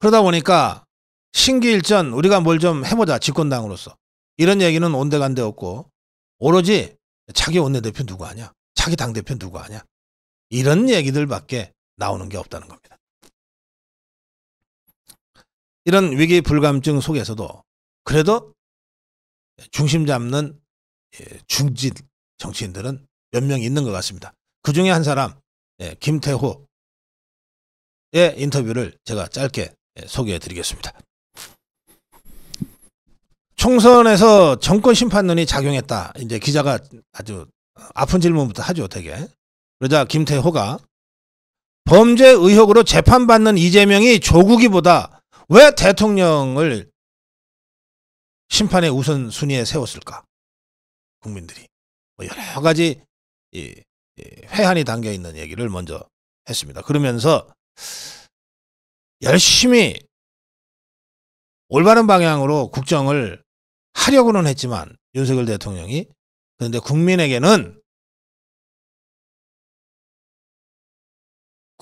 그러다 보니까 신기일전 우리가 뭘 좀 해보자 집권당으로서 이런 얘기는 온데간데 없고 오로지 자기 원내대표 누구 아냐 자기 당대표 누구 아냐 이런 얘기들밖에 나오는 게 없다는 겁니다. 이런 위기 불감증 속에서도 그래도 중심 잡는 예, 중진 정치인들은 몇 명 있는 것 같습니다. 그 중에 한 사람 예, 김태호의 인터뷰를 제가 짧게 예, 소개해 드리겠습니다. 총선에서 정권 심판론이 작용했다. 이제 기자가 아주 아픈 질문부터 하죠, 되게. 그러자 김태호가 범죄 의혹으로 재판받는 이재명이 조국이보다 왜 대통령을 심판의 우선순위에 세웠을까? 국민들이 뭐 여러 가지 이, 이 회한이 담겨 있는 얘기를 먼저 했습니다. 그러면서 열심히 올바른 방향으로 국정을 하려고는 했지만 윤석열 대통령이 그런데 국민에게는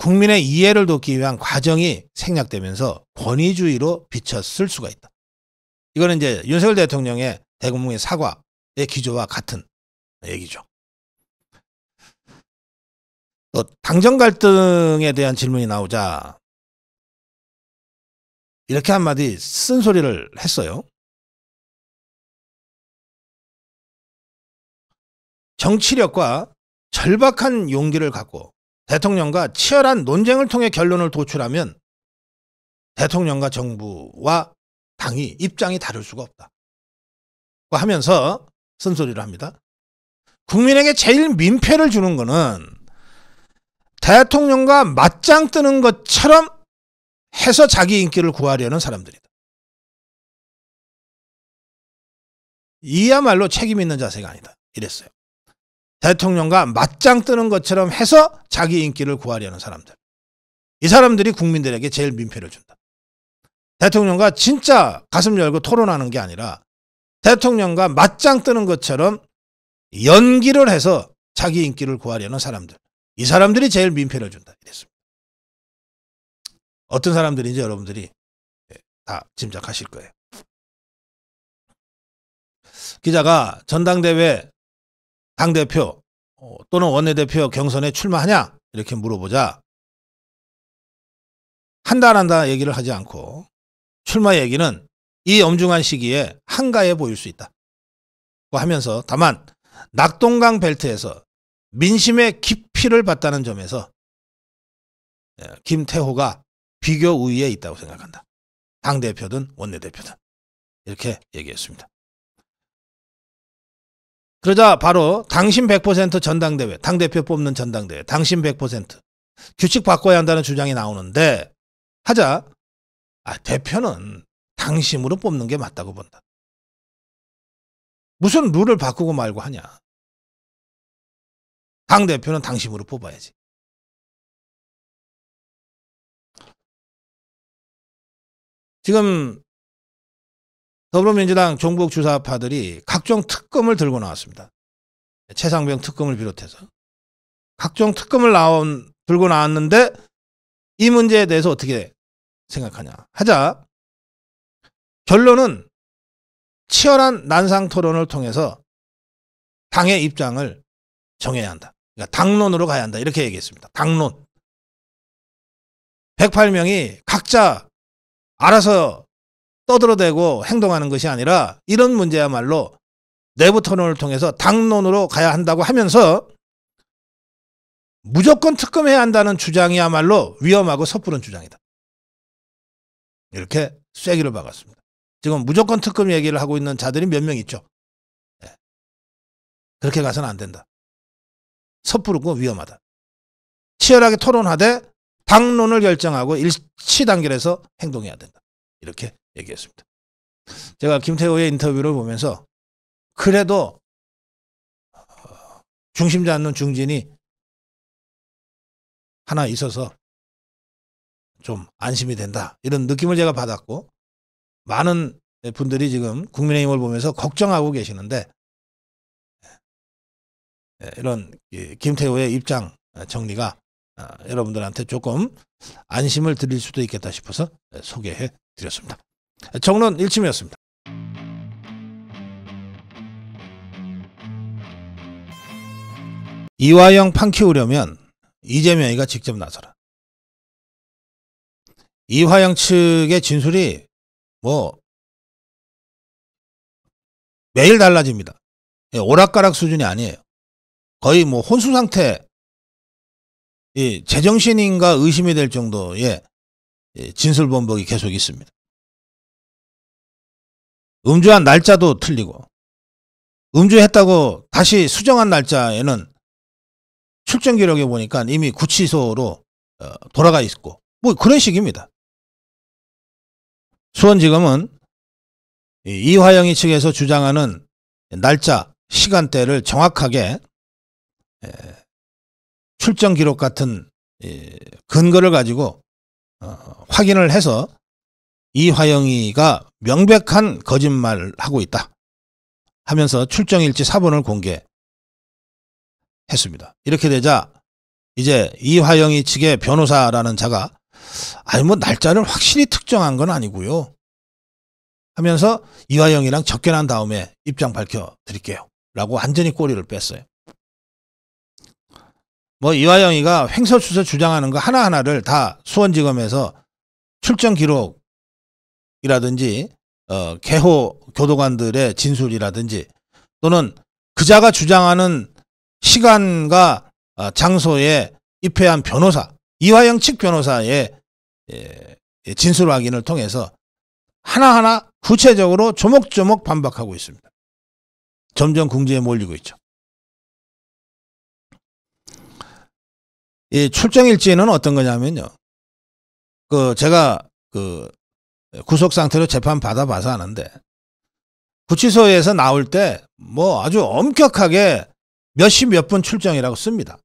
국민의 이해를 돕기 위한 과정이 생략되면서 권위주의로 비쳤을 수가 있다. 이거는 이제 윤석열 대통령의 대국민의 사과의 기조와 같은 얘기죠. 또 당정 갈등에 대한 질문이 나오자 이렇게 한마디 쓴소리를 했어요. 정치력과 절박한 용기를 갖고 대통령과 치열한 논쟁을 통해 결론을 도출하면 대통령과 정부와 당이 입장이 다를 수가 없다. 하면서 쓴소리를 합니다. 국민에게 제일 민폐를 주는 것은 대통령과 맞짱 뜨는 것처럼 해서 자기 인기를 구하려는 사람들이다. 이야말로 책임 있는 자세가 아니다. 이랬어요. 대통령과 맞짱 뜨는 것처럼 해서 자기 인기를 구하려는 사람들. 이 사람들이 국민들에게 제일 민폐를 준다. 대통령과 진짜 가슴 열고 토론하는 게 아니라 대통령과 맞짱 뜨는 것처럼 연기를 해서 자기 인기를 구하려는 사람들. 이 사람들이 제일 민폐를 준다. 이랬습니다. 어떤 사람들인지 여러분들이 예, 다 짐작하실 거예요. 기자가 전당대회 당대표 어, 또는 원내대표 경선에 출마하냐? 이렇게 물어보자. 한다 안 한다 얘기를 하지 않고 출마 얘기는 이 엄중한 시기에 한가해 보일 수 있다. 하면서 다만 낙동강 벨트에서 민심의 깊이를 봤다는 점에서 예, 김태호가 비교 우위에 있다고 생각한다. 당대표든 원내대표든 이렇게 얘기했습니다. 그러자 바로 당신 100% 전당대회, 당대표 뽑는 전당대회, 당신 100% 규칙 바꿔야 한다는 주장이 나오는데 하자 아, 대표는 당심으로 뽑는 게 맞다고 본다. 무슨 룰을 바꾸고 말고 하냐. 당대표는 당심으로 뽑아야지. 지금 더불어민주당 종북 주사파들이 각종 특검을 들고 나왔습니다. 최상병 특검을 비롯해서 각종 특검을 나온 들고 나왔는데 이 문제에 대해서 어떻게 생각하냐 하자 결론은 치열한 난상 토론을 통해서 당의 입장을 정해야 한다. 그러니까 당론으로 가야 한다. 이렇게 얘기했습니다. 당론. 108명이 각자 알아서 떠들어대고 행동하는 것이 아니라 이런 문제야말로 내부 토론을 통해서 당론으로 가야 한다고 하면서 무조건 특검해야 한다는 주장이야말로 위험하고 섣부른 주장이다. 이렇게 쐐기를 박았습니다. 지금 무조건 특검 얘기를 하고 있는 자들이 몇 명 있죠. 네. 그렇게 가서는 안 된다. 섣부르고 위험하다. 치열하게 토론하되 당론을 결정하고 일치단결해서 행동해야 된다. 이렇게 얘기했습니다. 제가 김태호의 인터뷰를 보면서 그래도 어, 중심 않는 중진이 하나 있어서 좀 안심이 된다 이런 느낌을 제가 받았고 많은 분들이 지금 국민의힘을 보면서 걱정하고 계시는데 예, 이런 김태호의 입장 정리가 아, 여러분들한테 조금 안심을 드릴 수도 있겠다 싶어서 예, 소개해 드렸습니다. 정론 1침이었습니다 이화영 판 키우려면 이재명이가 직접 나서라. 이화영 측의 진술이 뭐 매일 달라집니다. 예, 오락가락 수준이 아니에요. 거의 뭐 혼수 상태, 이 제정신인가 의심이 될 정도의 예, 진술 번복이 계속 있습니다. 음주한 날짜도 틀리고 음주했다고 다시 수정한 날짜에는 출정 기록에 보니까 이미 구치소로 어, 돌아가 있고 뭐 그런 식입니다. 수원지검은 이화영이 측에서 주장하는 날짜, 시간대를 정확하게 출정 기록 같은 근거를 가지고 어, 확인을 해서 이화영이가 명백한 거짓말을 하고 있다 하면서 출정일지 사본을 공개했습니다. 이렇게 되자 이제 이화영이 측의 변호사라는 자가 아니 뭐 날짜를 확실히 특정한 건 아니고요. 하면서 이화영이랑 접견한 다음에 입장 밝혀 드릴게요. 라고 완전히 꼬리를 뺐어요. 뭐 이화영이가 횡설수설 주장하는 거 하나하나를 다 수원지검에서 출정 기록 이라든지 어, 개호 교도관들의 진술이라든지 또는 그자가 주장하는 시간과 어, 장소에 입회한 변호사 이화영 측 변호사의 예, 예, 진술 확인을 통해서 하나하나 구체적으로 조목조목 반박하고 있습니다. 점점 궁지에 몰리고 있죠. 이 출정일지는 어떤 거냐면요. 그 제가 그 구속 상태로 재판 받아봐서 하는데 구치소에서 나올 때 뭐 아주 엄격하게 몇십몇분 출정이라고 씁니다.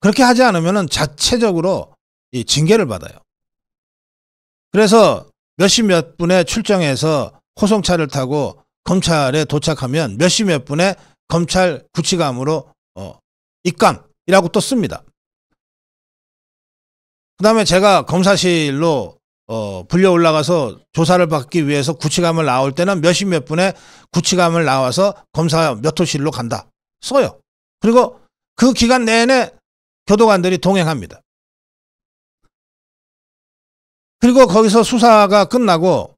그렇게 하지 않으면 자체적으로 이 징계를 받아요. 그래서 몇십몇 분에 출정해서 호송차를 타고 검찰에 도착하면 몇십몇 분에 검찰 구치감으로 어, 입감이라고 또 씁니다. 그 다음에 제가 검사실로 어, 불려 올라가서 조사를 받기 위해서 구치감을 나올 때는 몇십 몇 분에 구치감을 나와서 검사 몇 호실로 간다. 써요. 그리고 그 기간 내내 교도관들이 동행합니다. 그리고 거기서 수사가 끝나고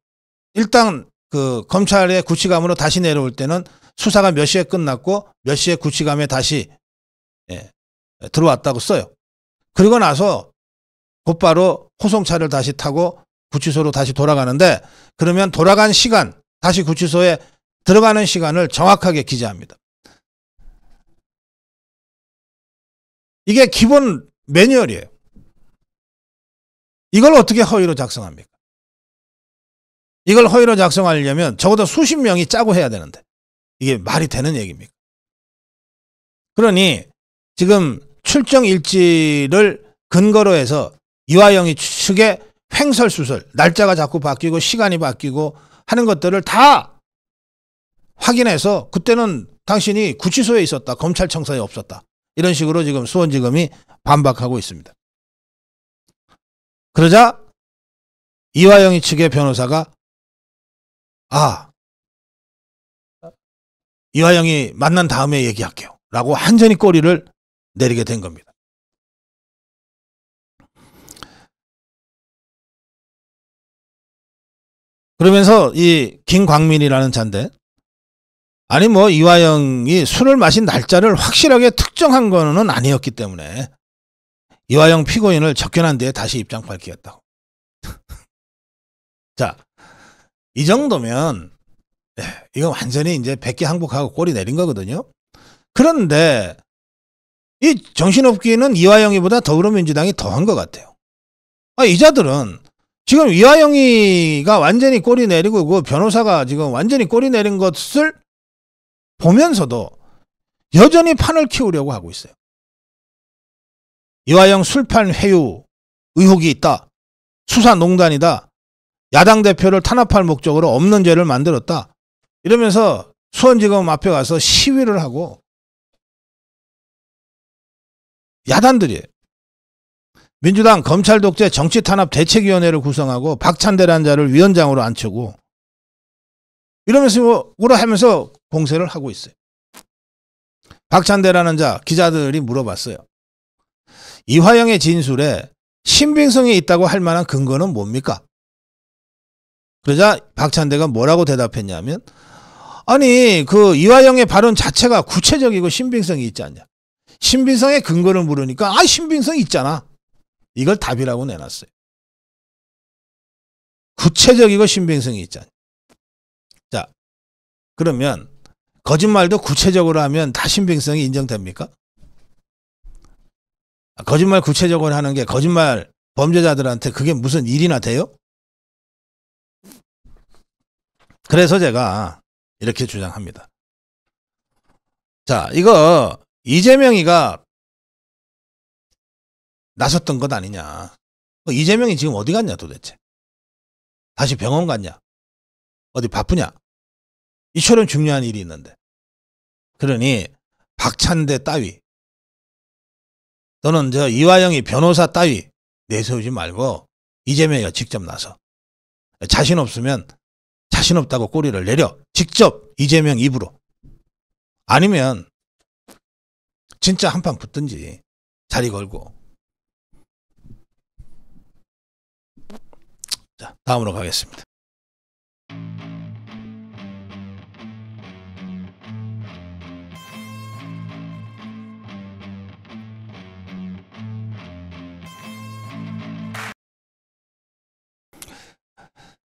일단 그 검찰의 구치감으로 다시 내려올 때는 수사가 몇 시에 끝났고 몇 시에 구치감에 다시 예, 들어왔다고 써요. 그리고 나서 곧바로 호송차를 다시 타고 구치소로 다시 돌아가는데 그러면 돌아간 시간, 다시 구치소에 들어가는 시간을 정확하게 기재합니다. 이게 기본 매뉴얼이에요. 이걸 어떻게 허위로 작성합니까? 이걸 허위로 작성하려면 적어도 수십 명이 짜고 해야 되는데 이게 말이 되는 얘기입니까? 그러니 지금 출정 일지를 근거로 해서 이화영이 측의 횡설수설, 날짜가 자꾸 바뀌고 시간이 바뀌고 하는 것들을 다 확인해서 그때는 당신이 구치소에 있었다. 검찰청사에 없었다. 이런 식으로 지금 수원지검이 반박하고 있습니다. 그러자 이화영이 측의 변호사가 아, 이화영이 만난 다음에 얘기할게요. 라고 한전히 꼬리를 내리게 된 겁니다. 그러면서 이 김광민이라는 잔데 아니 뭐 이화영이 술을 마신 날짜를 확실하게 특정한 거는 아니었기 때문에 이화영 피고인을 접견한 뒤에 다시 입장 밝히겠다고. 자, 이 정도면 네, 이거 완전히 이제 백기 항복하고 꼬리 내린 거거든요. 그런데 이 정신없기는 이화영이보다 더불어민주당이 더한 것 같아요. 아, 이 자들은 지금 이화영이가 완전히 꼬리 내리고 그 변호사가 지금 완전히 꼬리 내린 것을 보면서도 여전히 판을 키우려고 하고 있어요. 이화영 술판 회유 의혹이 있다. 수사 농단이다. 야당 대표를 탄압할 목적으로 없는 죄를 만들었다. 이러면서 수원지검 앞에 가서 시위를 하고 야단들이 민주당 검찰 독재 정치 탄압 대책위원회를 구성하고 박찬대라는 자를 위원장으로 앉히고 이러면서 뭐 뭐라 하면서 공세를 하고 있어요. 박찬대라는 자 기자들이 물어봤어요. 이화영의 진술에 신빙성이 있다고 할 만한 근거는 뭡니까? 그러자 박찬대가 뭐라고 대답했냐면 아니 그 이화영의 발언 자체가 구체적이고 신빙성이 있지 않냐. 신빙성의 근거를 물으니까 아 신빙성이 있잖아. 이걸 답이라고 내놨어요. 구체적이고 신빙성이 있잖아. 자, 그러면 거짓말도 구체적으로 하면 다 신빙성이 인정됩니까? 아, 거짓말 구체적으로 하는 게 거짓말 범죄자들한테 그게 무슨 일이나 돼요? 그래서 제가 이렇게 주장합니다. 자, 이거 이재명이가 나섰던 것 아니냐. 뭐 이재명이 지금 어디 갔냐 도대체. 다시 병원 갔냐. 어디 바쁘냐. 이처럼 중요한 일이 있는데. 그러니 박찬대 따위 너는저 이화영이 변호사 따위 내세우지 말고 이재명이가 직접 나서 자신 없으면 자신 없다고 꼬리를 내려 직접 이재명 입으로 아니면 진짜 한 판 붙든지 자리 걸고 자, 다음으로 가겠습니다.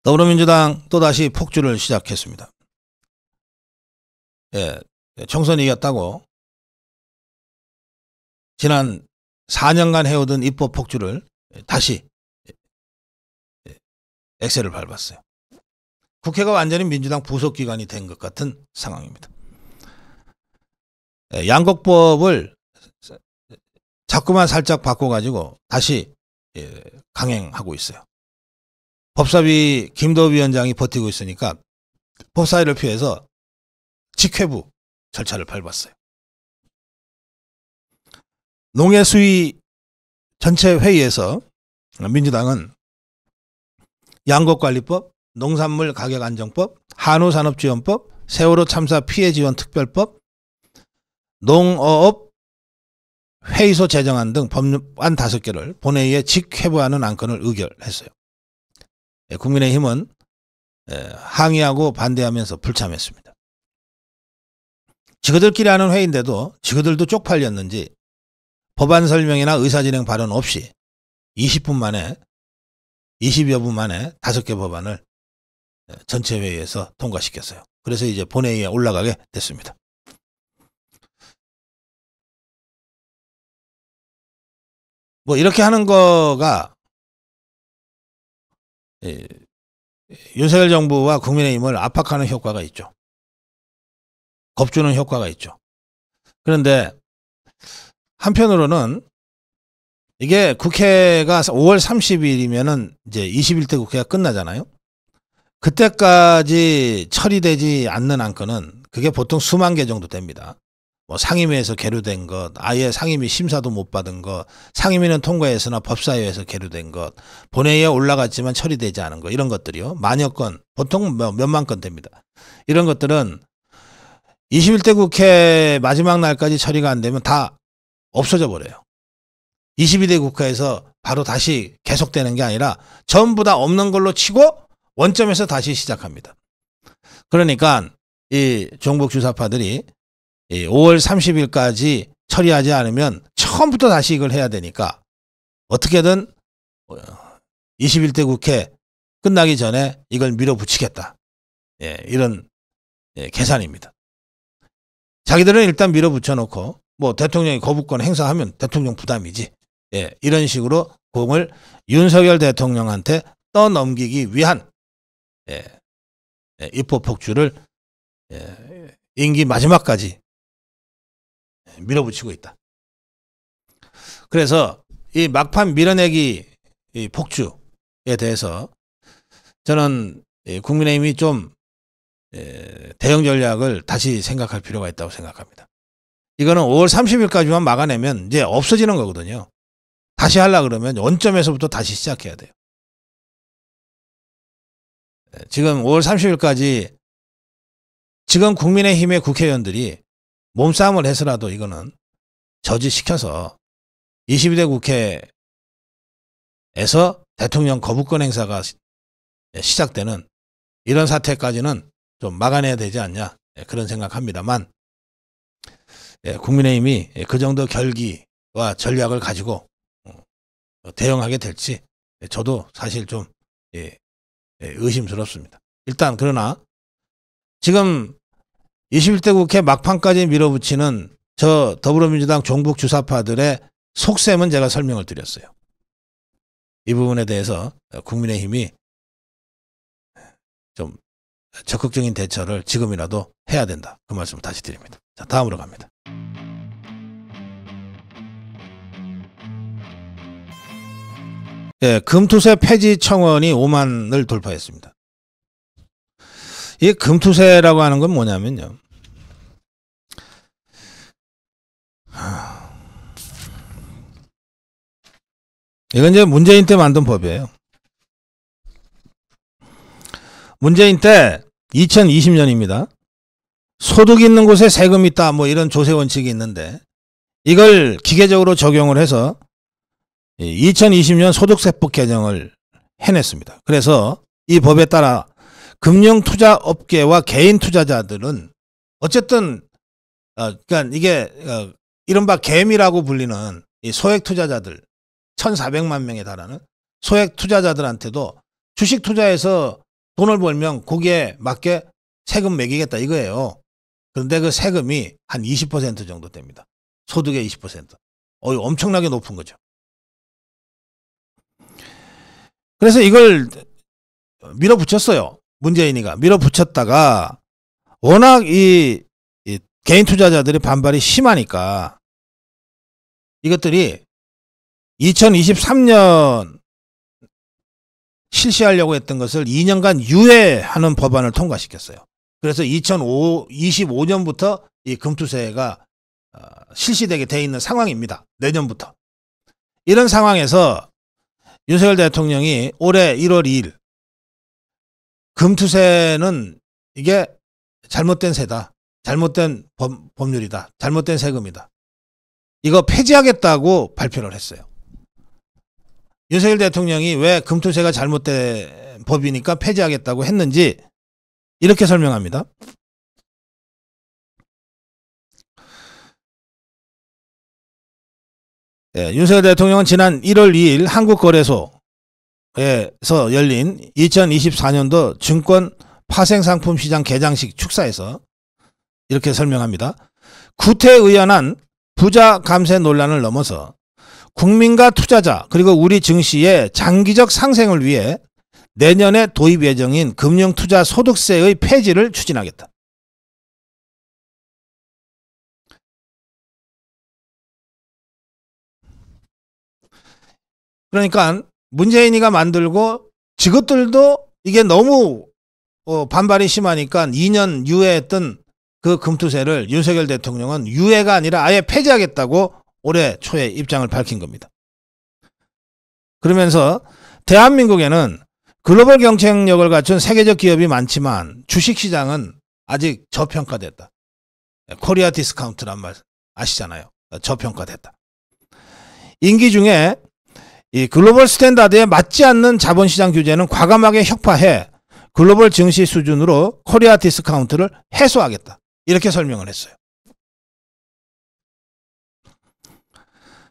더불어민주당 또다시 폭주를 시작했습니다. 예, 예 총선이 이겼다고 지난 4년간 해오던 입법 폭주를 다시 액셀을 밟았어요. 국회가 완전히 민주당 부속기관이 된 것 같은 상황입니다. 예, 양곡법을 자꾸만 살짝 바꿔가지고 다시 예, 강행하고 있어요. 법사위 김도 위원장이 버티고 있으니까 법사위를 피해서 직회부 절차를 밟았어요. 농해수위 전체 회의에서 민주당은 양곡관리법, 농산물 가격 안정법, 한우산업지원법, 세월호 참사 피해 지원 특별법, 농어업 회의소 제정안 등 법률안 다섯 개를 본회의에 직회부하는 안건을 의결했어요. 예, 국민의힘은 예, 항의하고 반대하면서 불참했습니다. 지그들끼리 하는 회의인데도 지그들도 쪽팔렸는지 법안 설명이나 의사진행 발언 없이 20분 만에 20여 분 만에 다섯 개 법안을 예, 전체 회의에서 통과시켰어요. 그래서 이제 본회의에 올라가게 됐습니다. 뭐 이렇게 하는 거가 예, 윤석열 정부와 국민의힘을 압박하는 효과가 있죠. 겁주는 효과가 있죠. 그런데 한편으로는 이게 국회가 5월 30일이면은 이제 21대 국회가 끝나잖아요. 그때까지 처리되지 않는 안건은 그게 보통 수만 개 정도 됩니다. 뭐 상임위에서 계류된 것, 아예 상임위 심사도 못 받은 것, 상임위는 통과했으나 법사위에서 계류된 것, 본회의에 올라갔지만 처리되지 않은 것 이런 것들이요. 만여 건, 보통 몇, 몇만 건 됩니다. 이런 것들은 21대 국회 마지막 날까지 처리가 안 되면 다 없어져 버려요. 22대 국회에서 바로 다시 계속되는 게 아니라 전부 다 없는 걸로 치고 원점에서 다시 시작합니다. 그러니까 이 종북 주사파들이 5월 30일까지 처리하지 않으면 처음부터 다시 이걸 해야 되니까 어떻게든 21대 국회 끝나기 전에 이걸 밀어붙이겠다. 예, 이런 예, 계산입니다. 자기들은 일단 밀어붙여 놓고 뭐 대통령이 거부권 행사하면 대통령 부담이지. 예, 이런 식으로 공을 윤석열 대통령한테 떠넘기기 위한 예, 예, 입법폭주를 예, 임기 마지막까지 예, 밀어붙이고 있다. 그래서 이 막판 밀어내기 이 폭주에 대해서 저는 예, 국민의힘이 좀 예, 대응 전략을 다시 생각할 필요가 있다고 생각합니다. 이거는 5월 30일까지만 막아내면 이제 없어지는 거거든요. 다시 하려 그러면 원점에서부터 다시 시작해야 돼요. 예, 지금 5월 30일까지 지금 국민의힘의 국회의원들이 몸싸움을 해서라도 이거는 저지시켜서 22대 국회에서 대통령 거부권 행사가 예, 시작되는 이런 사태까지는 좀 막아내야 되지 않냐 예, 그런 생각합니다만 국민의힘이 그 정도 결기와 전략을 가지고 어, 대응하게 될지 예, 저도 사실 좀 예, 예, 의심스럽습니다. 일단 그러나 지금 21대 국회 막판까지 밀어붙이는 저 더불어민주당 종북 주사파들의 속셈은 제가 설명을 드렸어요. 이 부분에 대해서 국민의힘이 좀 적극적인 대처를 지금이라도 해야 된다. 그 말씀을 다시 드립니다. 자, 다음으로 갑니다. 예, 금투세 폐지 청원이 5만을 돌파했습니다. 이 금투세라고 하는 건 뭐냐면요. 이건 이제 문재인 때 만든 법이에요. 문재인 때 2020년입니다. 소득 있는 곳에 세금 있다 뭐 이런 조세 원칙이 있는데 이걸 기계적으로 적용을 해서 2020년 예, 소득세법 개정을 해냈습니다. 그래서 이 법에 따라 금융투자업계와 개인투자자들은 어쨌든 어, 그러니까 이게 어, 이른바 개미라고 불리는 이 소액 투자자들 1,400만 명에 달하는 소액 투자자들한테도 주식 투자에서 돈을 벌면 거기에 맞게 세금 매기겠다 이거예요. 그런데 그 세금이 한 20% 정도 됩니다. 소득의 20%. 어 엄청나게 높은 거죠. 그래서 이걸 밀어붙였어요. 문재인이가 밀어붙였다가 워낙 이, 이 개인 투자자들의 반발이 심하니까 이것들이 2023년 실시하려고 했던 것을 2년간 유예하는 법안을 통과시켰어요. 그래서 2025년부터 이 금투세가 어, 실시되게 돼 있는 상황입니다. 내년부터. 이런 상황에서 윤석열 대통령이 올해 1월 2일 금투세는 이게 잘못된 세다. 잘못된 범, 법률이다. 잘못된 세금이다. 이거 폐지하겠다고 발표를 했어요. 윤석열 대통령이 왜 금투세가 잘못된 법이니까 폐지하겠다고 했는지 이렇게 설명합니다. 예, 윤석열 대통령은 지난 1월 2일 한국거래소에서 열린 2024년도 증권 파생상품 시장 개장식 축사에서 이렇게 설명합니다. 구태의연한 부자 감세 논란을 넘어서 국민과 투자자 그리고 우리 증시의 장기적 상생을 위해 내년에 도입 예정인 금융투자소득세의 폐지를 추진하겠다. 그러니까 문재인이가 만들고 직업들도 이게 너무 어, 반발이 심하니까 2년 유예했던 그 금투세를 윤석열 대통령은 유예가 아니라 아예 폐지하겠다고 올해 초에 입장을 밝힌 겁니다. 그러면서 대한민국에는 글로벌 경쟁력을 갖춘 세계적 기업이 많지만 주식시장은 아직 저평가됐다. 코리아 디스카운트란 말 아시잖아요. 저평가됐다. 임기 중에 이 글로벌 스탠다드에 맞지 않는 자본시장 규제는 과감하게 혁파해 글로벌 증시 수준으로 코리아 디스카운트를 해소하겠다. 이렇게 설명을 했어요.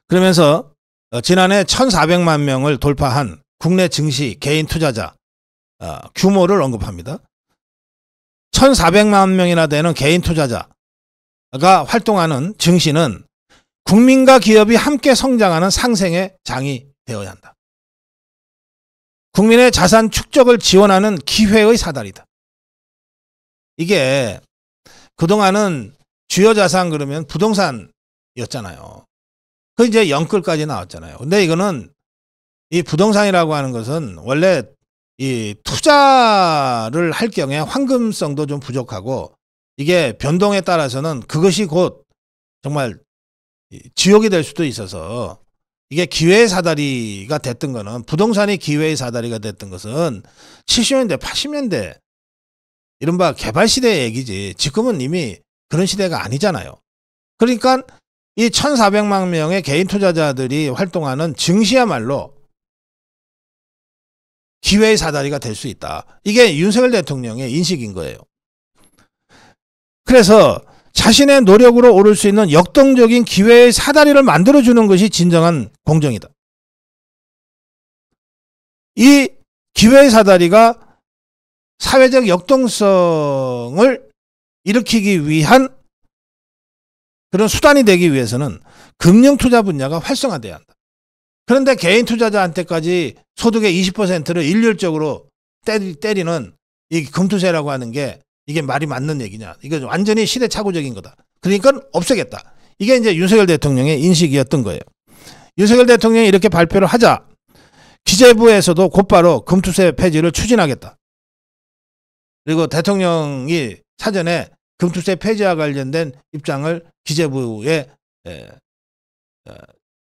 그러면서 어, 지난해 1,400만 명을 돌파한 국내 증시 개인 투자자 어, 규모를 언급합니다. 1,400만 명이나 되는 개인 투자자가 활동하는 증시는 국민과 기업이 함께 성장하는 상생의 장이 되어야 한다. 국민의 자산 축적을 지원하는 기회의 사다리다. 이게 그동안은 주요 자산 그러면 부동산이었잖아요. 그 이제 영끌까지 나왔잖아요. 근데 이거는 이 부동산이라고 하는 것은 원래 이 투자를 할 경우에 황금성도 좀 부족하고 이게 변동에 따라서는 그것이 곧 정말 지옥이 될 수도 있어서 이게 기회의 사다리가 됐던 거는 부동산이 기회의 사다리가 됐던 것은 70년대, 80년대 이른바 개발 시대의 얘기지 지금은 이미 그런 시대가 아니잖아요. 그러니까 이 1,400만 명의 개인 투자자들이 활동하는 증시야말로 기회의 사다리가 될 수 있다. 이게 윤석열 대통령의 인식인 거예요. 그래서 자신의 노력으로 오를 수 있는 역동적인 기회의 사다리를 만들어주는 것이 진정한 공정이다. 이 기회의 사다리가 사회적 역동성을 일으키기 위한 그런 수단이 되기 위해서는 금융 투자 분야가 활성화돼야 한다. 그런데 개인 투자자한테까지 소득의 20%를 일률적으로 때리, 때리는 이 금투세라고 하는 게 이게 말이 맞는 얘기냐. 이건 완전히 시대착오적인 거다. 그러니까 없애겠다. 이게 이제 윤석열 대통령의 인식이었던 거예요. 윤석열 대통령이 이렇게 발표를 하자 기재부에서도 곧바로 금투세 폐지를 추진하겠다. 그리고 대통령이 사전에 금투세 폐지와 관련된 입장을 기재부에 에, 에,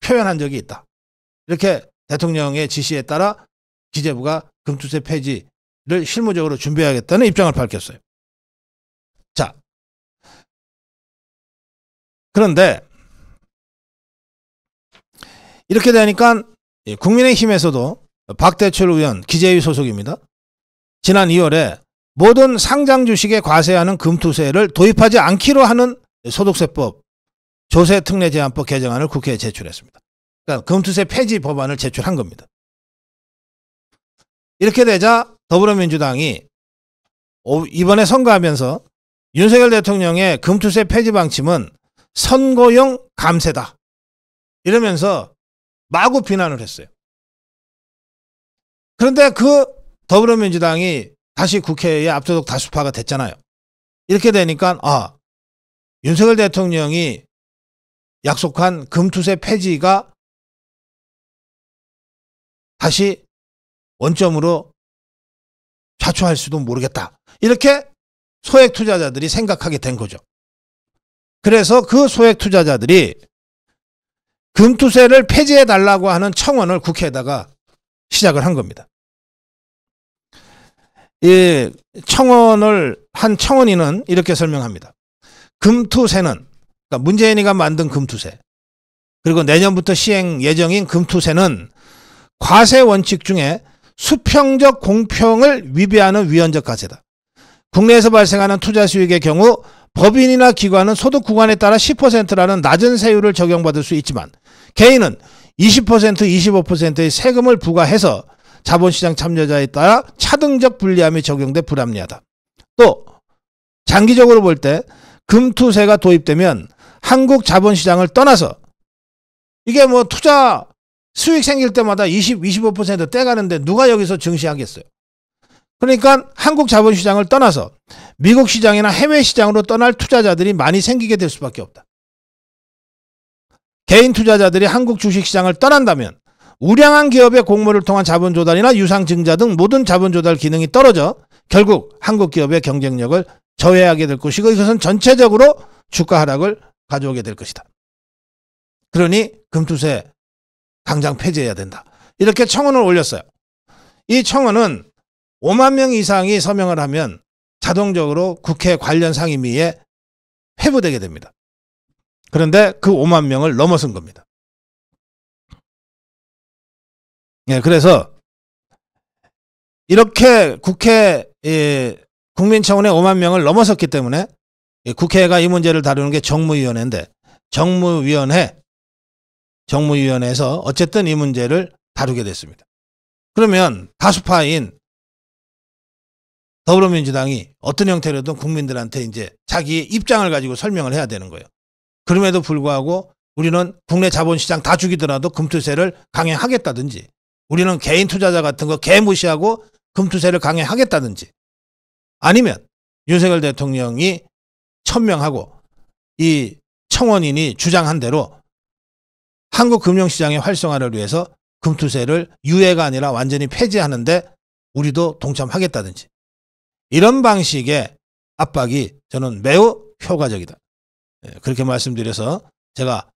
표현한 적이 있다. 이렇게 대통령의 지시에 따라 기재부가 금투세 폐지를 실무적으로 준비하겠다는 입장을 밝혔어요. 자, 그런데 이렇게 되니까 국민의힘에서도 박대철 의원 기재위 소속입니다. 지난 2월에 모든 상장 주식에 과세하는 금투세를 도입하지 않기로 하는 소득세법 조세특례 제한법 개정안을 국회에 제출했습니다. 그러니까 금투세 폐지 법안을 제출한 겁니다. 이렇게 되자 더불어민주당이 이번에 선거하면서 윤석열 대통령의 금투세 폐지 방침은 선거용 감세다. 이러면서 마구 비난을 했어요. 그런데 그 더불어민주당이 다시 국회에 압도적 다수파가 됐잖아요. 이렇게 되니까 아 윤석열 대통령이 약속한 금투세 폐지가 다시 원점으로 좌초할 수도 모르겠다. 이렇게 소액 투자자들이 생각하게 된 거죠. 그래서 그 소액 투자자들이 금투세를 폐지해 달라고 하는 청원을 국회에다가 시작을 한 겁니다. 이 청원을 한 청원인은 이렇게 설명합니다. 금투세는 그러니까 문재인이가 만든 금투세 그리고 내년부터 시행 예정인 금투세는 과세 원칙 중에 수평적 공평을 위배하는 위헌적 과세다. 국내에서 발생하는 투자 수익의 경우 법인이나 기관은 소득 구간에 따라 10%라는 낮은 세율을 적용받을 수 있지만 개인은 20% 25%의 세금을 부과해서 자본시장 참여자에 따라 차등적 불리함이 적용돼 불합리하다. 또 장기적으로 볼 때 금투세가 도입되면 한국 자본시장을 떠나서 이게 뭐 투자 수익 생길 때마다 20, 25% 떼가는데 누가 여기서 증시하겠어요? 그러니까 한국 자본시장을 떠나서 미국 시장이나 해외 시장으로 떠날 투자자들이 많이 생기게 될 수밖에 없다. 개인 투자자들이 한국 주식시장을 떠난다면 우량한 기업의 공모를 통한 자본조달이나 유상증자 등 모든 자본조달 기능이 떨어져 결국 한국 기업의 경쟁력을 저해하게 될 것이고 이것은 전체적으로 주가 하락을 가져오게 될 것이다. 그러니 금투세 당장 폐지해야 된다. 이렇게 청원을 올렸어요. 이 청원은 5만 명 이상이 서명을 하면 자동적으로 국회 관련 상임위에 회부되게 됩니다. 그런데 그 5만 명을 넘어선 겁니다. 예, 그래서 이렇게 국회 예, 국민청원의 5만 명을 넘어섰기 때문에 예, 국회가 이 문제를 다루는 게 정무위원회인데 정무위원회 정무위원회에서 어쨌든 이 문제를 다루게 됐습니다. 그러면 다수파인 더불어민주당이 어떤 형태로든 국민들한테 이제 자기의 입장을 가지고 설명을 해야 되는 거예요. 그럼에도 불구하고 우리는 국내 자본시장 다 죽이더라도 금투세를 강행하겠다든지 우리는 개인 투자자 같은 거 개무시하고 금투세를 강행하겠다든지 아니면 윤석열 대통령이 천명하고 이 청원인이 주장한 대로 한국 금융시장의 활성화를 위해서 금투세를 유예가 아니라 완전히 폐지하는데 우리도 동참하겠다든지 이런 방식의 압박이 저는 매우 효과적이다. 예, 그렇게 말씀드려서 제가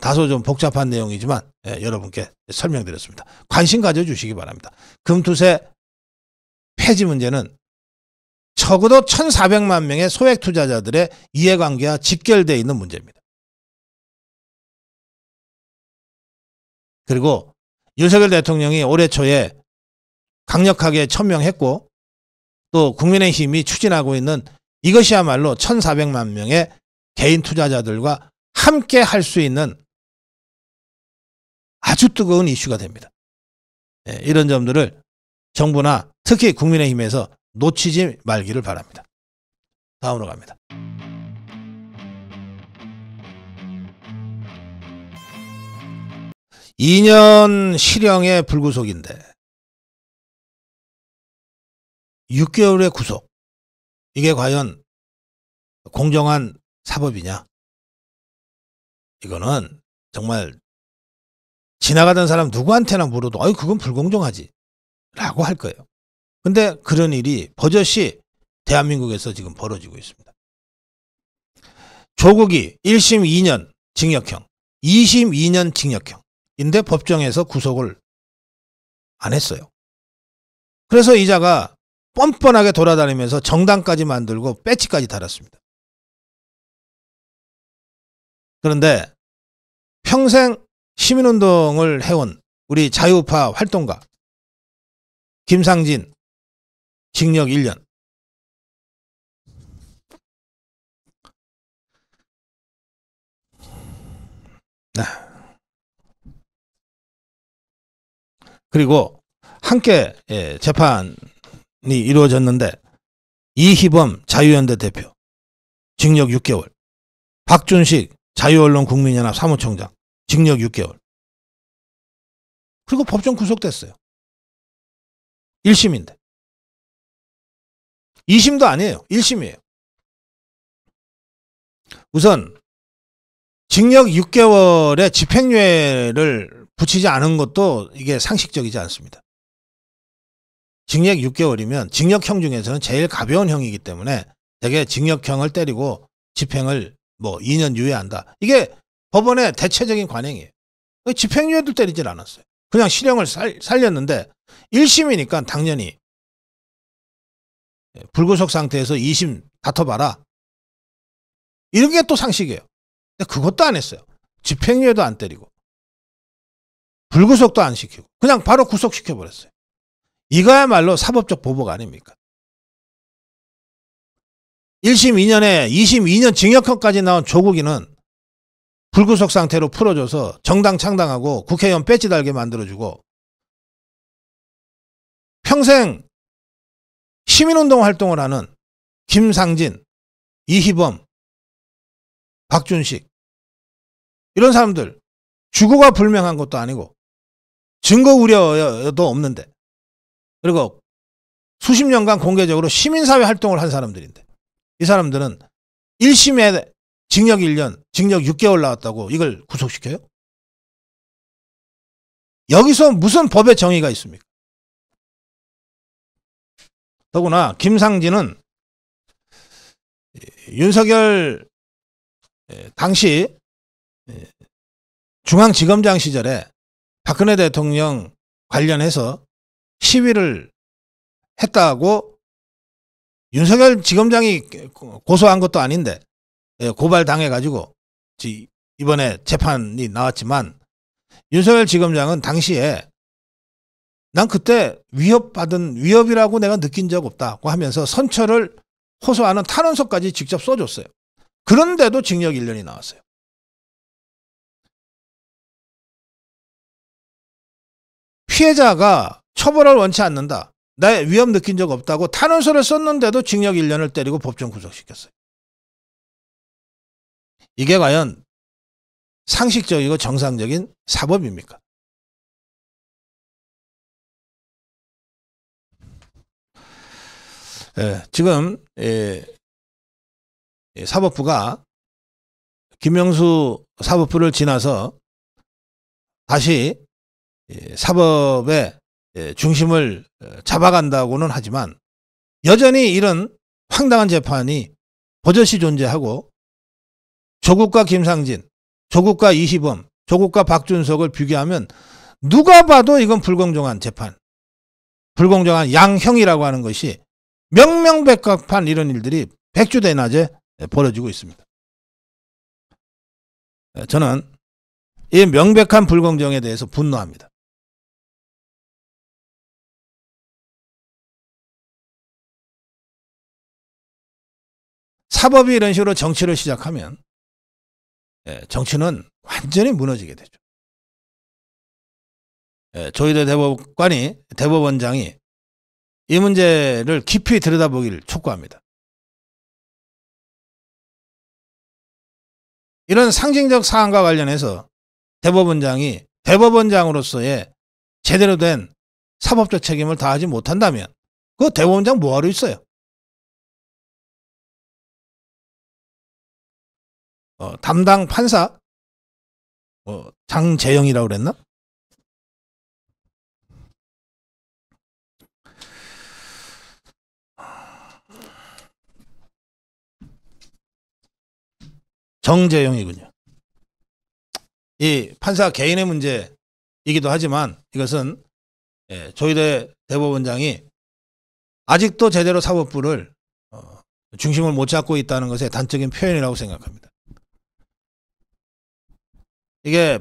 다소 좀 복잡한 내용이지만 예, 여러분께 설명드렸습니다. 관심 가져주시기 바랍니다. 금투세 폐지 문제는 적어도 1,400만 명의 소액 투자자들의 이해관계와 직결되어 있는 문제입니다. 그리고 윤석열 대통령이 올해 초에 강력하게 천명했고 또 국민의힘이 추진하고 있는 이것이야말로 1,400만 명의 개인 투자자들과 함께 할 수 있는 아주 뜨거운 이슈가 됩니다. 예, 이런 점들을 정부나 특히 국민의힘에서 놓치지 말기를 바랍니다. 다음으로 갑니다. 2년 실형의 불구속인데 6개월의 구속. 이게 과연 공정한 사법이냐? 이거는 정말 지나가던 사람 누구한테나 물어도 아이 그건 불공정하지 라고 할 거예요. 근데 그런 일이 버젓이 대한민국에서 지금 벌어지고 있습니다. 조국이 1심 2년 징역형, 2심 2년 징역형인데 법정에서 구속을 안 했어요. 그래서 이자가 뻔뻔하게 돌아다니면서 정당까지 만들고 배치까지 달았습니다. 그런데 평생 시민운동을 해온 우리 자유파 활동가 김상진 징역 1년 네. 그리고 함께 예, 재판 이루어졌는데 이 이희범 자유연대 대표 징역 6개월 박준식 자유언론국민연합 사무총장 징역 6개월 그리고 법정 구속됐어요. 1심인데 2심도 아니에요. 1심이에요. 우선 징역 6개월에 집행유예를 붙이지 않은 것도 이게 상식적이지 않습니다. 징역 6개월이면 징역형 중에서는 제일 가벼운 형이기 때문에 대개 징역형을 때리고 집행을 뭐 2년 유예한다. 이게 법원의 대체적인 관행이에요. 그 집행유예도 때리질 않았어요. 그냥 실형을 살, 살렸는데 1심이니까 당연히 예, 불구속 상태에서 2심 다퉈봐라. 이런 게 또 상식이에요. 근데 그것도 안 했어요. 집행유예도 안 때리고 불구속도 안 시키고 그냥 바로 구속시켜버렸어요. 이거야말로 사법적 보복 아닙니까? 1심 2년에 2 2년 징역형까지 나온 조국이는 불구속 상태로 풀어줘서 정당 창당하고 국회의원 뺏지 달게 만들어주고 평생 시민운동 활동을 하는 김상진, 이희범, 박준식 이런 사람들 주거가 불명한 것도 아니고 증거 우려도 없는데 그리고 수십 년간 공개적으로 시민사회 활동을 한 사람들인데 이 사람들은 1심에 징역 1년, 징역 6개월 나왔다고 이걸 구속시켜요? 여기서 무슨 법의 정의가 있습니까? 더구나 김상진은 윤석열 당시 중앙지검장 시절에 박근혜 대통령 관련해서 시위를 했다고 윤석열 지검장이 고소한 것도 아닌데 예, 고발당해가지고 이번에 재판이 나왔지만 윤석열 지검장은 당시에 난 그때 위협받은 위협이라고 내가 느낀 적 없다고 하면서 선처를 호소하는 탄원서까지 직접 써줬어요. 그런데도 징역 1년이 나왔어요. 피해자가 처벌을 원치 않는다. 나의 위험 느낀 적 없다고 탄원서를 썼는데도 징역 1년을 때리고 법정 구속시켰어요. 이게 과연 상식적이고 정상적인 사법입니까? 예, 지금 예, 예, 사법부가 김영수 사법부를 지나서 다시 예, 사법의 예, 중심을 어, 잡아간다고는 하지만 여전히 이런 황당한 재판이 버젓이 존재하고 조국과 김상진, 조국과 이시범, 조국과 박준석을 비교하면 누가 봐도 이건 불공정한 재판, 불공정한 양형이라고 하는 것이 명명백각판 이런 일들이 백주대낮에 벌어지고 있습니다. 예, 저는 이 명백한 불공정에 대해서 분노합니다. 사법이 이런 식으로 정치를 시작하면 예, 정치는 완전히 무너지게 되죠. 예, 조희대 대법관이 대법원장이 이 문제를 깊이 들여다보기를 촉구합니다. 이런 상징적 사안과 관련해서 대법원장이 대법원장으로서의 제대로 된 사법적 책임을 다하지 못한다면 그 대법원장 뭐하러 있어요? 어, 담당 판사 어, 장재영이라고 그랬나? 정재영이군요. 이 판사 개인의 문제이기도 하지만 이것은 예, 조희대 대법원장이 아직도 제대로 사법부를 어, 중심을 못 잡고 있다는 것의 단적인 표현이라고 생각합니다. 이게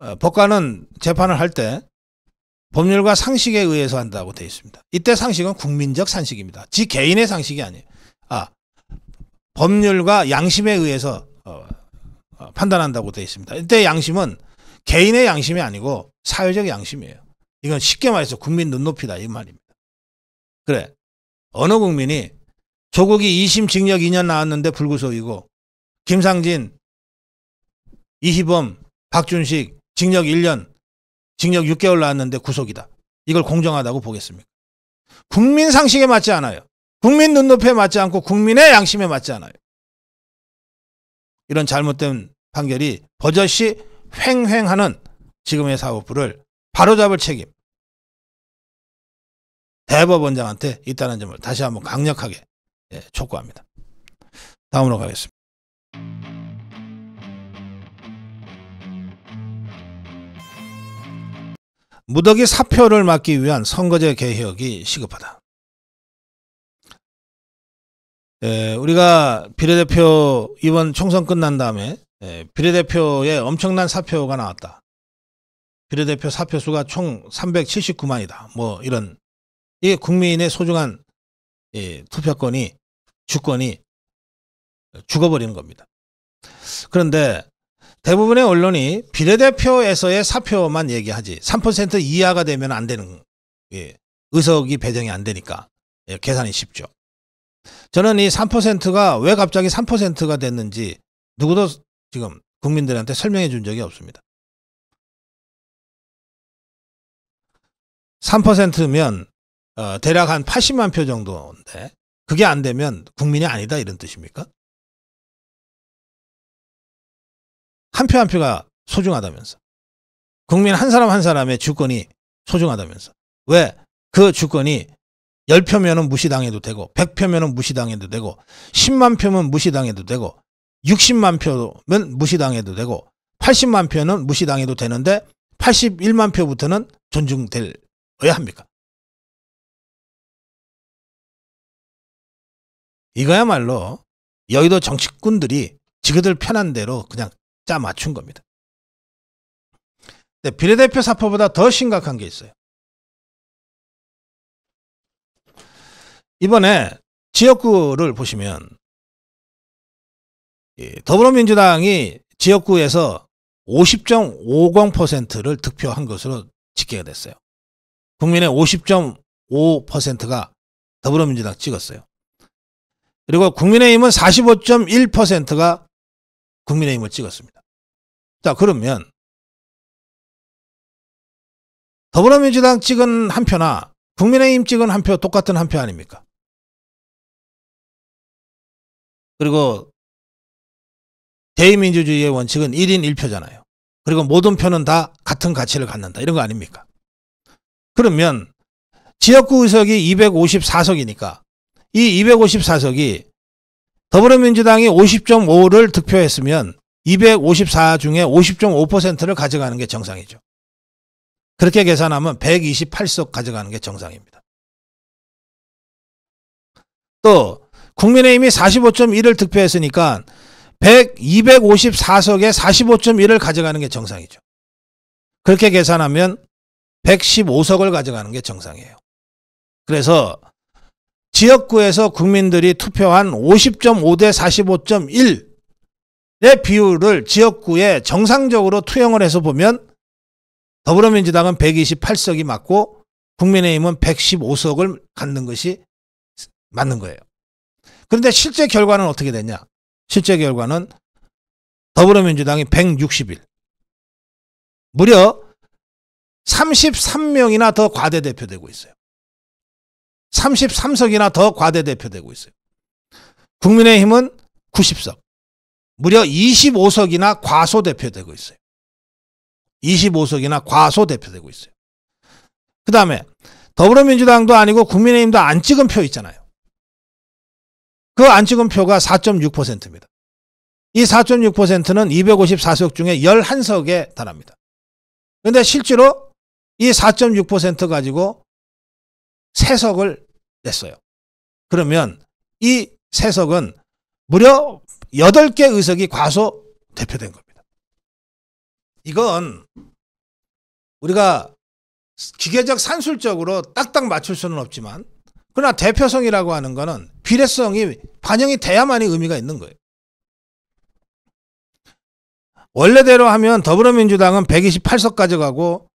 어, 법관은 재판을 할 때 법률과 상식에 의해서 한다고 되어 있습니다. 이때 상식은 국민적 상식입니다. 지 개인의 상식이 아니에요. 아, 법률과 양심에 의해서 어, 어, 판단한다고 되어 있습니다. 이때 양심은 개인의 양심이 아니고 사회적 양심이에요. 이건 쉽게 말해서 국민 눈높이다 이 말입니다. 그래 어느 국민이 조국이 2심 징역 2년 나왔는데 불구속이고 김상진, 이희범 박준식 징역 1년, 징역 6개월 나왔는데 구속이다. 이걸 공정하다고 보겠습니까? 국민 상식에 맞지 않아요. 국민 눈높이에 맞지 않고 국민의 양심에 맞지 않아요. 이런 잘못된 판결이 버젓이 횡횡하는 지금의 사법부를 바로잡을 책임 대법원장한테 있다는 점을 다시 한번 강력하게 예, 촉구합니다. 다음으로 가겠습니다. 무더기 사표를 막기 위한 선거제 개혁이 시급하다. 에, 예, 우리가 비례대표 이번 총선 끝난 다음에 에, 예, 비례대표에 엄청난 사표가 나왔다. 비례대표 사표수가 총 379만이다. 뭐 이런 이 국민의 소중한 예, 투표권이 주권이 죽어버리는 겁니다. 그런데 대부분의 언론이 비례대표에서의 사표만 얘기하지 3% 이하가 되면 안 되는 예, 의석이 배정이 안 되니까 예, 계산이 쉽죠. 저는 이 3%가 왜 갑자기 3%가 됐는지 누구도 지금 국민들한테 설명해 준 적이 없습니다. 3%면 어, 대략 한 80만 표 정도인데 그게 안 되면 국민이 아니다 이런 뜻입니까? 한 표한 한 표가 소중하다면서. 국민 한 사람 한 사람의 주권이 소중하다면서. 왜? 그 주권이 10표면은 무시당해도 되고 100표면은 무시당해도 되고 10만 표면 무시당해도 되고 60만 표면 무시당해도 되고 80만 표는 무시당해도 되는데 81만 표부터는 존중될어야 합니까? 이거야말로 여의도 정치꾼들이 지그들 편한 대로 그냥 짜 맞춘 겁니다. 근 비례대표 사표보다 더 심각한 게 있어요. 이번에 지역구를 보시면 예, 더불어민주당이 지역구에서 50.50%를 득표한 것으로 집계가 됐어요. 국민의 50.5%가 더불어민주당 찍었어요. 그리고 국민의힘은 45.1%가 국민의힘을 찍었습니다. 자 그러면 더불어민주당 찍은 한 표나 국민의힘 찍은 한 표 똑같은 한 표 아닙니까? 그리고 대의민주주의의 원칙은 1인 1표잖아요. 그리고 모든 표는 다 같은 가치를 갖는다. 이런 거 아닙니까? 그러면 지역구 의석이 254석이니까 이 254석이 더불어민주당이 50.5를 득표했으면 254 중에 50.5%를 가져가는 게 정상이죠. 그렇게 계산하면 128석 가져가는 게 정상입니다. 또 국민의힘이 45.1을 득표했으니까 100, 254석에 45.1을 가져가는 게 정상이죠. 그렇게 계산하면 115석을 가져가는 게 정상이에요. 그래서 지역구에서 국민들이 투표한 50.5 대 45.1의 비율을 지역구에 정상적으로 투영을 해서 보면 더불어민주당은 128석이 맞고 국민의힘은 115석을 갖는 것이 맞는 거예요. 그런데 실제 결과는 어떻게 됐냐? 실제 결과는 더불어민주당이 161, 무려 33명이나 더 과대대표되고 있어요. 33석이나 더 과대대표되고 있어요. 국민의힘은 90석, 무려 25석이나 과소대표되고 있어요. 25석이나 과소대표되고 있어요. 그 다음에 더불어민주당도 아니고 국민의힘도 안 찍은 표 있잖아요. 그 안 찍은 표가 4.6%입니다. 이 4.6%는 254석 중에 11석에 달합니다. 그런데 실제로 이 4.6% 가지고 세석을 냈어요. 그러면 이 세석은 무려 8개 의석이 과소 대표된 겁니다. 이건 우리가 기계적 산술적으로 딱딱 맞출 수는 없지만 그러나 대표성이라고 하는 것은 비례성이 반영이 돼야만이 의미가 있는 거예요. 원래대로 하면 더불어민주당은 128석 가져가고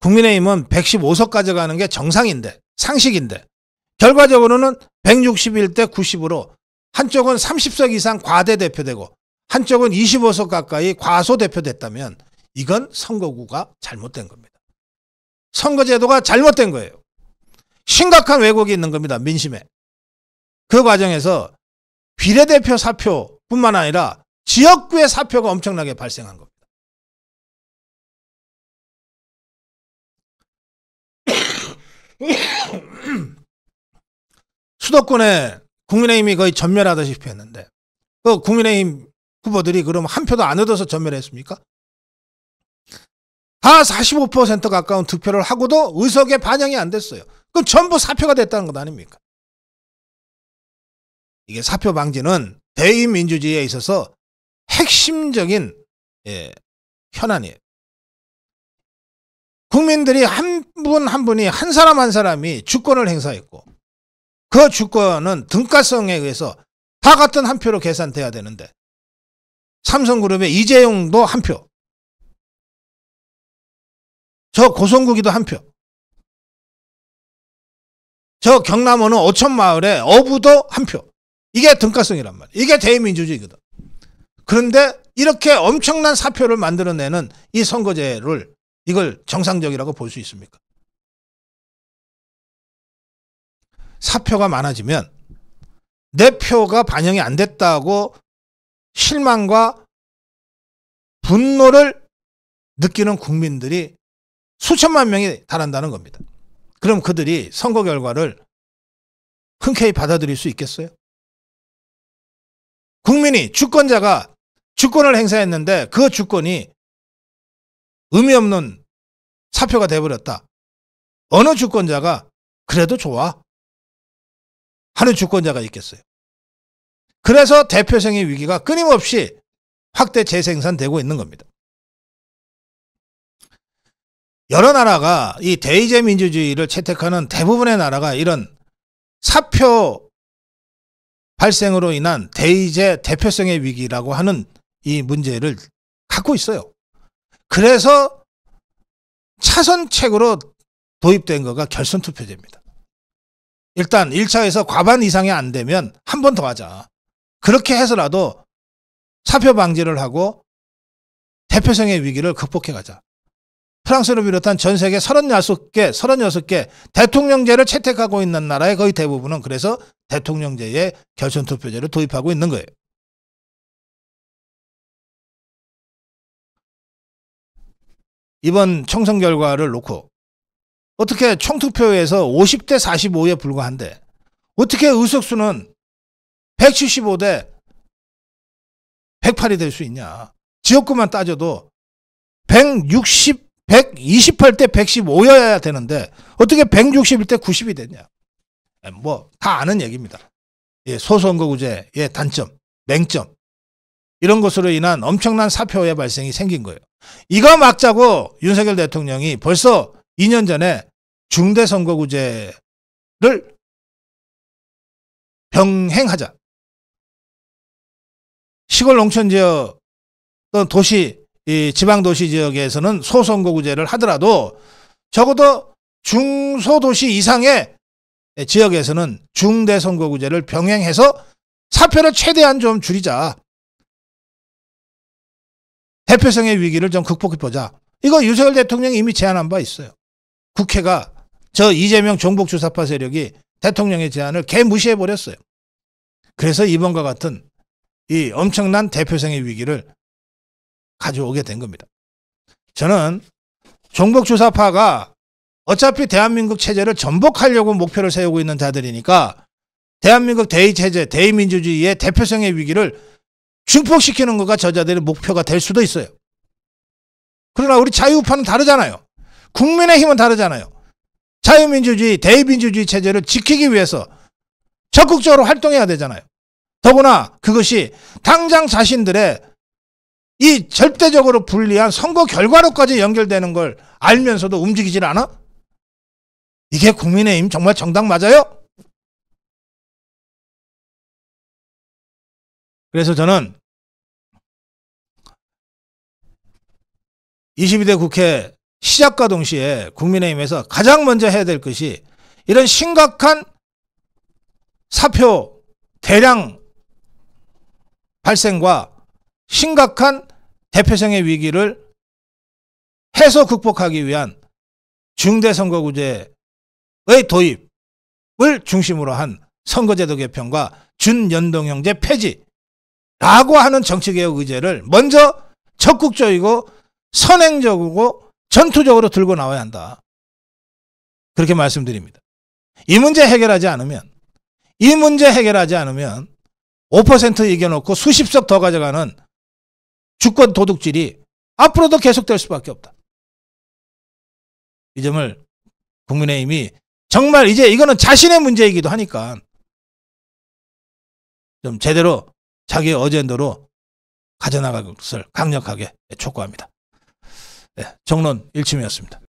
국민의힘은 115석 가져가는 게 정상인데 상식인데 결과적으로는 161대 90으로 한쪽은 30석 이상 과대 대표되고 한쪽은 25석 가까이 과소 대표됐다면 이건 선거구가 잘못된 겁니다. 선거제도가 잘못된 거예요. 심각한 왜곡이 있는 겁니다. 민심에. 그 과정에서 비례대표 사표뿐만 아니라 지역구의 사표가 엄청나게 발생한 겁니다. 수도권에 국민의힘이 거의 전멸하다시피 했는데 그 국민의힘 후보들이 그럼 한 표도 안 얻어서 전멸했습니까? 다 45% 가까운 득표를 하고도 의석에 반영이 안 됐어요. 그럼 전부 사표가 됐다는 것 아닙니까? 이게 사표 방지는 대의민주주의에 있어서 핵심적인 예, 현안이에요. 국민들이 한 분한 한 분이 한 사람 한 사람이 주권을 행사했고 그주권은 등가성에 의해서 다 같은 한 표로 계산돼야 되는데 삼성그룹의 이재용도 한 표. 저 고성국이도 한 표. 저 경남어는 오천마을에 어부도 한 표. 이게 등가성이란 말이에요. 이게 대의민주주의거든. 그런데 이렇게 엄청난 사표를 만들어내는 이 선거제를 이걸 정상적이라고 볼 수 있습니까? 사표가 많아지면 내 표가 반영이 안 됐다고 실망과 분노를 느끼는 국민들이 수천만 명이 달한다는 겁니다. 그럼 그들이 선거 결과를 흔쾌히 받아들일 수 있겠어요? 국민이 주권자가 주권을 행사했는데 그 주권이 의미 없는 사표가 돼버렸다. 어느 주권자가 그래도 좋아. 하는 주권자가 있겠어요. 그래서 대표성의 위기가 끊임없이 확대 재생산되고 있는 겁니다. 여러 나라가 이 대의제 민주주의를 채택하는 대부분의 나라가 이런 사표 발생으로 인한 대의제 대표성의 위기라고 하는 이 문제를 갖고 있어요. 그래서 차선책으로 도입된 거가 결선투표제입니다. 일단 1차에서 과반 이상이 안 되면 한 번 더 하자. 그렇게 해서라도 사표 방지를 하고 대표성의 위기를 극복해 가자. 프랑스를 비롯한 전 세계 36개, 36개 대통령제를 채택하고 있는 나라의 거의 대부분은 그래서 대통령제에 결선 투표제를 도입하고 있는 거예요. 이번 총선 결과를 놓고 어떻게 총투표에서 50대 45에 불과한데 어떻게 의석수는 175대 108이 될 수 있냐. 지역구만 따져도 160, 128대 115여야 되는데 어떻게 161대 90이 됐냐. 예, 뭐다 아는 얘기입니다. 예, 소선거구제의 예, 단점, 맹점 이런 것으로 인한 엄청난 사표의 발생이 생긴 거예요. 이거 막자고 윤석열 대통령이 벌써 2년 전에 중대선거구제를 병행하자. 시골 농촌 지역 또는 도시, 지방 도시 지역에서는 소선거구제를 하더라도 적어도 중소도시 이상의 지역에서는 중대선거구제를 병행해서 사표를 최대한 좀 줄이자. 대표성의 위기를 좀 극복해보자. 이거 유세열 대통령이 이미 제안한 바 있어요. 국회가 저 이재명 종북 주사파 세력이 대통령의 제안을 개무시해 버렸어요. 그래서 이번과 같은 이 엄청난 대표성의 위기를 가져오게 된 겁니다. 저는 종북 주사파가 어차피 대한민국 체제를 전복하려고 목표를 세우고 있는 자들이니까 대한민국 대의 체제, 대의민주주의의 대표성의 위기를 증폭시키는 것과 저자들의 목표가 될 수도 있어요. 그러나 우리 자유우파는 다르잖아요. 국민의힘은 다르잖아요. 자유민주주의, 대의민주주의 체제를 지키기 위해서 적극적으로 활동해야 되잖아요. 더구나 그것이 당장 자신들의 이 절대적으로 불리한 선거 결과로까지 연결되는 걸 알면서도 움직이질 않아? 이게 국민의힘 정말 정당 맞아요? 그래서 저는 22대 국회 시작과 동시에 국민의힘에서 가장 먼저 해야 될 것이 이런 심각한 사표 대량 발생과 심각한 대표성의 위기를 해소 극복하기 위한 중대선거구제의 도입을 중심으로 한 선거제도 개편과 준연동형제 폐지라고 하는 정치개혁 의제를 먼저 적극적이고 선행적이고 전투적으로 들고 나와야 한다. 그렇게 말씀드립니다. 이 문제 해결하지 않으면 이 문제 해결하지 않으면 5% 이겨놓고 수십석 더 가져가는 주권 도둑질이 앞으로도 계속될 수밖에 없다. 이 점을 국민의힘이 정말 이제 이거는 자신의 문제이기도 하니까 좀 제대로 자기 어젠더로 가져나갈 것을 강력하게 촉구합니다. 네, 정론 1침이었습니다